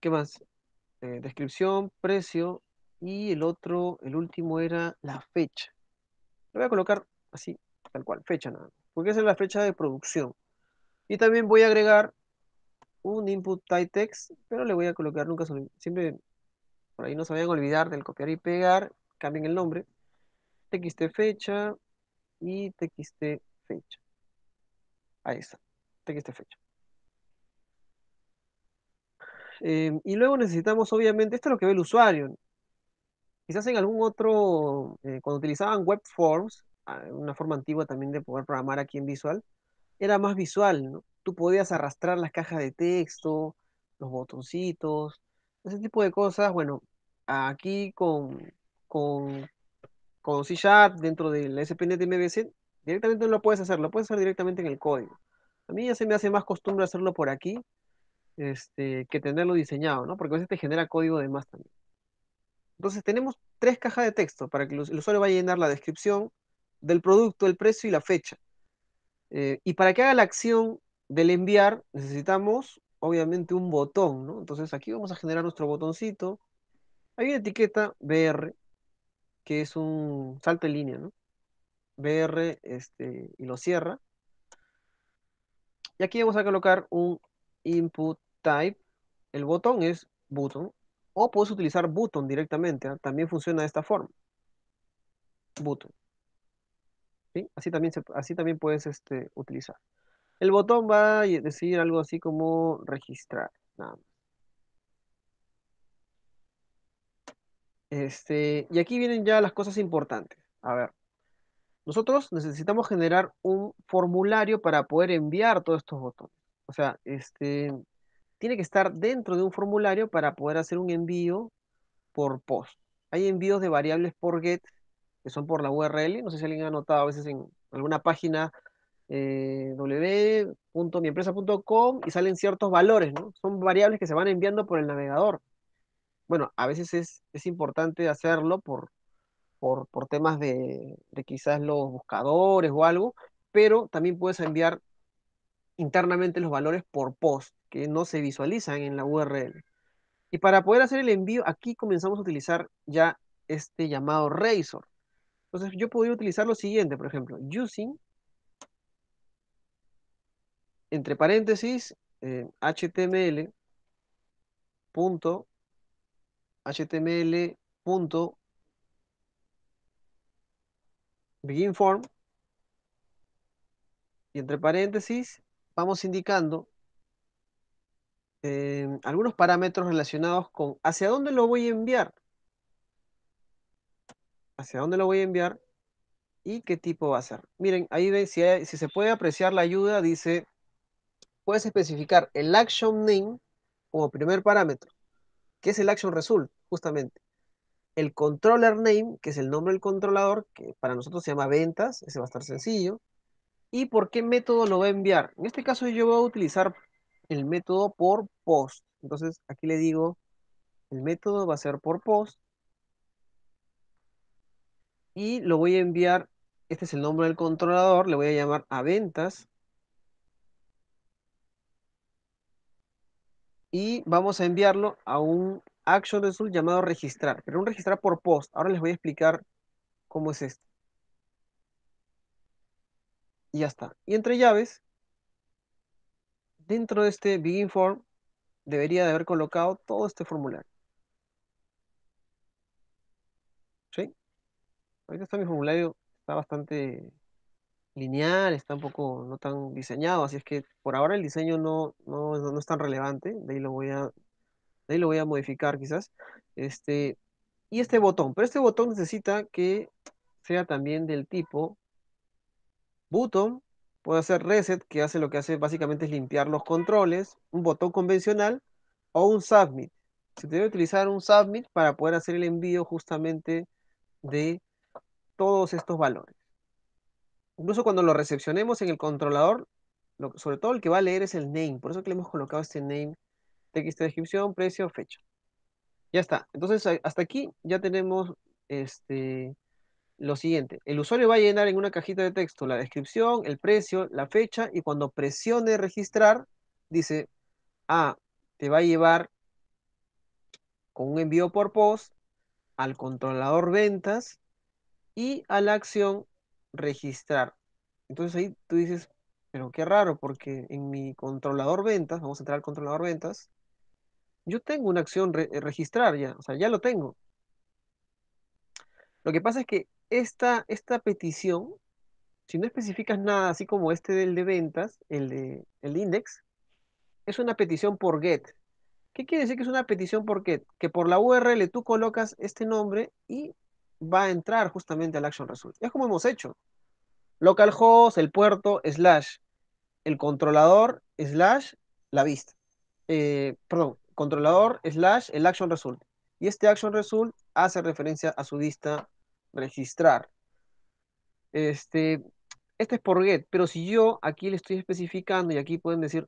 ¿Qué más? Eh, descripción, precio y el otro, el último era la fecha. Lo voy a colocar así, tal cual, fecha nada. Porque esa es la fecha de producción. Y también voy a agregar un input type text, pero le voy a colocar nunca, siempre por ahí no se vayan a olvidar del copiar y pegar, cambien el nombre, txt fecha y txt fecha. Ahí está, txt fecha. Em, y luego necesitamos, obviamente, esto es lo que ve el usuario. Quizás en algún otro, eh, cuando utilizaban web forms, ah, una forma antigua también de poder programar aquí en visual, era más visual, ¿no? tú podías arrastrar las cajas de texto, los botoncitos, ese tipo de cosas. Bueno, aquí con, con, con C Sharp dentro del SPNet MVC, directamente no lo puedes hacer, lo puedes hacer directamente en el código. A mí ya se me hace más costumbre hacerlo por aquí este, que tenerlo diseñado, ¿no? Porque a veces te genera código de más también. Entonces tenemos tres cajas de texto para que el usuario vaya a llenar la descripción del producto, el precio y la fecha. Eh, y para que haga la acción del enviar necesitamos obviamente un botón, ¿no? Entonces aquí vamos a generar nuestro botoncito. Hay una etiqueta BR, que es un salto en línea, ¿no? BR este, y lo cierra. Y aquí vamos a colocar un input type. El botón es button. O puedes utilizar button directamente. ¿ah? También funciona de esta forma. Button. Así, también así también puedes este, utilizar. El botón va a decir algo así como registrar. Nada Este, y aquí vienen ya las cosas importantes. A ver, nosotros necesitamos generar un formulario para poder enviar todos estos botones. O sea, este, tiene que estar dentro de un formulario para poder hacer un envío por post. Hay envíos de variables por get, que son por la URL. No sé si alguien ha notado a veces en alguna página eh, www.miempresa.com y salen ciertos valores, ¿no? Son variables que se van enviando por el navegador. Bueno, a veces es, importante hacerlo por, por, temas de, de, quizás los buscadores o algo, pero también puedes enviar internamente los valores por post, que no se visualizan en la URL. Y para poder hacer el envío, aquí comenzamos a utilizar ya este llamado Razor. Entonces yo podría utilizar lo siguiente, por ejemplo, using entre paréntesis, HTML eh, punto HTML punto begin form y entre paréntesis vamos indicando em, algunos parámetros relacionados con hacia dónde lo voy a enviar hacia dónde lo voy a enviar y qué tipo va a ser. Miren, ahí ven, si, si se puede apreciar la ayuda, dice puedes especificar el action name como primer parámetro, que es el action result, justamente. El controller name, que es el nombre del controlador, que para nosotros se llama ventas, ese va a estar sencillo. ¿Y por qué método lo va a enviar? En este caso yo voy a utilizar el método por post. Entonces aquí le digo, el método va a ser por post. Y lo voy a enviar, este es el nombre del controlador, le voy a llamar a ventas. y vamos a enviarlo a un action result llamado registrar, pero un registrar por post. Ahora les voy a explicar cómo es esto. Y ya está. Y entre llaves, dentro de este form, debería de haber colocado todo este formulario. ¿Sí? Ahorita está mi formulario, está bastante lineal, está un poco no tan diseñado, así es que por ahora el diseño no, no, es tan relevante, de ahí lo voy a, lo voy a modificar quizás. Este, y este botón, pero este botón necesita que sea también del tipo button, puede hacer reset, que hace lo que hace básicamente es limpiar los controles, un botón convencional o un submit. Se debe utilizar un submit para poder hacer el envío justamente de todos estos valores incluso cuando lo recepcionemos en el controlador, sobre todo el que va a leer es el name. Por eso que le hemos colocado este name, texto, descripción, precio, fecha. Ya está. Entonces, hasta aquí ya tenemos este, lo siguiente. El usuario va a llenar en una cajita de texto la descripción, el precio, la fecha, y cuando presione registrar, dice, ah, te va a llevar con un envío por post al controlador ventas y a la acción registrar. Entonces ahí tú dices, pero qué raro, porque en mi controlador ventas, vamos a entrar al controlador ventas, yo tengo una acción eh, registrar ya, o sea, ya lo tengo. Lo que pasa es que esta, esta petición, si no especificas nada, así como este del de ventas, el de el index, es una petición por get. ¿Qué quiere decir que es una petición por get? Que por la URL tú colocas este nombre y va a entrar justamente al action result. Es como hemos hecho. Localhost, el puerto, slash, el controlador, slash, la vista. Eh, perdón, controlador, slash, el action result. Y este action result hace referencia a su vista registrar. Este, este es por get, pero si yo aquí le estoy especificando y aquí pueden decir,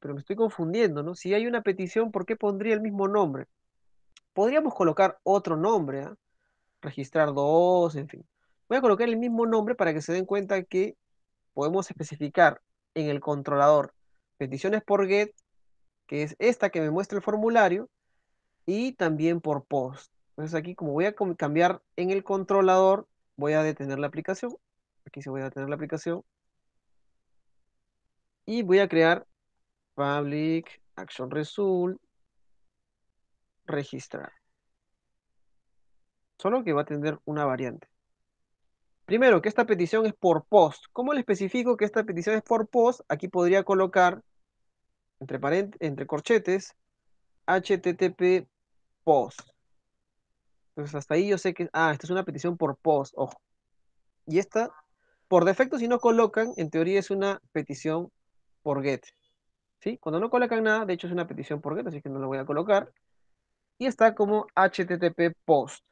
pero me estoy confundiendo, ¿no? Si hay una petición, ¿por qué pondría el mismo nombre? Podríamos colocar otro nombre, ¿ah? registrar dos, en fin. Voy a colocar el mismo nombre para que se den cuenta que podemos especificar en el controlador peticiones por get, que es esta que me muestra el formulario, y también por post. Entonces aquí como voy a cambiar en el controlador, voy a detener la aplicación. Aquí se voy a detener la aplicación. Y voy a crear public action result registrar solo que va a tener una variante. Primero, que esta petición es por post. ¿Cómo le especifico que esta petición es por post? Aquí podría colocar, entre, entre corchetes, http post. Entonces hasta ahí yo sé que, ah, esta es una petición por post, ojo. Y esta, por defecto si no colocan, en teoría es una petición por get. ¿Sí? Cuando no colocan nada, de hecho es una petición por get, así que no la voy a colocar. Y está como http post.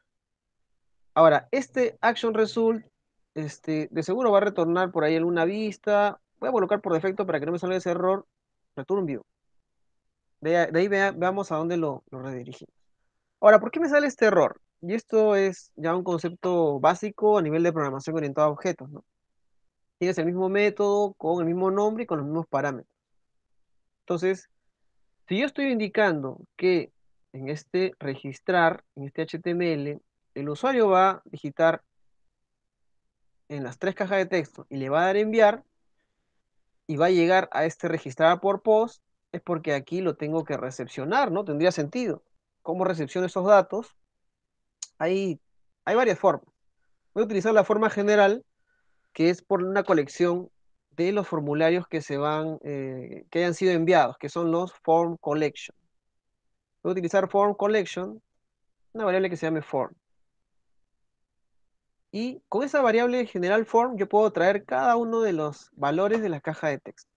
Ahora, este Action Result, este, de seguro va a retornar por ahí alguna vista. Voy a colocar por defecto para que no me salga ese error. Return View. De, de ahí veamos a dónde lo, redirigimos. Ahora, ¿por qué me sale este error? Y esto es ya un concepto básico a nivel de programación orientada a objetos, ¿no? Tienes el mismo método, con el mismo nombre y con los mismos parámetros. Entonces, si yo estoy indicando que en este registrar, en este HTML, el usuario va a digitar en las tres cajas de texto y le va a dar enviar y va a llegar a este registrar por post, es porque aquí lo tengo que recepcionar, ¿no? Tendría sentido. ¿Cómo recepciono esos datos? Hay, hay varias formas. Voy a utilizar la forma general, que es por una colección de los formularios que se van, eh, que hayan sido enviados, que son los form collection. Voy a utilizar form collection, una variable que se llame form. Y con esa variable general form yo puedo traer cada uno de los valores de la caja de texto.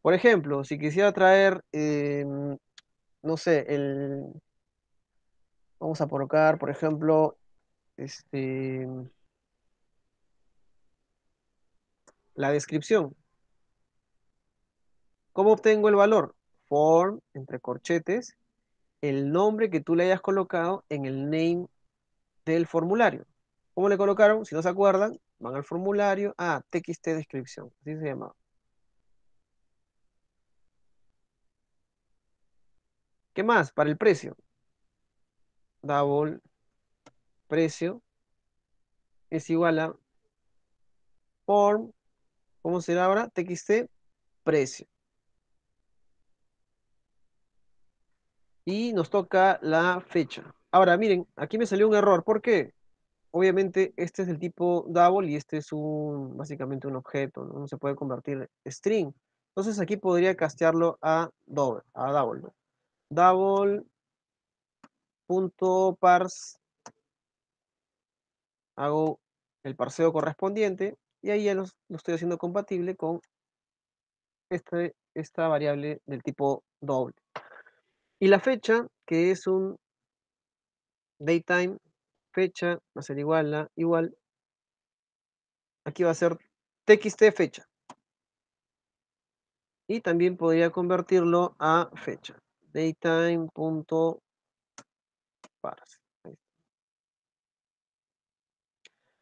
Por ejemplo, si quisiera traer, em, no sé, el... Vamos a colocar, por ejemplo, este... La descripción. ¿Cómo obtengo el valor? Form, entre corchetes, el nombre que tú le hayas colocado en el name del formulario. ¿Cómo le colocaron? Si no se acuerdan, van al formulario. Ah, TXT descripción. Así se llama. ¿Qué más? Para el precio. Double precio es igual a form. ¿Cómo será ahora? TXT precio. Y nos toca la fecha. Ahora, miren, aquí me salió un error. ¿Por qué? obviamente este es el tipo double y este es un, básicamente un objeto, ¿no? se puede convertir string. Entonces aquí podría castearlo a double, a double, hago el parseo correspondiente y ahí ya lo, estoy haciendo compatible con este, esta variable del tipo double. Y la fecha, que es un daytime, fecha va a ser igual a igual. Aquí va a ser txt fecha. Y también podría convertirlo a fecha. Daytime.parse.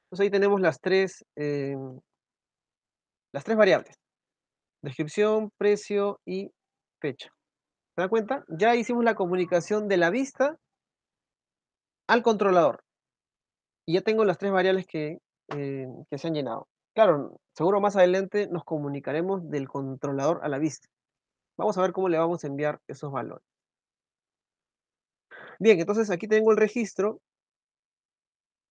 Entonces ahí tenemos las tres, eh, las tres variables. Descripción, precio y fecha. ¿Se da cuenta? Ya hicimos la comunicación de la vista al controlador y ya tengo las tres variables eh, que, se han llenado. Claro, seguro más adelante nos comunicaremos del controlador a la vista. Vamos a ver cómo le vamos a enviar esos valores. Bien, entonces aquí tengo el registro.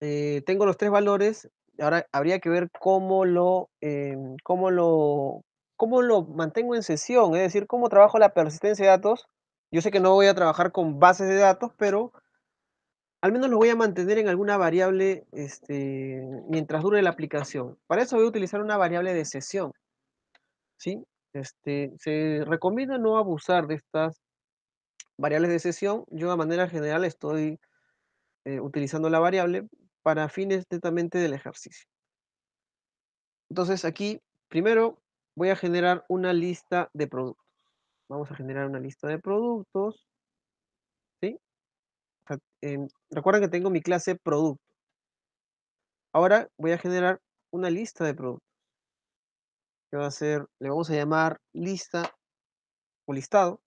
Eh, tengo los tres valores. Ahora habría que ver cómo lo, eh, cómo lo, cómo lo mantengo en sesión. Es decir, cómo trabajo la persistencia de datos. Yo sé que no voy a trabajar con bases de datos, pero al menos lo voy a mantener en alguna variable este, mientras dure la aplicación. Para eso voy a utilizar una variable de sesión. Este, se recomienda no abusar de estas variables de sesión. Yo de manera general estoy eh, utilizando la variable para fines netamente del ejercicio. Entonces aquí, primero, voy a generar una lista de productos. Vamos a generar una lista de productos eh, recuerden que tengo mi clase producto. Ahora voy a generar una lista de productos. Que va a ser, le vamos a llamar lista o listado.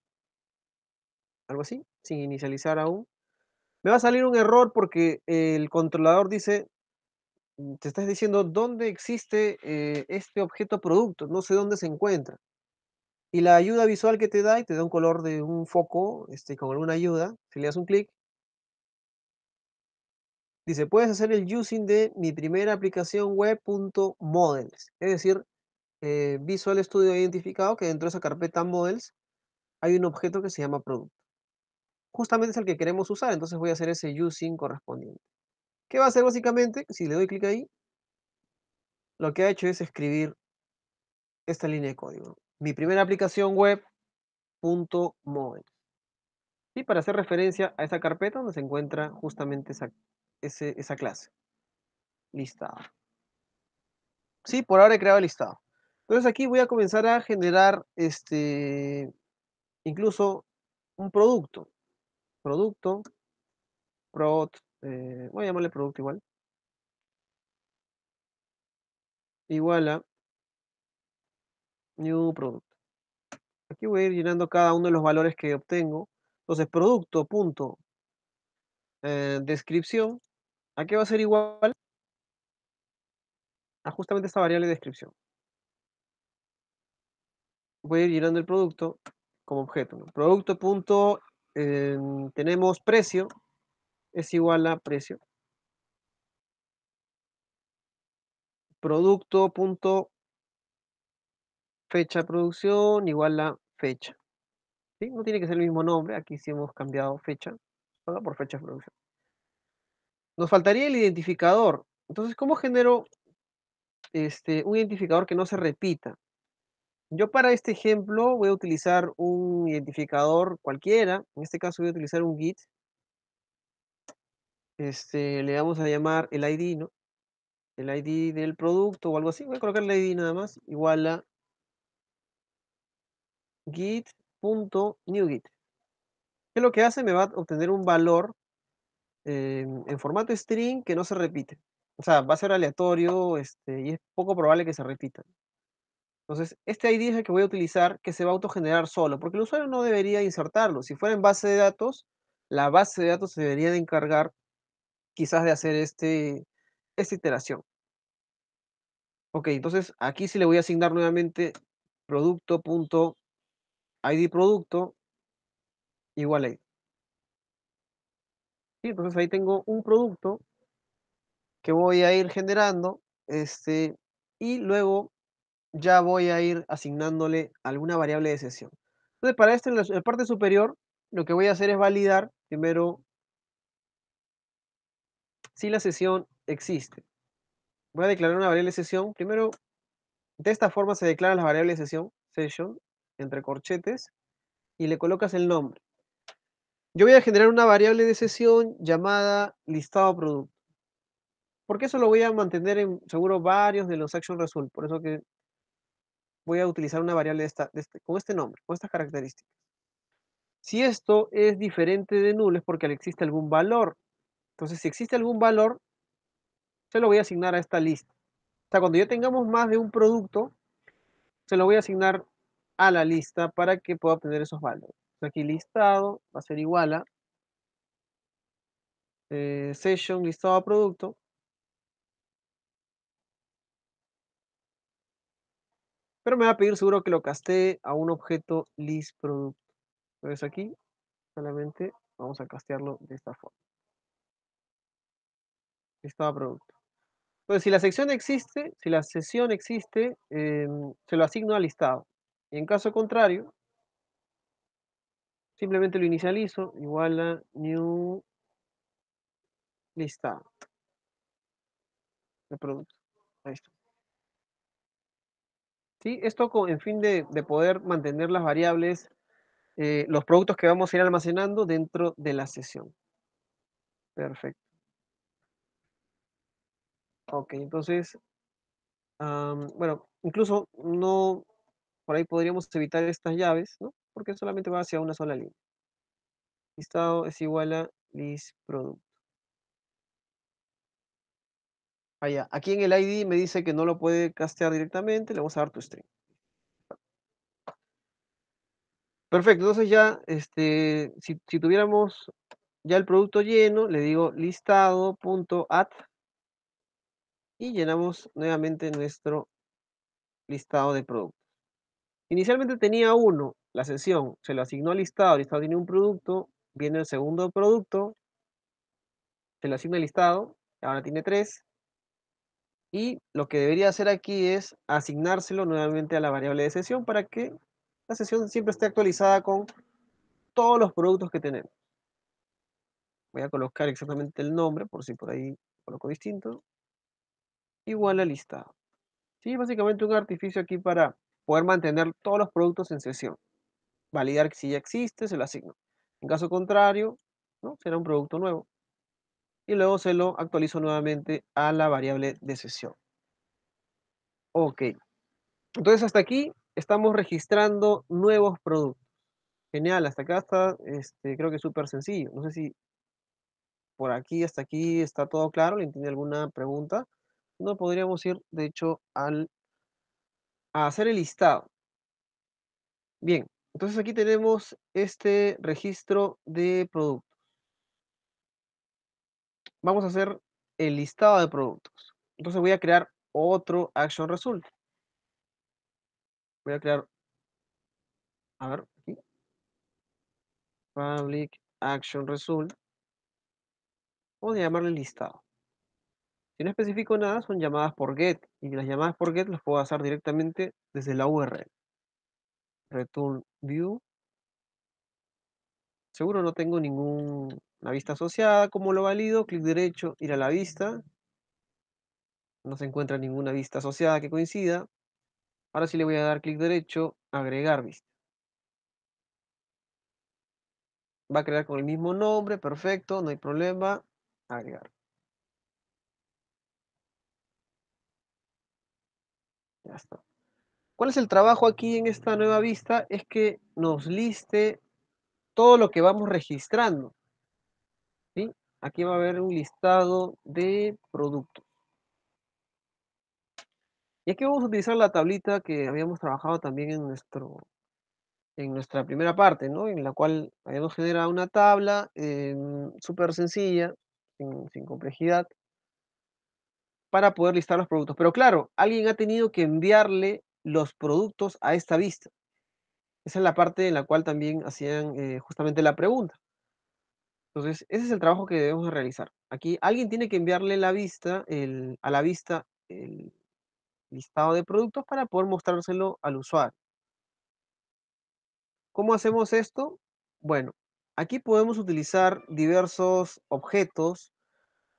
Algo así, sin inicializar aún. Me va a salir un error porque el controlador dice, mm, te estás diciendo dónde existe eh, este objeto producto, no sé dónde se encuentra. Y la ayuda visual que te da, y te da un color de un foco este, con alguna ayuda, si le das un clic, Dice, puedes hacer el using de mi primera aplicación web.models, es decir, eh, Visual Studio ha identificado que dentro de esa carpeta models hay un objeto que se llama producto. Justamente es el que queremos usar, entonces voy a hacer ese using correspondiente. ¿Qué va a hacer básicamente? Si le doy clic ahí, lo que ha hecho es escribir esta línea de código. Mi primera aplicación web.models. Y para hacer referencia a esa carpeta donde se encuentra justamente esa esa clase. Listado. Sí, por ahora he creado el listado. Entonces aquí voy a comenzar a generar este, incluso un producto. Producto, eh, voy a llamarle producto igual. Igual a new product. Aquí voy a ir llenando cada uno de los valores que obtengo. Entonces, producto, punto, eh, descripción, ¿a qué va a ser igual? A justamente esta variable de descripción. Voy a ir llenando el producto como objeto. Producto punto, em, tenemos precio, es igual a precio. Producto punto fecha producción igual a fecha. ¿Sí? No tiene que ser el mismo nombre, aquí si hemos cambiado fecha por fecha de producción. Nos faltaría el identificador. Entonces, ¿cómo genero este, un identificador que no se repita? Yo para este ejemplo voy a utilizar un identificador cualquiera. En este caso voy a utilizar un git. Este, le vamos a llamar el ID, ¿no? El ID del producto o algo así. Voy a colocar el ID nada más. Igual a git.newgit que lo que hace me va a obtener un valor en formato string que no se repite. O sea, va a ser aleatorio este, y es poco probable que se repita. Entonces, este ID es el que voy a utilizar que se va a autogenerar solo, porque el usuario no debería insertarlo. Si fuera en base de datos, la base de datos se debería de encargar quizás de hacer este, esta iteración. Ok, entonces aquí sí le voy a asignar nuevamente producto.id producto igual a Y. entonces ahí tengo un producto que voy a ir generando este, y luego ya voy a ir asignándole alguna variable de sesión. Entonces para esto en la, parte superior lo que voy a hacer es validar primero si la sesión existe. Voy a declarar una variable de sesión. Primero, de esta forma se declaran las variables de sesión, session, entre corchetes, y le colocas el nombre yo voy a generar una variable de sesión llamada listado producto. Porque eso lo voy a mantener en seguro varios de los action result. Por eso que voy a utilizar una variable este, con este nombre, con estas características. Si esto es diferente de null es porque existe algún valor. Entonces, si existe algún valor, se lo voy a asignar a esta lista. O sea, cuando ya tengamos más de un producto, se lo voy a asignar a la lista para que pueda obtener esos valores aquí listado, va a ser igual a eh, session listado a producto. Pero me va a pedir seguro que lo castee a un objeto list producto. Entonces aquí solamente vamos a castearlo de esta forma. Listado a producto. Entonces, si la sección existe, si la sesión existe, em, se lo asigno al listado. Y en caso contrario, Simplemente lo inicializo, igual a new lista de producto Ahí está. ¿Sí? Esto con, en fin de, poder mantener las variables, eh, los productos que vamos a ir almacenando dentro de la sesión. Perfecto. Ok, entonces, bueno, incluso no, por ahí podríamos evitar estas llaves, ¿no? porque solamente va hacia una sola línea. Listado es igual a list product. Allá. Ah, Aquí en el ID me dice que no lo puede castear directamente. Le vamos a dar tu string. Perfecto. Entonces ya, este, si, si tuviéramos ya el producto lleno, le digo listado.at y llenamos nuevamente nuestro listado de productos. Inicialmente tenía uno, la sesión, se lo asignó al listado, el listado tiene un producto, viene el segundo producto, se lo asigna al listado, ahora tiene tres, y lo que debería hacer aquí es asignárselo nuevamente a la variable de sesión para que la sesión siempre esté actualizada con todos los productos que tenemos. Voy a colocar exactamente el nombre, por si por ahí coloco distinto. Igual a listado. Sí, básicamente un artificio aquí para poder mantener todos los productos en sesión, validar que si ya existe, se lo asigno. En caso contrario, ¿no? será un producto nuevo. Y luego se lo actualizo nuevamente a la variable de sesión. Ok. Entonces hasta aquí estamos registrando nuevos productos. Genial, hasta acá está, este, creo que es súper sencillo. No sé si por aquí, hasta aquí está todo claro. ¿Le tiene alguna pregunta? No podríamos ir, de hecho, al a hacer el listado. Bien, entonces aquí tenemos este registro de productos. Vamos a hacer el listado de productos. Entonces voy a crear otro Action Result. Voy a crear, a ver, aquí. Public Action Result. Vamos a llamarle listado. Si no especifico nada, son llamadas por get, y las llamadas por get las puedo hacer directamente desde la URL. Return view. Seguro no tengo ninguna vista asociada. ¿Cómo lo valido? Clic derecho, ir a la vista. No se encuentra ninguna vista asociada que coincida. Ahora sí le voy a dar clic derecho, agregar vista. Va a crear con el mismo nombre, perfecto, no hay problema. Agregar. Ya ¿Cuál es el trabajo aquí en esta nueva vista? Es que nos liste todo lo que vamos registrando. ¿sí? Aquí va a haber un listado de productos. Y aquí vamos a utilizar la tablita que habíamos trabajado también en, nuestro, en nuestra primera parte, En la cual habíamos generado una tabla eh, súper sencilla, sin complejidad, para poder listar los productos. Pero claro, alguien ha tenido que enviarle los productos a esta vista. Esa es la parte en la cual también hacían eh, justamente la pregunta. Entonces, ese es el trabajo que debemos realizar. Aquí alguien tiene que enviarle la vista, a la vista el listado de productos para poder mostrárselo al usuario. ¿Cómo hacemos esto? Bueno, aquí podemos utilizar diversos objetos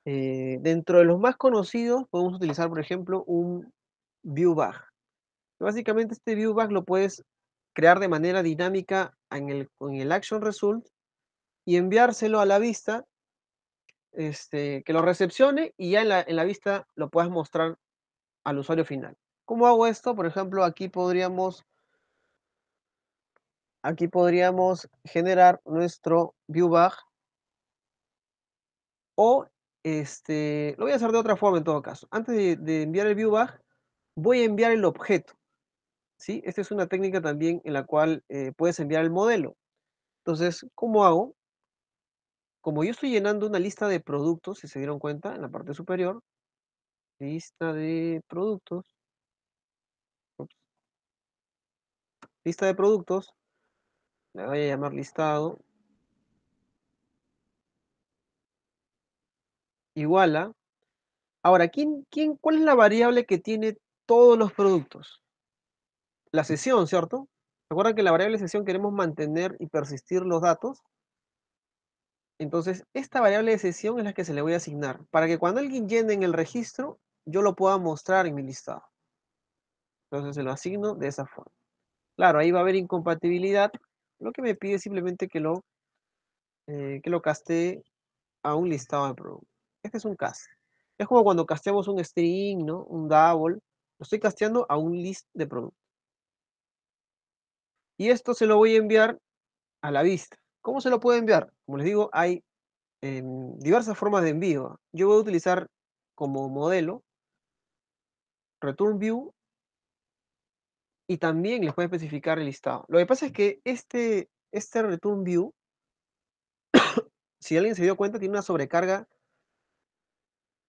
eh, dentro de los más conocidos podemos utilizar, por ejemplo, un ViewBag. Básicamente este ViewBag lo puedes crear de manera dinámica en el, en action result y enviárselo a la vista, este, que lo recepcione y ya en la, vista lo puedas mostrar al usuario final. ¿Cómo hago esto? Por ejemplo, aquí podríamos, aquí podríamos generar nuestro ViewBag o este, lo voy a hacer de otra forma en todo caso. Antes de, enviar el ViewBag, voy a enviar el objeto. ¿sí? Esta es una técnica también en la cual eh, puedes enviar el modelo. Entonces, ¿cómo hago? Como yo estoy llenando una lista de productos, si se dieron cuenta, en la parte superior, lista de productos, lista de productos, le voy a llamar listado, igual a... Ahora, ¿quién, quién, ¿cuál es la variable que tiene todos los productos? La sesión, ¿cierto? Recuerdan que la variable sesión queremos mantener y persistir los datos. Entonces, esta variable de sesión es la que se le voy a asignar, para que cuando alguien llene en el registro, yo lo pueda mostrar en mi listado. Entonces, se lo asigno de esa forma. Claro, ahí va a haber incompatibilidad. Lo que me pide simplemente que lo, eh, que lo caste a un listado de productos. Este es un cast. Es como cuando casteamos un string, ¿no? Un double. Lo estoy casteando a un list de productos. Y esto se lo voy a enviar a la vista. ¿Cómo se lo puede enviar? Como les digo, hay em, diversas formas de envío. Yo voy a utilizar como modelo return view y también les voy a especificar el listado. Lo que pasa es que este, este return view, si alguien se dio cuenta, tiene una sobrecarga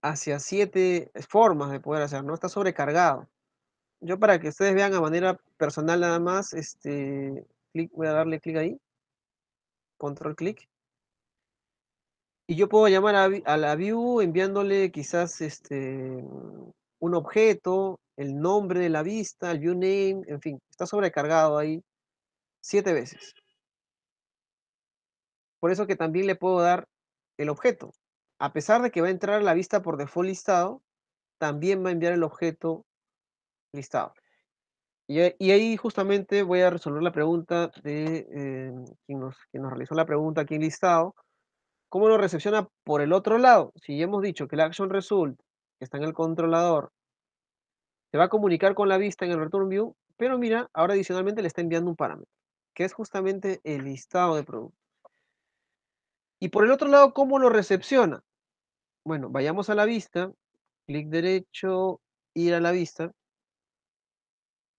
hacia siete formas de poder hacer, ¿no? Está sobrecargado. Yo para que ustedes vean a manera personal nada más, este, voy a darle clic ahí, control clic. Y yo puedo llamar a, la view enviándole quizás este, un objeto, el nombre de la vista, el view name, en fin, está sobrecargado ahí siete veces. Por eso que también le puedo dar el objeto, a pesar de que va a entrar la vista por default listado, también va a enviar el objeto listado. Y, ahí justamente voy a resolver la pregunta de eh, quien, nos, realizó la pregunta aquí en listado. ¿Cómo lo recepciona por el otro lado? Si ya hemos dicho que el action result, que está en el controlador, se va a comunicar con la vista en el return view, pero mira, ahora adicionalmente le está enviando un parámetro, que es justamente el listado de productos. Y por el otro lado, ¿cómo lo recepciona? Bueno, vayamos a la vista, clic derecho, ir a la vista.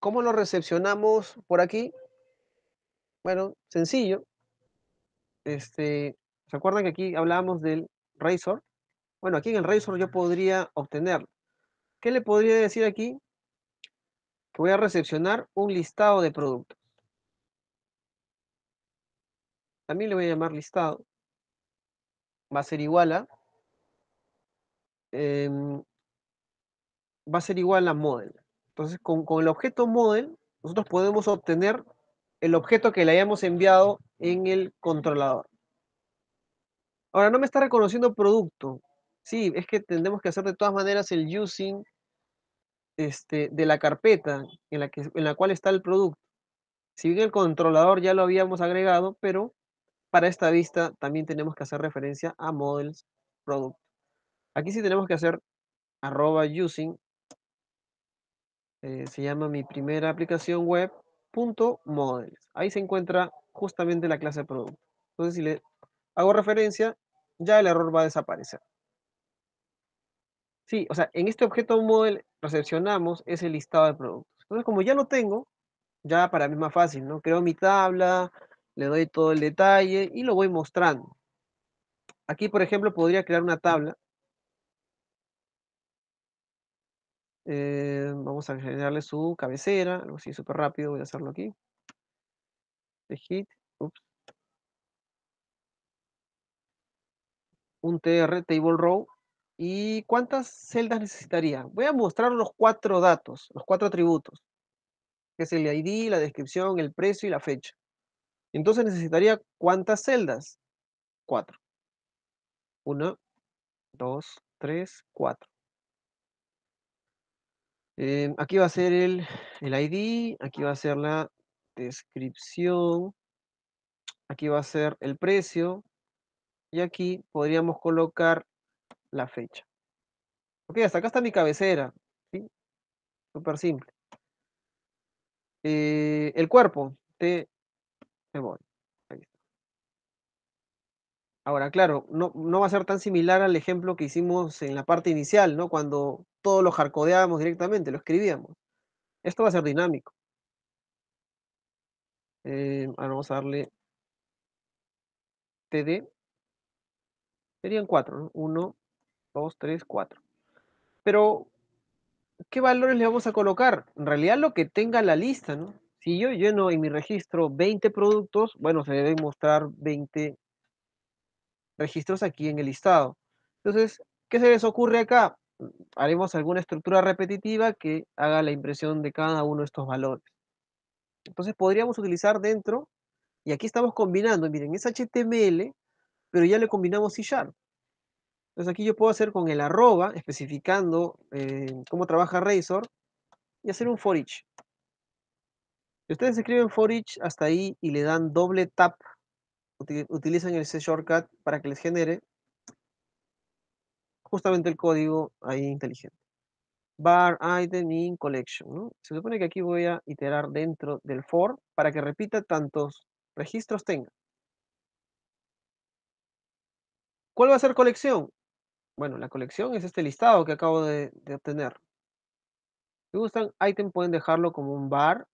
¿Cómo lo recepcionamos por aquí? Bueno, sencillo. Este, ¿Se acuerdan que aquí hablábamos del Razor? Bueno, aquí en el Razor yo podría obtenerlo. ¿Qué le podría decir aquí? Que voy a recepcionar un listado de productos. También le voy a llamar listado. Va a ser igual a Em, va a ser igual a model. Entonces, con, el objeto model, nosotros podemos obtener el objeto que le hayamos enviado en el controlador. Ahora, no me está reconociendo producto. Sí, es que tendremos que hacer de todas maneras el using este, de la carpeta en la, que, en la cual está el producto. Si bien el controlador ya lo habíamos agregado, pero para esta vista también tenemos que hacer referencia a models product. Aquí sí tenemos que hacer arroba using. Eh, se llama mi primera aplicación web punto Ahí se encuentra justamente la clase de producto. Entonces, si le hago referencia, ya el error va a desaparecer. Sí, o sea, en este objeto model recepcionamos ese listado de productos. Entonces, como ya lo tengo, ya para mí es más fácil, ¿no? Creo mi tabla, le doy todo el detalle y lo voy mostrando. Aquí, por ejemplo, podría crear una tabla Eh, vamos a generarle su cabecera, algo así súper rápido, voy a hacerlo aquí. hit, Un TR, table row. ¿Y cuántas celdas necesitaría? Voy a mostrar los cuatro datos, los cuatro atributos, que es el ID, la descripción, el precio y la fecha. Entonces necesitaría cuántas celdas? Cuatro. Una, dos, tres, cuatro. Eh, aquí va a ser el, ID, aquí va a ser la descripción, aquí va a ser el precio y aquí podríamos colocar la fecha. Ok, hasta acá está mi cabecera. Súper simple. Eh, el cuerpo, te, me voy. Ahora, claro, no, va a ser tan similar al ejemplo que hicimos en la parte inicial, ¿no? Cuando todos lo jarcodeábamos directamente, lo escribíamos. Esto va a ser dinámico. ahora eh, vamos a darle TD. Serían cuatro, ¿no? Uno, dos, tres, cuatro. Pero, ¿qué valores le vamos a colocar? En realidad lo que tenga la lista, ¿no? Si yo lleno en mi registro 20 productos, bueno, se debe mostrar 20 registros aquí en el listado. Entonces, ¿qué se les ocurre acá? Haremos alguna estructura repetitiva que haga la impresión de cada uno de estos valores. Entonces podríamos utilizar dentro, y aquí estamos combinando, miren, es HTML, pero ya le combinamos C Sharp. Entonces aquí yo puedo hacer con el arroba, especificando eh, cómo trabaja Razor, y hacer un for each. Si ustedes escriben for each hasta ahí y le dan doble tap utilizan el C shortcut para que les genere justamente el código ahí inteligente. Bar item in collection. Se supone que aquí voy a iterar dentro del for para que repita tantos registros tenga. ¿Cuál va a ser colección? Bueno, la colección es este listado que acabo de, de obtener. Si gustan, item pueden dejarlo como un bar,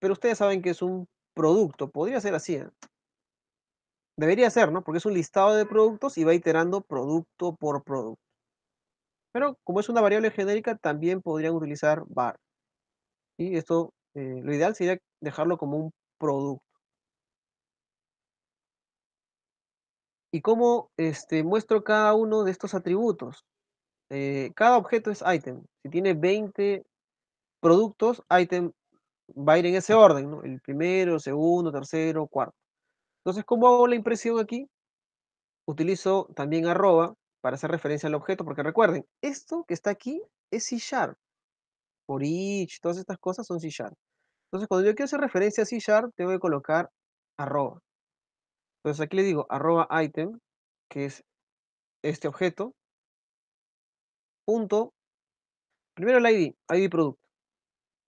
pero ustedes saben que es un producto. Podría ser así. ¿eh? Debería ser, ¿no? Porque es un listado de productos y va iterando producto por producto. Pero como es una variable genérica, también podrían utilizar var. Y esto, eh, lo ideal sería dejarlo como un producto. ¿Y cómo este, muestro cada uno de estos atributos? Eh, cada objeto es item. Si tiene 20 productos, item va a ir en ese orden, ¿no? El primero, segundo, tercero, cuarto. Entonces, ¿cómo hago la impresión aquí? Utilizo también arroba para hacer referencia al objeto, porque recuerden, esto que está aquí es C Sharp. Por each, todas estas cosas son C Sharp. Entonces, cuando yo quiero hacer referencia a C Sharp, tengo que colocar arroba. Entonces, aquí le digo arroba item, que es este objeto, punto, primero el ID, ID producto,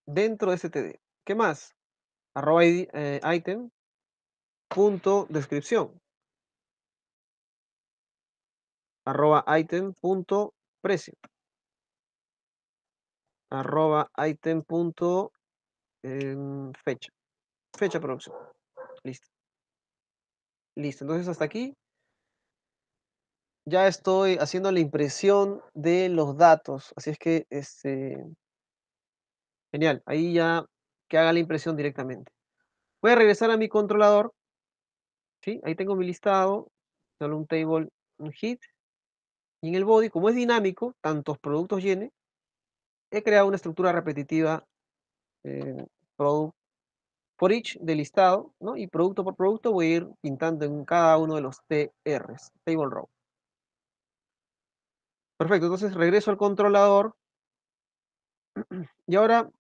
dentro de std TD. ¿Qué más? Arroba eh, item, punto descripción arroba item punto precio arroba item punto em, fecha fecha producción listo listo entonces hasta aquí ya estoy haciendo la impresión de los datos así es que este genial ahí ya que haga la impresión directamente voy a regresar a mi controlador Ahí tengo mi listado, solo un table, un hit. Y en el body, como es dinámico, tantos productos llene, he creado una estructura repetitiva eh, por each del listado, Y producto por producto voy a ir pintando en cada uno de los TRs, table row. Perfecto, entonces regreso al controlador. Y ahora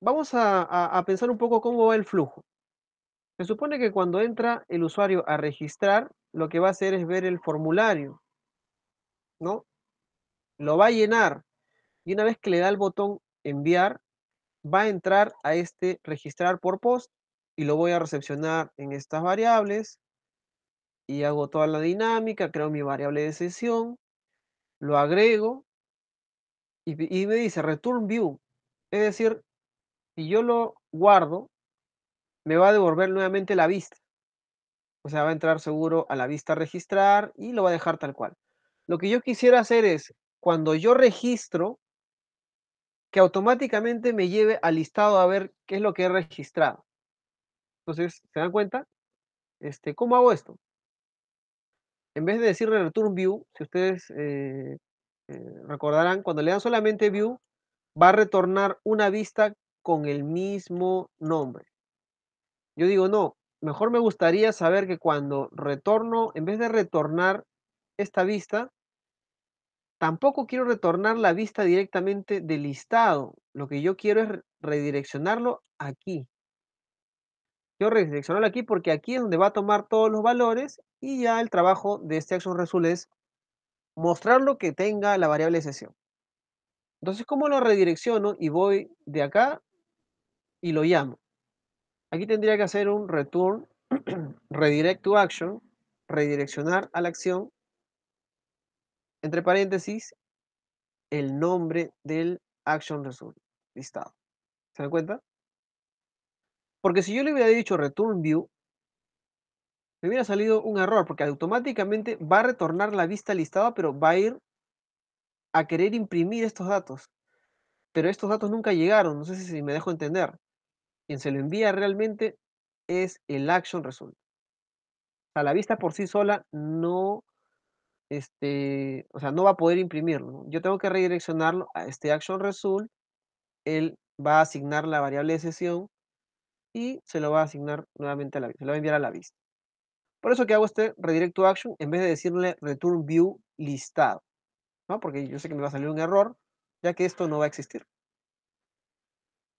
vamos a pensar un poco cómo va el flujo. Se supone que cuando entra el usuario a registrar, lo que va a hacer es ver el formulario, ¿no? Lo va a llenar y una vez que le da el botón enviar, va a entrar a este registrar por post y lo voy a recepcionar en estas variables y hago toda la dinámica, creo mi variable de sesión, lo agrego y, me dice return view. Es decir, si yo lo guardo, me va a devolver nuevamente la vista. O sea, va a entrar seguro a la vista registrar y lo va a dejar tal cual. Lo que yo quisiera hacer es, cuando yo registro, que automáticamente me lleve al listado a ver qué es lo que he registrado. Entonces, ¿se dan cuenta? Este, ¿Cómo hago esto? En vez de decirle return view, si ustedes eh, eh, recordarán, cuando le dan solamente view, va a retornar una vista con el mismo nombre. Yo digo, no, mejor me gustaría saber que cuando retorno, en vez de retornar esta vista, tampoco quiero retornar la vista directamente del listado. Lo que yo quiero es redireccionarlo aquí. Quiero redireccionarlo aquí porque aquí es donde va a tomar todos los valores y ya el trabajo de este action es mostrar lo que tenga la variable sesión. Entonces, ¿cómo lo redirecciono? Y voy de acá y lo llamo. Aquí tendría que hacer un return, redirect to action, redireccionar a la acción, entre paréntesis, el nombre del action result listado. ¿Se dan cuenta? Porque si yo le hubiera dicho return view, me hubiera salido un error, porque automáticamente va a retornar la vista listada, pero va a ir a querer imprimir estos datos. Pero estos datos nunca llegaron, no sé si me dejo entender quien se lo envía realmente es el action result. O sea, la vista por sí sola no, este, o sea, no va a poder imprimirlo. Yo tengo que redireccionarlo a este action result. Él va a asignar la variable de sesión y se lo va a asignar nuevamente a la vista. Se lo va a enviar a la vista. Por eso que hago este redirect to action en vez de decirle return view listado. Porque yo sé que me va a salir un error, ya que esto no va a existir.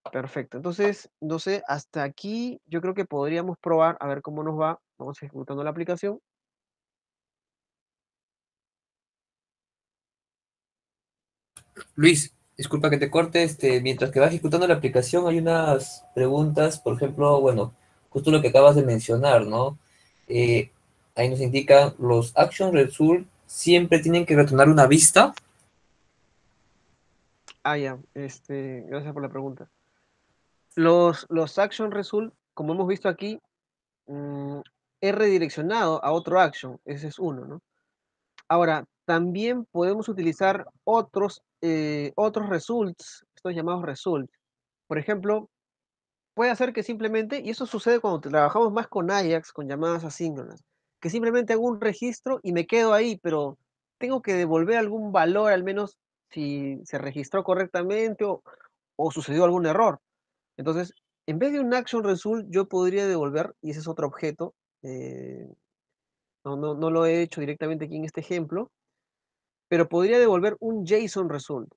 Perfecto. Entonces, no sé, hasta aquí yo creo que podríamos probar a ver cómo nos va. Vamos ejecutando la aplicación. Luis, disculpa que te corte, este, mientras que vas ejecutando la aplicación hay unas preguntas, por ejemplo, bueno, justo lo que acabas de mencionar, ¿no? Eh, ahí nos indica, ¿los action result siempre tienen que retornar una vista? Ah, ya, este, gracias por la pregunta. Los, action result, como hemos visto aquí, mm, es redireccionado a otro action. Ese es uno, ¿no? Ahora, también podemos utilizar otros, eh, otros results, estos llamados results. Por ejemplo, puede hacer que simplemente, y eso sucede cuando trabajamos más con Ajax, con llamadas asíncronas, que simplemente hago un registro y me quedo ahí, pero tengo que devolver algún valor, al menos si se registró correctamente o sucedió algún error. Entonces, en vez de un action result, yo podría devolver, y ese es otro objeto, eh, no, no, lo he hecho directamente aquí en este ejemplo, pero podría devolver un JSON result.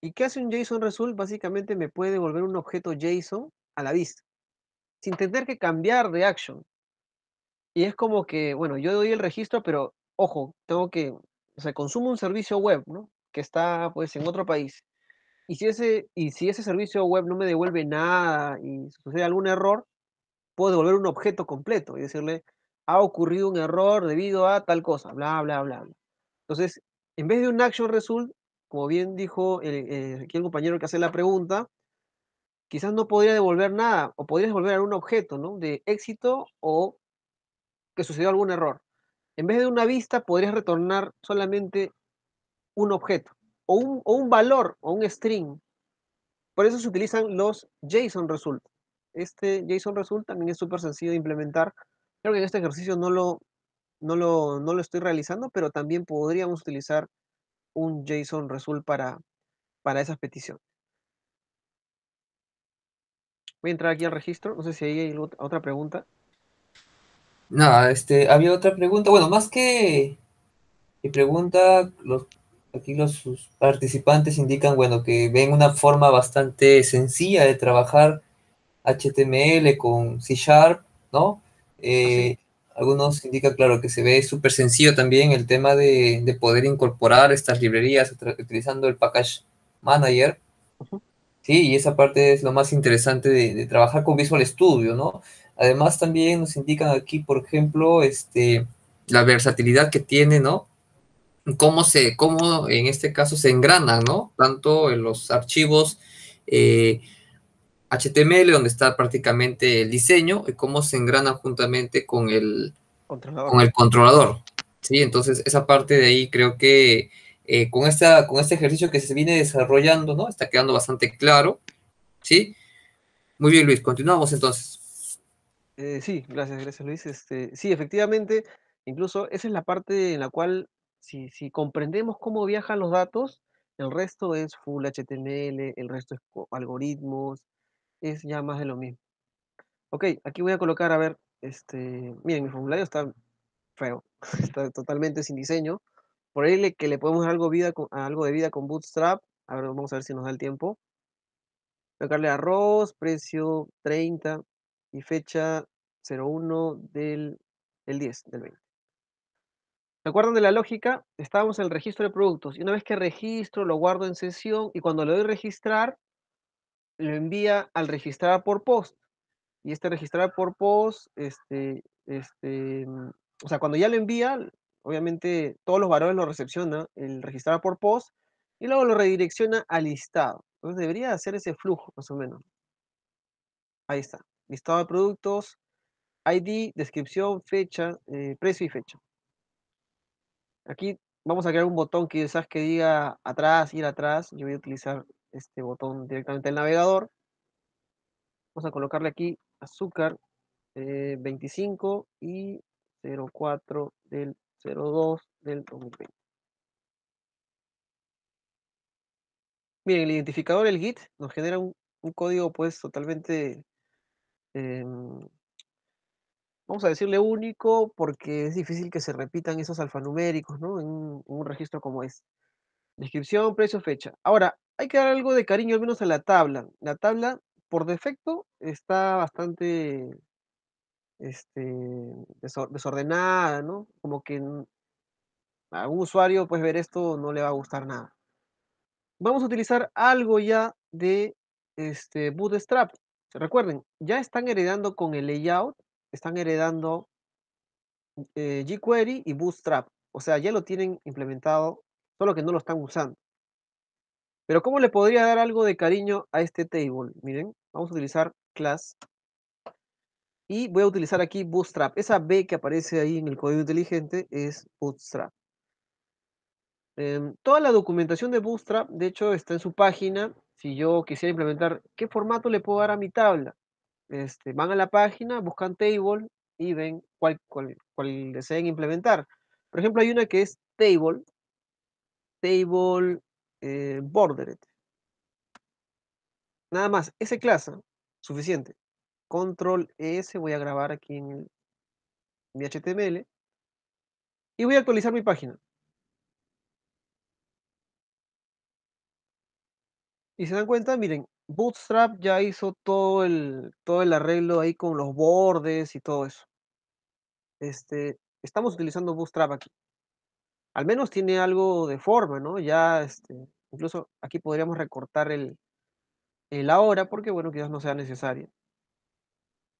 ¿Y qué hace un JSON result? Básicamente me puede devolver un objeto JSON a la vista, sin tener que cambiar de action. Y es como que, bueno, yo doy el registro, pero ojo, tengo que, o sea, consumo un servicio web, ¿no? Que está pues en otro país y si ese, y si ese servicio web no me devuelve nada y sucede algún error, puedo devolver un objeto completo y decirle, ha ocurrido un error debido a tal cosa, bla, bla, bla. Entonces, en vez de un action result, como bien dijo el, eh, aquí el compañero que hace la pregunta, quizás no podría devolver nada, o podría devolver algún objeto, ¿no? De éxito o que sucedió algún error. En vez de una vista, podrías retornar solamente un objeto o un, valor o un string. Por eso se utilizan los JSON result. Este JSON result también es súper sencillo de implementar. Creo que en este ejercicio no lo, no no lo estoy realizando, pero también podríamos utilizar un JSON result para, para esas peticiones. Voy a entrar aquí al registro. No sé si hay otra pregunta. No, este, había otra pregunta. Bueno, más que mi pregunta, los aquí los participantes indican, bueno, que ven una forma bastante sencilla de trabajar HTML con C Sharp, ¿no? Eh, algunos indican, claro, que se ve súper sencillo también el tema de, poder incorporar estas librerías utilizando el Package Manager. Sí, y esa parte es lo más interesante de, trabajar con Visual Studio, ¿no? Además también nos indican aquí, por ejemplo, este, la versatilidad que tiene, ¿no? cómo se, cómo en este caso se engrana, ¿no? Tanto en los archivos HTML, eh, donde está prácticamente el diseño, y cómo se engrana juntamente con el controlador. Con el controlador. Sí, entonces esa parte de ahí creo que eh, con, esta, con este ejercicio que se viene desarrollando, ¿no? Está quedando bastante claro, ¿sí? Muy bien, Luis, continuamos entonces. Eh, sí, gracias, gracias, Luis. Este, sí, efectivamente, incluso esa es la parte en la cual si, comprendemos cómo viajan los datos, el resto es full HTML, el resto es algoritmos, es ya más de lo mismo. Ok, aquí voy a colocar, a ver, este, miren, mi formulario está feo, está totalmente sin diseño. Por ahí le, que le podemos dar algo, de vida con Bootstrap. A ver, vamos a ver si nos da el tiempo. Colocarle arroz, precio 30 y fecha 01 del, del 10, del 20. ¿Se acuerdan de la lógica? Estábamos en el registro de productos y una vez que registro, lo guardo en sesión y cuando le doy registrar, lo envía al registrar por post. Y este registrar por post, este, este, mm, o sea, cuando ya lo envía, obviamente todos los valores lo recepciona el registrar por post y luego lo redirecciona al listado. Entonces debería hacer ese flujo, más o menos. Ahí está. Listado de productos, ID, descripción, fecha, eh, precio y fecha. Aquí vamos a crear un botón quizás que diga atrás, ir atrás. Yo voy a utilizar este botón directamente del navegador. Vamos a colocarle aquí azúcar 25 eh, y 04 del 02 del 2020. Miren, el identificador, el git, nos genera un, código pues totalmente em, vamos a decirle único, porque es difícil que se repitan esos alfanuméricos, ¿no? En un, registro como es este. Descripción, precio, fecha. Ahora, hay que dar algo de cariño al menos a la tabla. La tabla, por defecto, está bastante este, desordenada, ¿no? Como que a un usuario, pues ver esto no le va a gustar nada. Vamos a utilizar algo ya de este, Bootstrap. Recuerden, ya están heredando con el layout están heredando mm, eh, jQuery y Bootstrap. O sea, ya lo tienen implementado, solo que no lo están usando. Pero ¿cómo le podría dar algo de cariño a este table? Miren, vamos a utilizar class. Y voy a utilizar aquí Bootstrap. Esa B que aparece ahí en el código inteligente es Bootstrap. Em, toda la documentación de Bootstrap, de hecho, está en su página. Si yo quisiera implementar, ¿qué formato le puedo dar a mi tabla? Este, van a la página, buscan table y ven cuál, cuál, deseen implementar. Por ejemplo, hay una que es table, table eh, border Nada más, ese clase, suficiente. Control S, voy a grabar aquí en mi HTML. Y voy a actualizar mi página. Y se dan cuenta, miren, Bootstrap ya hizo todo el, todo el arreglo ahí con los bordes y todo eso. Este, estamos utilizando Bootstrap aquí. Al menos tiene algo de forma, ¿no? Ya, este, incluso aquí podríamos recortar el, ahora porque, bueno, quizás no sea necesario.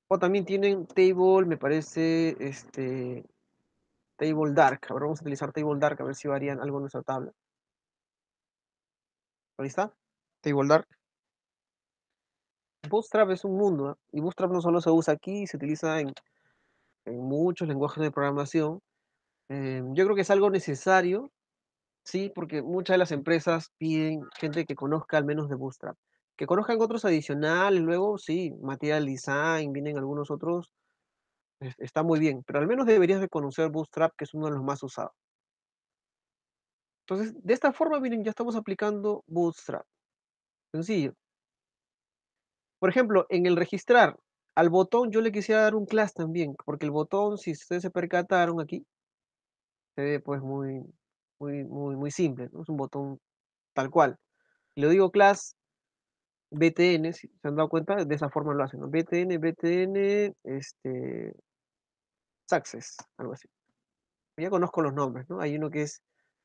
O también tienen Table, me parece, este, Table Dark. Ahora vamos a utilizar Table Dark a ver si varían algo en nuestra tabla. Ahí está. Table Dark. Bootstrap es un mundo, y Bootstrap no solo se usa aquí, se utiliza en, muchos lenguajes de programación. Eh, yo creo que es algo necesario, sí, porque muchas de las empresas piden gente que conozca al menos de Bootstrap. Que conozcan otros adicionales, luego sí, material design, vienen algunos otros, está muy bien, pero al menos deberías de conocer Bootstrap, que es uno de los más usados. Entonces, de esta forma, miren, ya estamos aplicando Bootstrap. Sencillo. Por ejemplo, en el registrar al botón yo le quisiera dar un class también, porque el botón, si ustedes se percataron aquí, se ve pues muy, muy, muy, muy simple, ¿no? es un botón tal cual. Le digo class btn, si se han dado cuenta, de esa forma lo hacen, btn, btn, este, success, algo así. Ya conozco los nombres, ¿no? Hay uno que es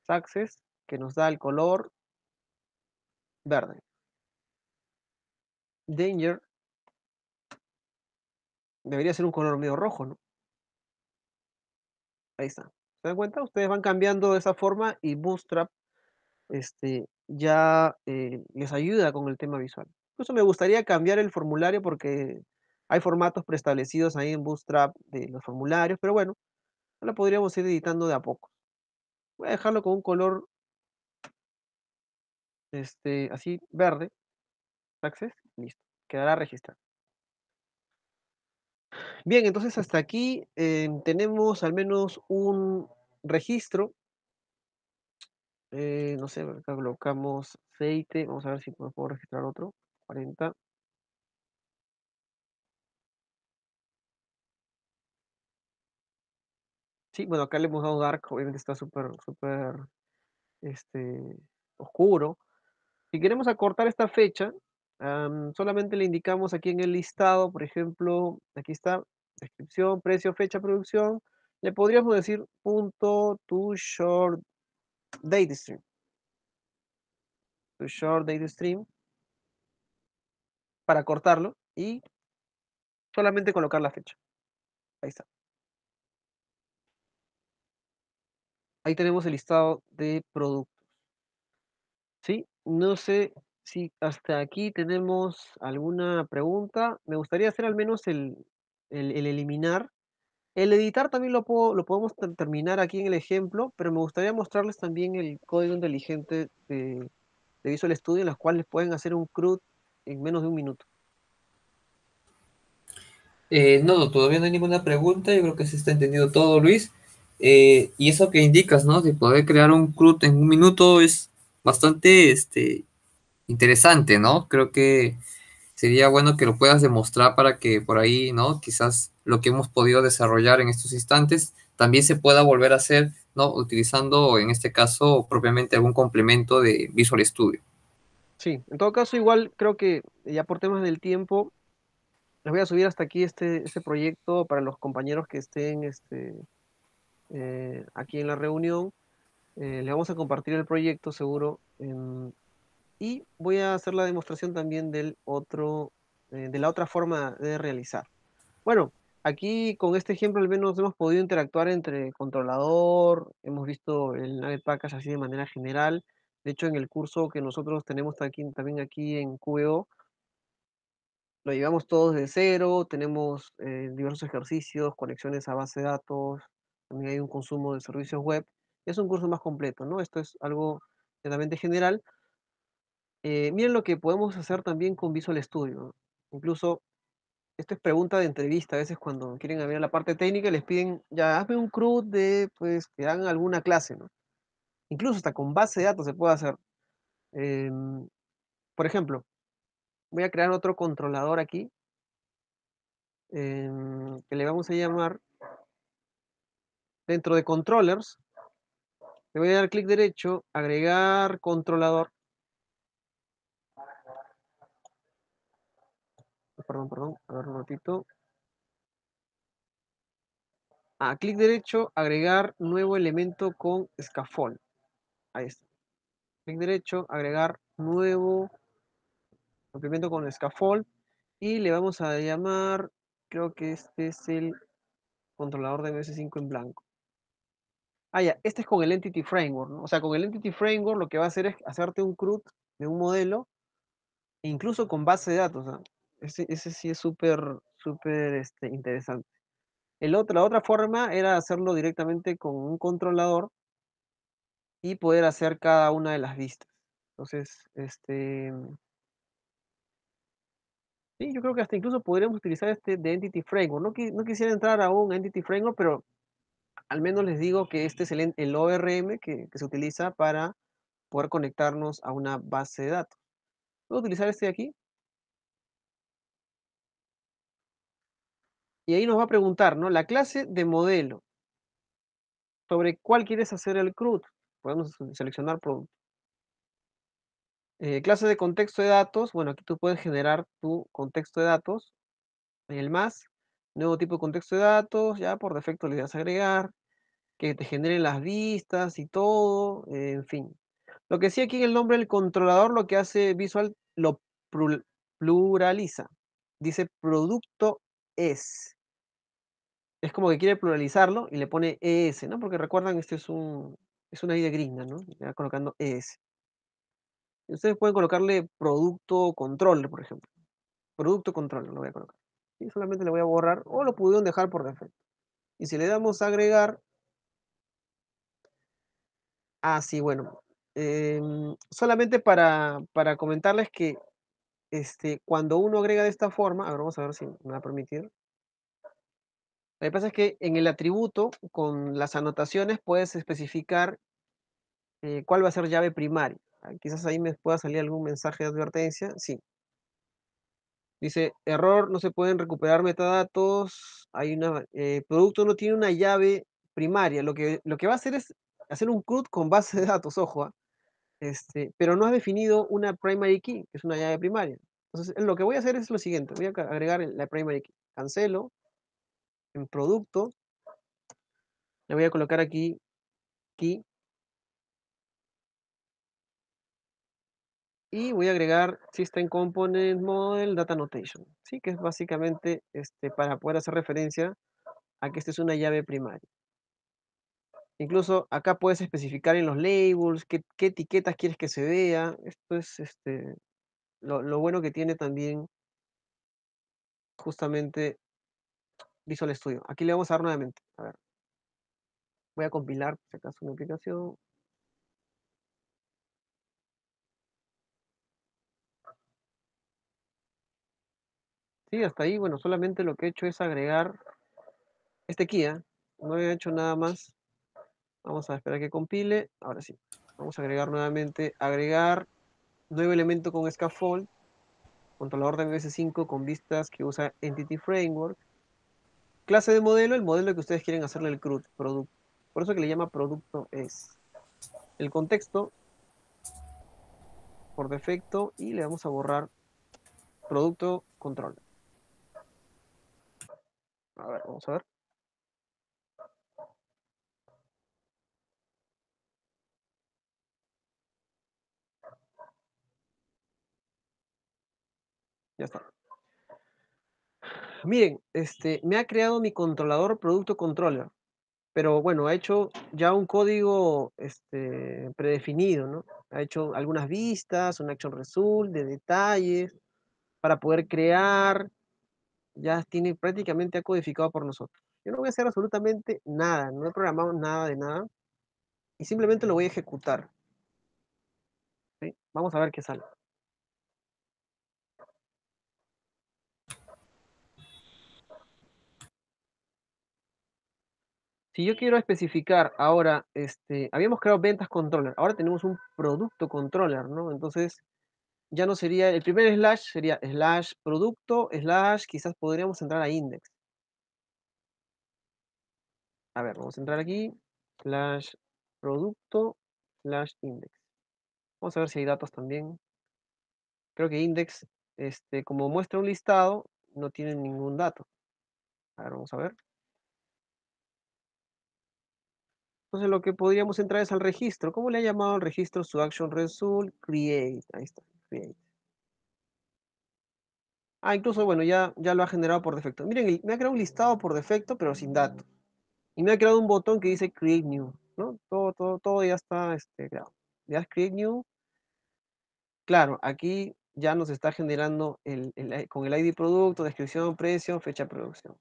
success, que nos da el color verde. Danger debería ser un color medio rojo, ¿no? Ahí está. ¿Se dan cuenta? Ustedes van cambiando de esa forma y Bootstrap este, ya eh, les ayuda con el tema visual. Incluso me gustaría cambiar el formulario porque hay formatos preestablecidos ahí en Bootstrap de los formularios, pero bueno, lo podríamos ir editando de a poco. Voy a dejarlo con un color este, así verde, access, Listo, quedará registrado. Bien, entonces hasta aquí eh, tenemos al menos un registro. Eh, no sé, acá colocamos aceite. Vamos a ver si puedo registrar otro. 40. Sí, bueno, acá le hemos dado dark, obviamente está súper, súper este, oscuro. Si queremos acortar esta fecha, solamente le indicamos aquí en el listado, por ejemplo, aquí está, descripción, precio, fecha, producción. Le podríamos decir punto to short date stream. To short date stream. Para cortarlo y solamente colocar la fecha. Ahí está. Ahí tenemos el listado de productos. ¿Sí? No sé Sí, hasta aquí tenemos alguna pregunta. Me gustaría hacer al menos el, eliminar. El editar también lo podemos terminar aquí en el ejemplo, pero me gustaría mostrarles también el código inteligente de, Visual Studio, en las cuales pueden hacer un CRUD en menos de un minuto. Eh, no, todavía no hay ninguna pregunta, yo creo que se está entendido todo, Luis. Eh, y eso que indicas, ¿no? De poder crear un CRUD en un minuto es bastante este, interesante, ¿no? Creo que sería bueno que lo puedas demostrar para que por ahí, ¿no? Quizás lo que hemos podido desarrollar en estos instantes también se pueda volver a hacer, ¿no? Utilizando en este caso propiamente algún complemento de Visual Studio. Sí, en todo caso igual creo que ya por temas del tiempo les voy a subir hasta aquí este, este proyecto para los compañeros que estén este, eh, aquí en la reunión. Eh, le vamos a compartir el proyecto seguro en, y voy a hacer la demostración también del otro, eh, de la otra forma de realizar. Bueno, aquí con este ejemplo al menos hemos podido interactuar entre controlador, hemos visto el Nugget Package así de manera general. De hecho, en el curso que nosotros tenemos también aquí en QEO, lo llevamos todos de cero, tenemos eh, diversos ejercicios, conexiones a base de datos, también hay un consumo de servicios web. Es un curso más completo, ¿no? Esto es algo netamente general, eh, miren lo que podemos hacer también con Visual Studio. Incluso, esto es pregunta de entrevista. A veces cuando quieren abrir la parte técnica les piden, ya hazme un CRUD de, pues, que hagan alguna clase, Incluso hasta con base de datos se puede hacer. Em, por ejemplo, voy a crear otro controlador aquí. Em, que le vamos a llamar dentro de controllers, le voy a dar clic derecho, agregar controlador, perdón, perdón, a ver un ratito. Ah, clic derecho, agregar nuevo elemento con Scaffold. Ahí está. Clic derecho, agregar nuevo elemento con Scaffold. Y le vamos a llamar, creo que este es el controlador de MS5 en blanco. Ah, ya, este es con el Entity Framework, ¿no? O sea, con el Entity Framework lo que va a hacer es hacerte un CRUD de un modelo, e incluso con base de datos, ¿no? Ese, ese sí es súper, súper este, interesante. El otro, la otra forma era hacerlo directamente con un controlador y poder hacer cada una de las vistas. Entonces, este... Sí, yo creo que hasta incluso podríamos utilizar este de Entity Framework. No, no quisiera entrar a un Entity Framework, pero al menos les digo que este es el, el ORM que, que, se utiliza para poder conectarnos a una base de datos. Voy utilizar este de aquí, Y ahí nos va a preguntar, ¿no? La clase de modelo. ¿Sobre cuál quieres hacer el CRUD? Podemos seleccionar producto. Eh, clase de contexto de datos. Bueno, aquí tú puedes generar tu contexto de datos. En el más, nuevo tipo de contexto de datos. Ya por defecto le das a agregar. Que te generen las vistas y todo. en fin. Lo que sí aquí en el nombre del controlador lo que hace Visual lo pluraliza. Dice producto es es como que quiere pluralizarlo y le pone ES, ¿no? Porque recuerdan, este es un, es una idea gringa, ¿no? Le va colocando ES. ustedes pueden colocarle producto control, por ejemplo. Producto control, lo voy a colocar. Y solamente le voy a borrar o lo pudieron dejar por defecto. Y si le damos a agregar, Ah, sí, bueno. Em, solamente para, comentarles que este, cuando uno agrega de esta forma, a ver, vamos a ver si me va a permitir. Lo que pasa es que en el atributo, con las anotaciones, puedes especificar eh, cuál va a ser llave primaria. Ah, quizás ahí me pueda salir algún mensaje de advertencia. Sí. Dice, error, no se pueden recuperar metadatos. Hay una, eh, producto no tiene una llave primaria. Lo que, lo que va a hacer es hacer un CRUD con base de datos, ojo. ¿ah? Este, pero no has definido una primary key, que es una llave primaria. Entonces, lo que voy a hacer es lo siguiente. Voy a agregar la primary key. Cancelo en producto, le voy a colocar aquí key y voy a agregar System Component Model Data Notation, ¿sí? que es básicamente este, para poder hacer referencia a que esta es una llave primaria. Incluso acá puedes especificar en los labels qué, etiquetas quieres que se vea. Esto es este, lo, lo bueno que tiene también justamente Visual Studio. Aquí le vamos a dar nuevamente. A ver. Voy a compilar, si acaso, una aplicación. Sí, hasta ahí, bueno, solamente lo que he hecho es agregar este Kia. ¿eh? No había hecho nada más. Vamos a esperar que compile. Ahora sí. Vamos a agregar nuevamente. Agregar nuevo elemento con scaffold. Controlador orden BS5 con vistas que usa Entity Framework clase de modelo, el modelo que ustedes quieren hacerle el crud, producto. Por eso que le llama producto es. El contexto por defecto y le vamos a borrar producto control. A ver, vamos a ver. Ya está. Miren, este, me ha creado mi controlador producto controller, pero bueno, ha hecho ya un código este, predefinido, ¿no? Ha hecho algunas vistas, un action result de detalles para poder crear. Ya tiene prácticamente codificado por nosotros. Yo no voy a hacer absolutamente nada, no he programado nada de nada y simplemente lo voy a ejecutar. Vamos a ver qué sale. Si yo quiero especificar ahora, este, habíamos creado ventas controller, ahora tenemos un producto controller, ¿no? Entonces, ya no sería, el primer slash sería slash producto, slash, quizás podríamos entrar a index. A ver, vamos a entrar aquí, slash producto, slash index. Vamos a ver si hay datos también. Creo que index, este, como muestra un listado, no tiene ningún dato. A ver, vamos a ver. Entonces lo que podríamos entrar es al registro. ¿Cómo le ha llamado al registro su action result? Create. Ahí está, create. Ah, incluso, bueno, ya, ya lo ha generado por defecto. Miren, me ha creado un listado por defecto, pero sin datos. Y me ha creado un botón que dice Create New. ¿no? Todo, todo, todo ya está este, creado. Le das Create New. Claro, aquí ya nos está generando con el ID producto, descripción, precio, fecha de producción.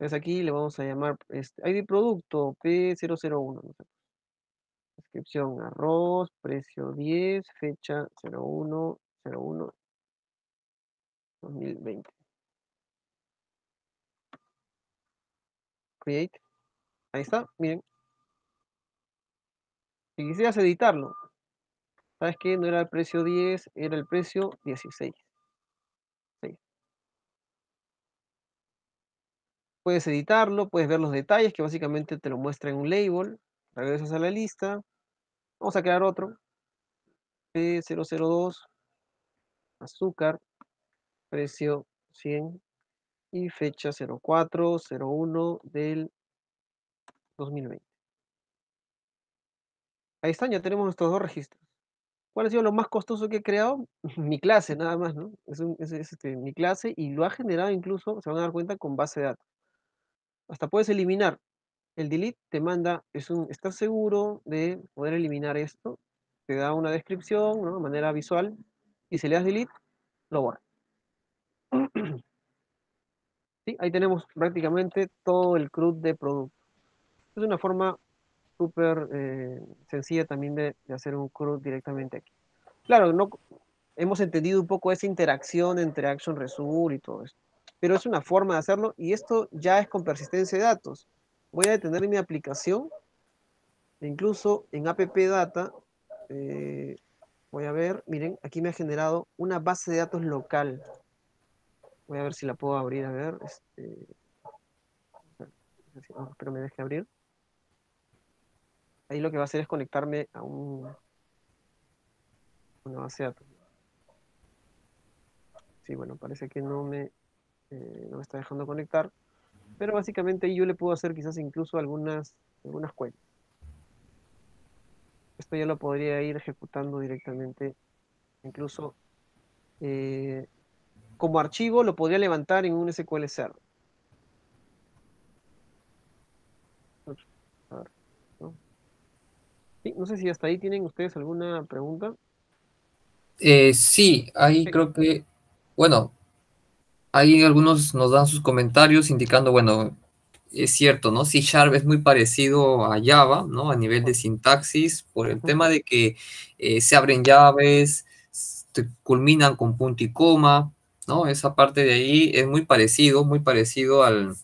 Entonces aquí le vamos a llamar este ID producto P001. Descripción arroz, precio 10, fecha 0101 2020. Create. Ahí está, miren. Si quisieras editarlo, sabes que no era el precio 10, era el precio 16. puedes editarlo, puedes ver los detalles que básicamente te lo muestra en un label, regresas a la lista, vamos a crear otro, P002, azúcar, precio 100 y fecha 0401 del 2020. Ahí están, ya tenemos nuestros dos registros. ¿Cuál ha sido lo más costoso que he creado? mi clase, nada más, ¿no? Es, este, mi clase y lo ha generado incluso, se van a dar cuenta, con base de datos hasta puedes eliminar. El delete te manda, es un, ¿estás seguro de poder eliminar esto? Te da una descripción, ¿no? de manera visual, y si le das delete, lo borra. ahí tenemos prácticamente todo el CRUD de producto. Es una forma súper eh, sencilla también de, hacer un CRUD directamente aquí. Claro, no, hemos entendido un poco esa interacción entre Action Result y todo esto pero es una forma de hacerlo y esto ya es con persistencia de datos. Voy a detener mi aplicación, incluso en app data, eh, voy a ver, miren, aquí me ha generado una base de datos local. Voy a ver si la puedo abrir, a ver. Este, oh, espero me deje abrir. Ahí lo que va a hacer es conectarme a un, una base de datos. Sí, bueno, parece que no me eh, no me está dejando conectar. Pero básicamente yo le puedo hacer quizás incluso algunas, algunas cuentas. Esto ya lo podría ir ejecutando directamente, incluso eh, como archivo lo podría levantar en un SQL Server. ¿no? sé si hasta ahí tienen ustedes alguna pregunta. Eh, sí, ahí creo que, bueno, ahí algunos nos dan sus comentarios indicando, bueno, es cierto, ¿no? C Sharp es muy parecido a Java, ¿no? A nivel de sintaxis, por el tema de que eh, se abren llaves, culminan con punto y coma, ¿no? Esa parte de ahí es muy parecido, muy parecido al,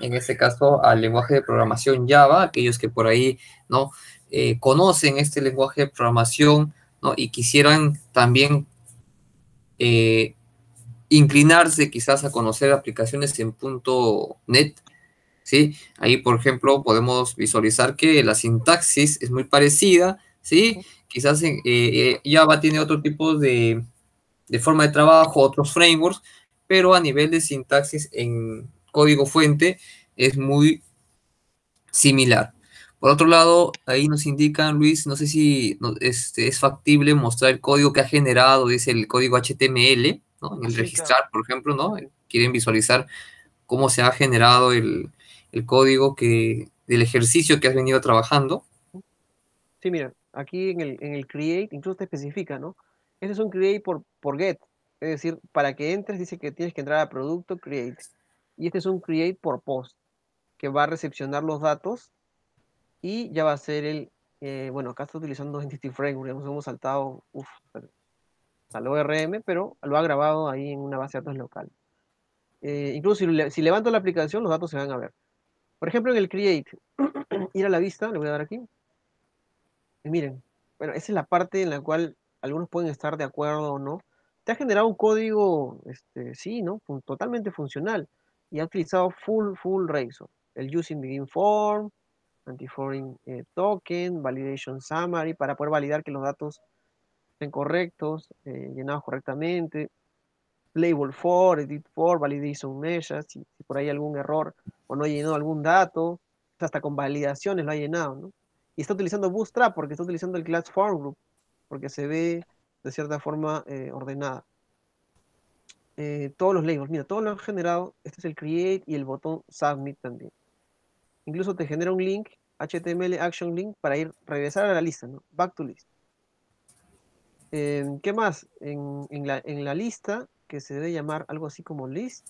en este caso, al lenguaje de programación Java, aquellos que por ahí, ¿no? Eh, conocen este lenguaje de programación, ¿no? Y quisieran también eh, inclinarse quizás a conocer aplicaciones en punto .NET, ¿sí? Ahí, por ejemplo, podemos visualizar que la sintaxis es muy parecida, ¿sí? Quizás Java eh, eh, tiene otro tipo de, forma de trabajo, otros frameworks, pero a nivel de sintaxis en código fuente es muy similar. Por otro lado, ahí nos indican, Luis, no sé si este, es factible mostrar el código que ha generado, dice el código HTML, en registrar, por ejemplo, ¿no? Eh, quieren visualizar cómo se ha generado el, código que, del ejercicio que has venido trabajando. Sí, mira, aquí en el, create incluso te especifica, ¿no? Este es un create por, por get, es decir, para que entres dice que tienes que entrar a producto create. Y este es un create por post, que va a recepcionar los datos y ya va a ser el, eh, bueno, acá está utilizando Entity Framework, nos hemos saltado, al RM, pero lo ha grabado ahí en una base de datos local. Eh, incluso si, levanto la aplicación, los datos se van a ver. Por ejemplo, en el Create, ir a la vista, le voy a dar aquí. Y miren, bueno, esa es la parte en la cual algunos pueden estar de acuerdo o no. Te ha generado un código, este, sí, ¿no? totalmente funcional. Y ha utilizado full, full Razor. El using begin form, anti-foreign eh, token, validation summary, para poder validar que los datos correctos, eh, llenados correctamente, label for, edit for, validation measures, si, si, por ahí algún error o no llenado algún dato, hasta con validaciones lo ha llenado, Y está utilizando Bootstrap porque está utilizando el class form group, porque se ve de cierta forma eh, ordenada. Eh, todos los labels, mira, todos lo han generado, este es el create y el botón submit también. Incluso te genera un link, HTML action link, para ir, regresar a la lista, ¿no? Back to list. Em, ¿Qué más? En, la, lista, que se debe llamar algo así como list.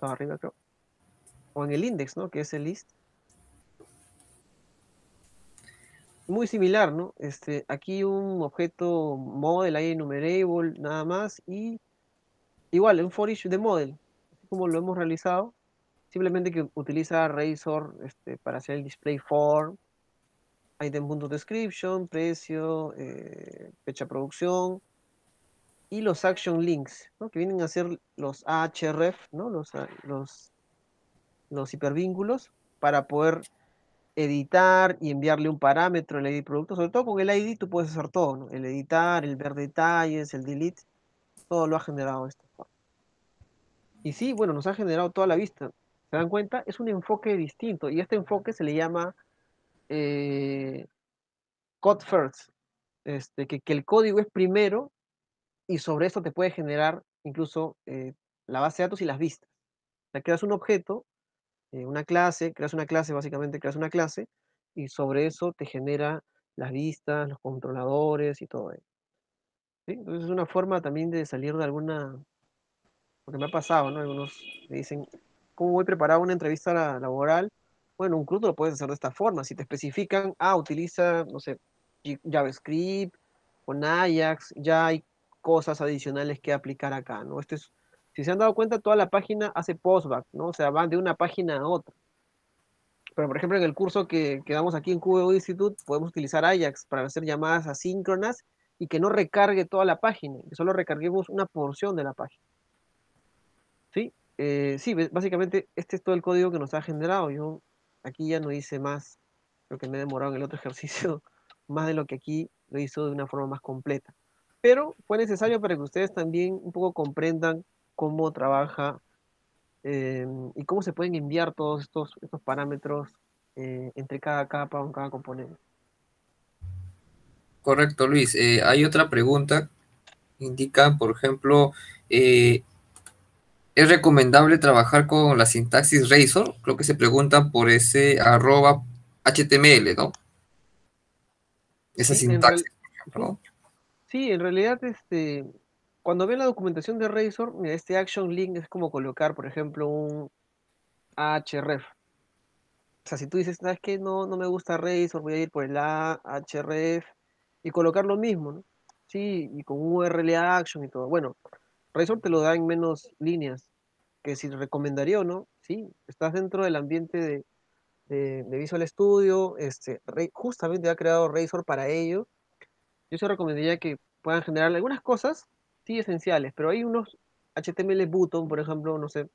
arriba, O en el index, ¿no? Que es el list. Muy similar, ¿no? Este, aquí un objeto model, ahí enumerable, nada más. Y igual, un for each de model, así como lo hemos realizado. Simplemente que utiliza Razor este, para hacer el display form item punto description, precio, eh, fecha producción y los action links, que vienen a ser los AHRF, ¿no? los, ah, los, los hipervínculos, para poder editar y enviarle un parámetro al ID producto. Sobre todo con el ID tú puedes hacer todo, el editar, el ver detalles, el delete, todo lo ha generado esto. Y sí, bueno, nos ha generado toda la vista. ¿Se dan cuenta? Es un enfoque distinto y este enfoque se le llama eh, code first, este, que, el código es primero y sobre eso te puede generar incluso eh, la base de datos y las vistas. O sea, creas un objeto, eh, una clase, creas una clase, básicamente creas una clase, y sobre eso te genera las vistas, los controladores y todo eso. Entonces es una forma también de salir de alguna... Porque me ha pasado, ¿no? Algunos me dicen, ¿cómo voy preparado una entrevista laboral bueno, un CRUD lo puedes hacer de esta forma. Si te especifican, ah, utiliza, no sé, JavaScript con Ajax, ya hay cosas adicionales que aplicar acá, ¿no? Este es, si se han dado cuenta, toda la página hace postback, ¿no? O sea, van de una página a otra. Pero, por ejemplo, en el curso que, que damos aquí en QBO Institute, podemos utilizar Ajax para hacer llamadas asíncronas y que no recargue toda la página, que solo recarguemos una porción de la página. ¿Sí? Eh, sí, básicamente este es todo el código que nos ha generado. Yo aquí ya no hice más, creo que me he demorado en el otro ejercicio, más de lo que aquí lo hizo de una forma más completa. Pero fue necesario para que ustedes también un poco comprendan cómo trabaja eh, y cómo se pueden enviar todos estos, estos parámetros eh, entre cada capa o cada componente. Correcto, Luis. Eh, hay otra pregunta. Indica, por ejemplo, ¿Es recomendable trabajar con la sintaxis Razor? Creo que se preguntan por ese arroba HTML, ¿no? Esa sintaxis, por ejemplo, Sí, en realidad, este, cuando ven la documentación de Razor, este action link es como colocar, por ejemplo, un href. O sea, si tú dices, ¿sabes qué? No, no me gusta Razor, voy a ir por el href y colocar lo mismo, ¿no? Sí, y con URL action y todo. Bueno, Razor te lo da en menos líneas que si recomendaría o no, sí, estás dentro del ambiente de, Visual Studio, este, justamente ha creado Razor para ello. Yo se recomendaría que puedan generar algunas cosas, sí, esenciales, pero hay unos HTML button, por ejemplo, no sé,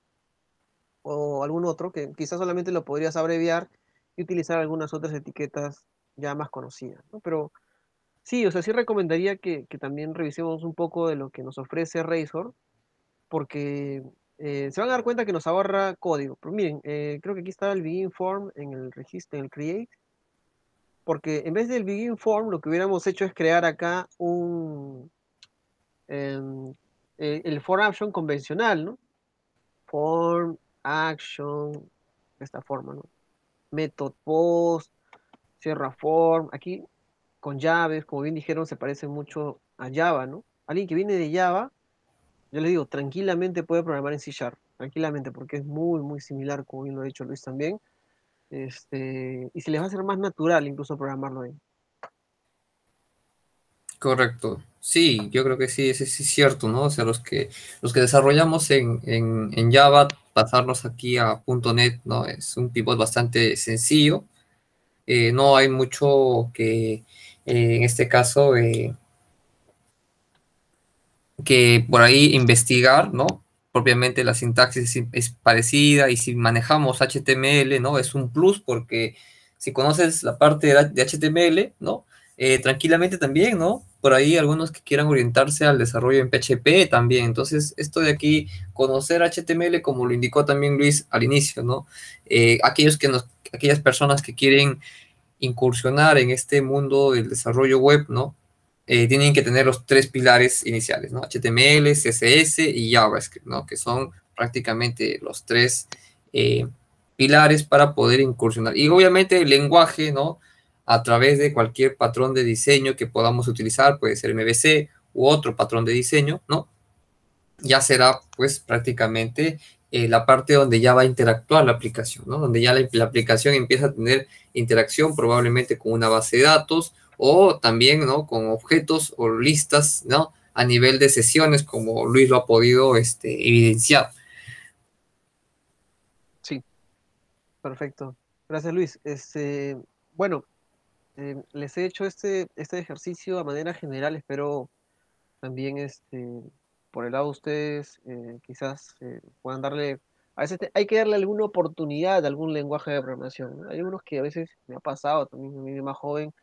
o algún otro que quizás solamente lo podrías abreviar y utilizar algunas otras etiquetas ya más conocidas, ¿no? Pero sí, o sea, sí recomendaría que, que también revisemos un poco de lo que nos ofrece Razor, porque eh, se van a dar cuenta que nos ahorra código. Pero miren, eh, creo que aquí está el begin form en el registro, en el create. Porque en vez del begin form, lo que hubiéramos hecho es crear acá un em, eh, el form action convencional, ¿no? Form, action, de esta forma, ¿no? Method post, cierra form. Aquí con llaves, como bien dijeron, se parece mucho a Java, ¿no? Alguien que viene de Java yo le digo, tranquilamente puede programar en C tranquilamente, porque es muy, muy similar, como bien lo ha dicho Luis también. Este, y se les va a hacer más natural incluso programarlo ahí. Correcto. Sí, yo creo que sí, ese sí es cierto, ¿no? O sea, los que, los que desarrollamos en, en, en Java, pasarnos aquí a .NET, ¿no? Es un pivot bastante sencillo. Eh, no hay mucho que, eh, en este caso, eh, que por ahí investigar, ¿no? Propiamente la sintaxis es, parecida y si manejamos HTML, ¿no? Es un plus porque si conoces la parte de, HTML, ¿no? Eh, tranquilamente también, ¿no? Por ahí algunos que quieran orientarse al desarrollo en PHP también. Entonces, esto de aquí, conocer HTML, como lo indicó también Luis al inicio, ¿no? Eh, aquellos que nos, aquellas personas que quieren incursionar en este mundo del desarrollo web, ¿no? Eh, tienen que tener los tres pilares iniciales, ¿no? HTML, CSS y JavaScript, ¿no? Que son prácticamente los tres eh, pilares para poder incursionar. Y obviamente el lenguaje, ¿no? A través de cualquier patrón de diseño que podamos utilizar, puede ser MVC u otro patrón de diseño, ¿no? Ya será pues prácticamente eh, la parte donde ya va a interactuar la aplicación, ¿no? Donde ya la, la aplicación empieza a tener interacción probablemente con una base de datos, o también ¿no? con objetos o listas ¿no? a nivel de sesiones, como Luis lo ha podido este, evidenciar. Sí, perfecto. Gracias Luis. Este, bueno, eh, les he hecho este, este ejercicio a manera general, espero también este, por el lado de ustedes eh, quizás eh, puedan darle, a veces hay que darle alguna oportunidad a algún lenguaje de programación. Hay algunos que a veces me ha pasado, también a mí más joven,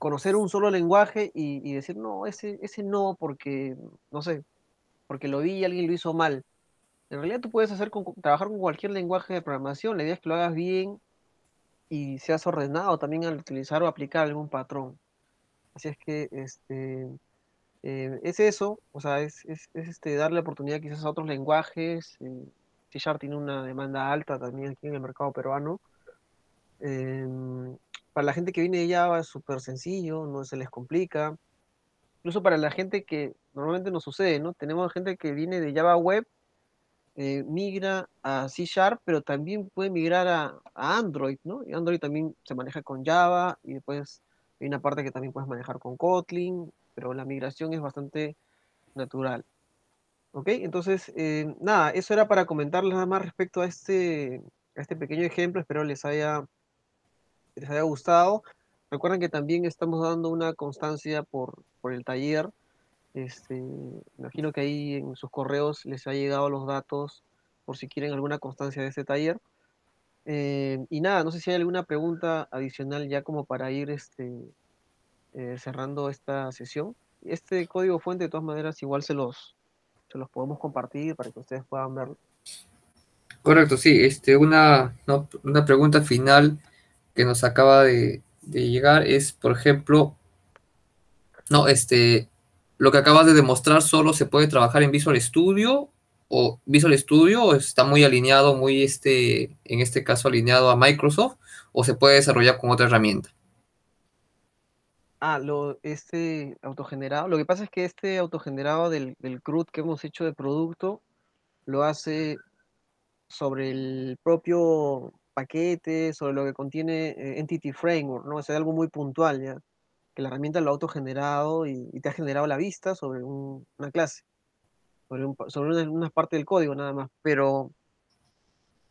conocer un solo lenguaje y, decir, no, ese, ese no, porque, no sé, porque lo vi y alguien lo hizo mal. En realidad tú puedes hacer trabajar con cualquier lenguaje de programación, la idea es que lo hagas bien y seas ordenado también al utilizar o aplicar algún patrón. Así es que este, eh, es eso, o sea, es, este, darle oportunidad quizás a otros lenguajes. Eh, C tiene una demanda alta también aquí en el mercado peruano. Em, la gente que viene de Java es súper sencillo, no se les complica. Incluso para la gente que normalmente no sucede, ¿no? Tenemos gente que viene de Java Web, eh, migra a C Sharp, pero también puede migrar a, Android, ¿no? Y Android también se maneja con Java y después hay una parte que también puedes manejar con Kotlin, pero la migración es bastante natural. ¿Ok? Entonces, eh, nada, eso era para comentarles nada más respecto a este, a este pequeño ejemplo. Espero les haya les haya gustado. Recuerden que también estamos dando una constancia por, el taller. Este, imagino que ahí en sus correos les ha llegado los datos por si quieren alguna constancia de este taller. Eh, y nada, no sé si hay alguna pregunta adicional ya como para ir este, eh, cerrando esta sesión. Este código fuente de todas maneras igual se los, los podemos compartir para que ustedes puedan verlo. Correcto, sí. Este, una, una pregunta final nos acaba de, llegar es, por ejemplo, no, este, lo que acabas de demostrar solo se puede trabajar en Visual Studio o Visual Studio está muy alineado, muy este, en este caso alineado a Microsoft o se puede desarrollar con otra herramienta. Ah, lo, este autogenerado. Lo que pasa es que este autogenerado del, del CRUD que hemos hecho de producto lo hace sobre el propio paquetes, sobre lo que contiene eh, Entity Framework, ¿no? O sea, algo muy puntual ya, que la herramienta lo ha autogenerado y, y te ha generado la vista sobre una clase, sobre, una, parte del código nada más, pero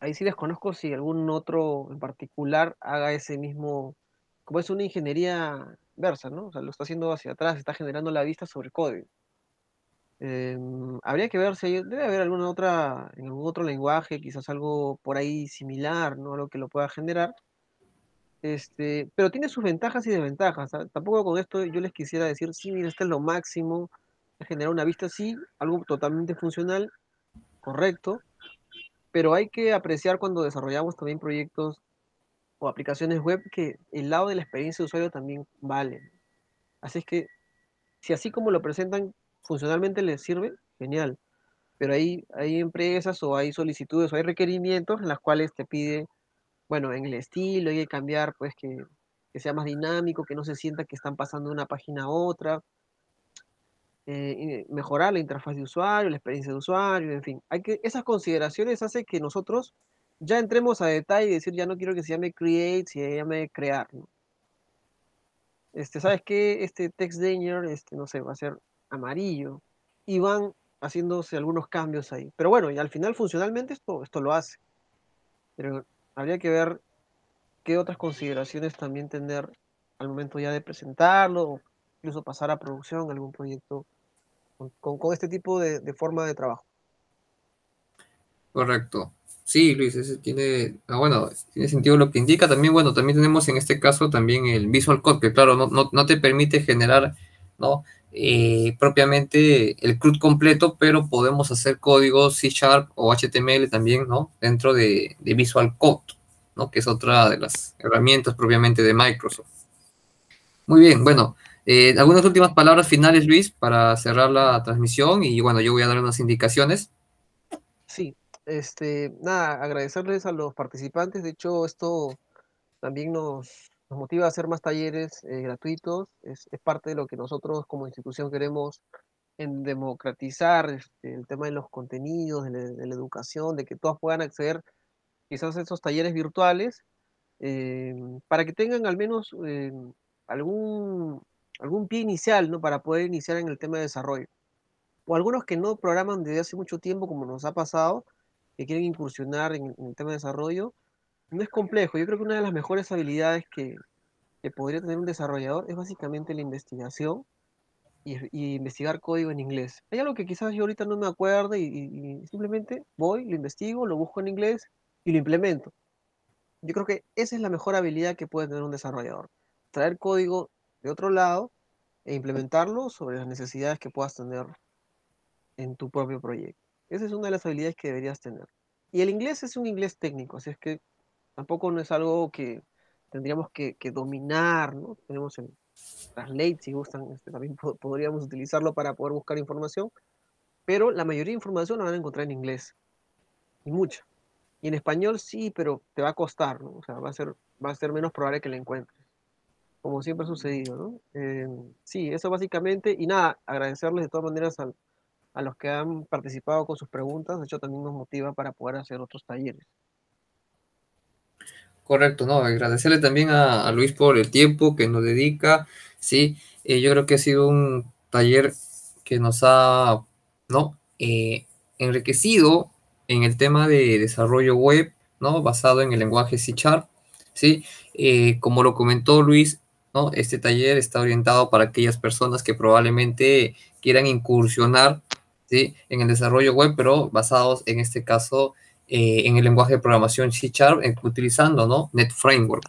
ahí sí desconozco si algún otro en particular haga ese mismo, como es una ingeniería versa, ¿no? O sea, lo está haciendo hacia atrás, está generando la vista sobre código. Em, habría que ver si debe haber alguna otra, en algún otro lenguaje, quizás algo por ahí similar, ¿no? que lo pueda generar. Este, pero tiene sus ventajas y desventajas. Tampoco con esto yo les quisiera decir, sí, mira, este es lo máximo, generar una vista sí, algo totalmente funcional, correcto, pero hay que apreciar cuando desarrollamos también proyectos o aplicaciones web que el lado de la experiencia de usuario también vale. Así es que si así como lo presentan funcionalmente les sirve, genial. Pero hay, hay empresas o hay solicitudes o hay requerimientos en las cuales te pide, bueno, en el estilo, hay que cambiar, pues que, sea más dinámico, que no se sienta que están pasando de una página a otra, eh, mejorar la interfaz de usuario, la experiencia de usuario, en fin. Hay que, esas consideraciones hacen que nosotros ya entremos a detalle y decir, ya no quiero que se llame create, se llame crear, Este, ¿sabes qué? Este text danger, este, no sé, va a ser amarillo, y van haciéndose algunos cambios ahí. Pero bueno, y al final funcionalmente esto, esto lo hace. Pero habría que ver qué otras consideraciones también tener al momento ya de presentarlo, o incluso pasar a producción algún proyecto con, este tipo de, forma de trabajo. Correcto. Sí, Luis, ese tiene, ah, bueno, tiene sentido lo que indica. También, bueno, también tenemos en este caso también el Visual Code, que claro, no, no, no te permite generar ¿no? Eh, propiamente el CRUD completo, pero podemos hacer códigos C Sharp o HTML también, ¿no? Dentro de, Visual Code, ¿no? Que es otra de las herramientas propiamente de Microsoft. Muy bien, bueno, eh, algunas últimas palabras finales, Luis, para cerrar la transmisión y bueno, yo voy a dar unas indicaciones. Sí, este, nada, agradecerles a los participantes, de hecho esto también nos, nos motiva a hacer más talleres eh, gratuitos, es, parte de lo que nosotros como institución queremos en democratizar este, el tema de los contenidos, de la, educación, de que todas puedan acceder quizás a esos talleres virtuales, eh, para que tengan al menos eh, algún, algún pie inicial ¿no? para poder iniciar en el tema de desarrollo. O algunos que no programan desde hace mucho tiempo, como nos ha pasado, que quieren incursionar en el tema de desarrollo, no es complejo. Yo creo que una de las mejores habilidades que, que podría tener un desarrollador es básicamente la investigación y, investigar código en inglés. Hay algo que quizás yo ahorita no me acuerdo y, y, simplemente voy, lo investigo, lo busco en inglés y lo implemento. Yo creo que esa es la mejor habilidad que puede tener un desarrollador. Traer código de otro lado e implementarlo sobre las necesidades que puedas tener en tu propio proyecto. Esa es una de las habilidades que deberías tener. Y el inglés es un inglés técnico, así es que tampoco no es algo que tendríamos que, dominar, ¿no? Tenemos las leyes, si gustan, este, también podríamos utilizarlo para poder buscar información, pero la mayoría de información la van a encontrar en inglés, y mucha. Y en español sí, pero te va a costar, ¿no? O sea, va a ser, va a ser menos probable que la encuentres, como siempre ha mm. sucedido, ¿no? Em, sí, eso básicamente, y nada, agradecerles de todas maneras a los que han participado con sus preguntas, de hecho también nos motiva para poder hacer otros talleres. Correcto, no, agradecerle también a, Luis por el tiempo que nos dedica, sí, eh, yo creo que ha sido un taller que nos ha, ¿no? Eh, enriquecido en el tema de desarrollo web, ¿no? Basado en el lenguaje C Sharp, ¿sí? Eh, como lo comentó Luis, ¿no? Este taller está orientado para aquellas personas que probablemente quieran incursionar, ¿sí? En el desarrollo web, pero basados en este caso eh, en el lenguaje de programación C Sharp eh, utilizando ¿no? Net Framework.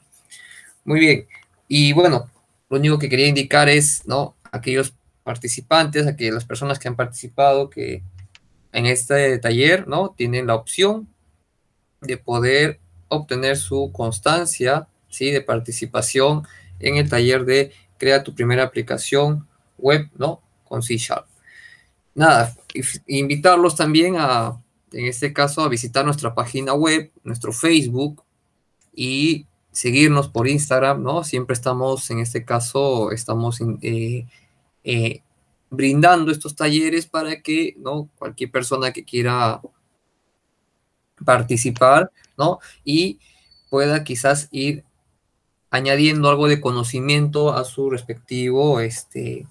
Muy bien. Y bueno, lo único que quería indicar es ¿no? aquellos participantes, aquellas personas que han participado que en este taller ¿no? tienen la opción de poder obtener su constancia ¿sí? de participación en el taller de crea tu primera aplicación web, ¿no? Con C Sharp. Nada, invitarlos también a en este caso a visitar nuestra página web, nuestro Facebook y seguirnos por Instagram, ¿no? Siempre estamos, en este caso, estamos eh, eh, brindando estos talleres para que, ¿no? Cualquier persona que quiera participar, ¿no? Y pueda quizás ir añadiendo algo de conocimiento a su respectivo, este,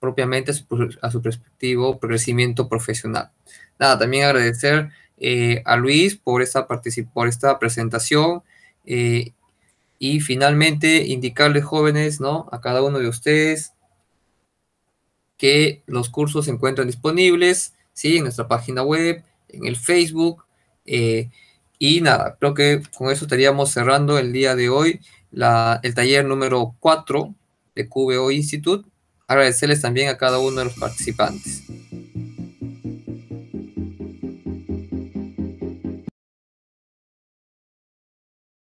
propiamente a su, a su respectivo crecimiento profesional nada, también agradecer eh, a Luis por esta, por esta presentación. Eh, y finalmente, indicarles jóvenes, ¿no? A cada uno de ustedes que los cursos se encuentran disponibles, ¿sí? En nuestra página web, en el Facebook. Eh, y nada, creo que con eso estaríamos cerrando el día de hoy la, el taller número 4 de QBO Institute. Agradecerles también a cada uno de los participantes.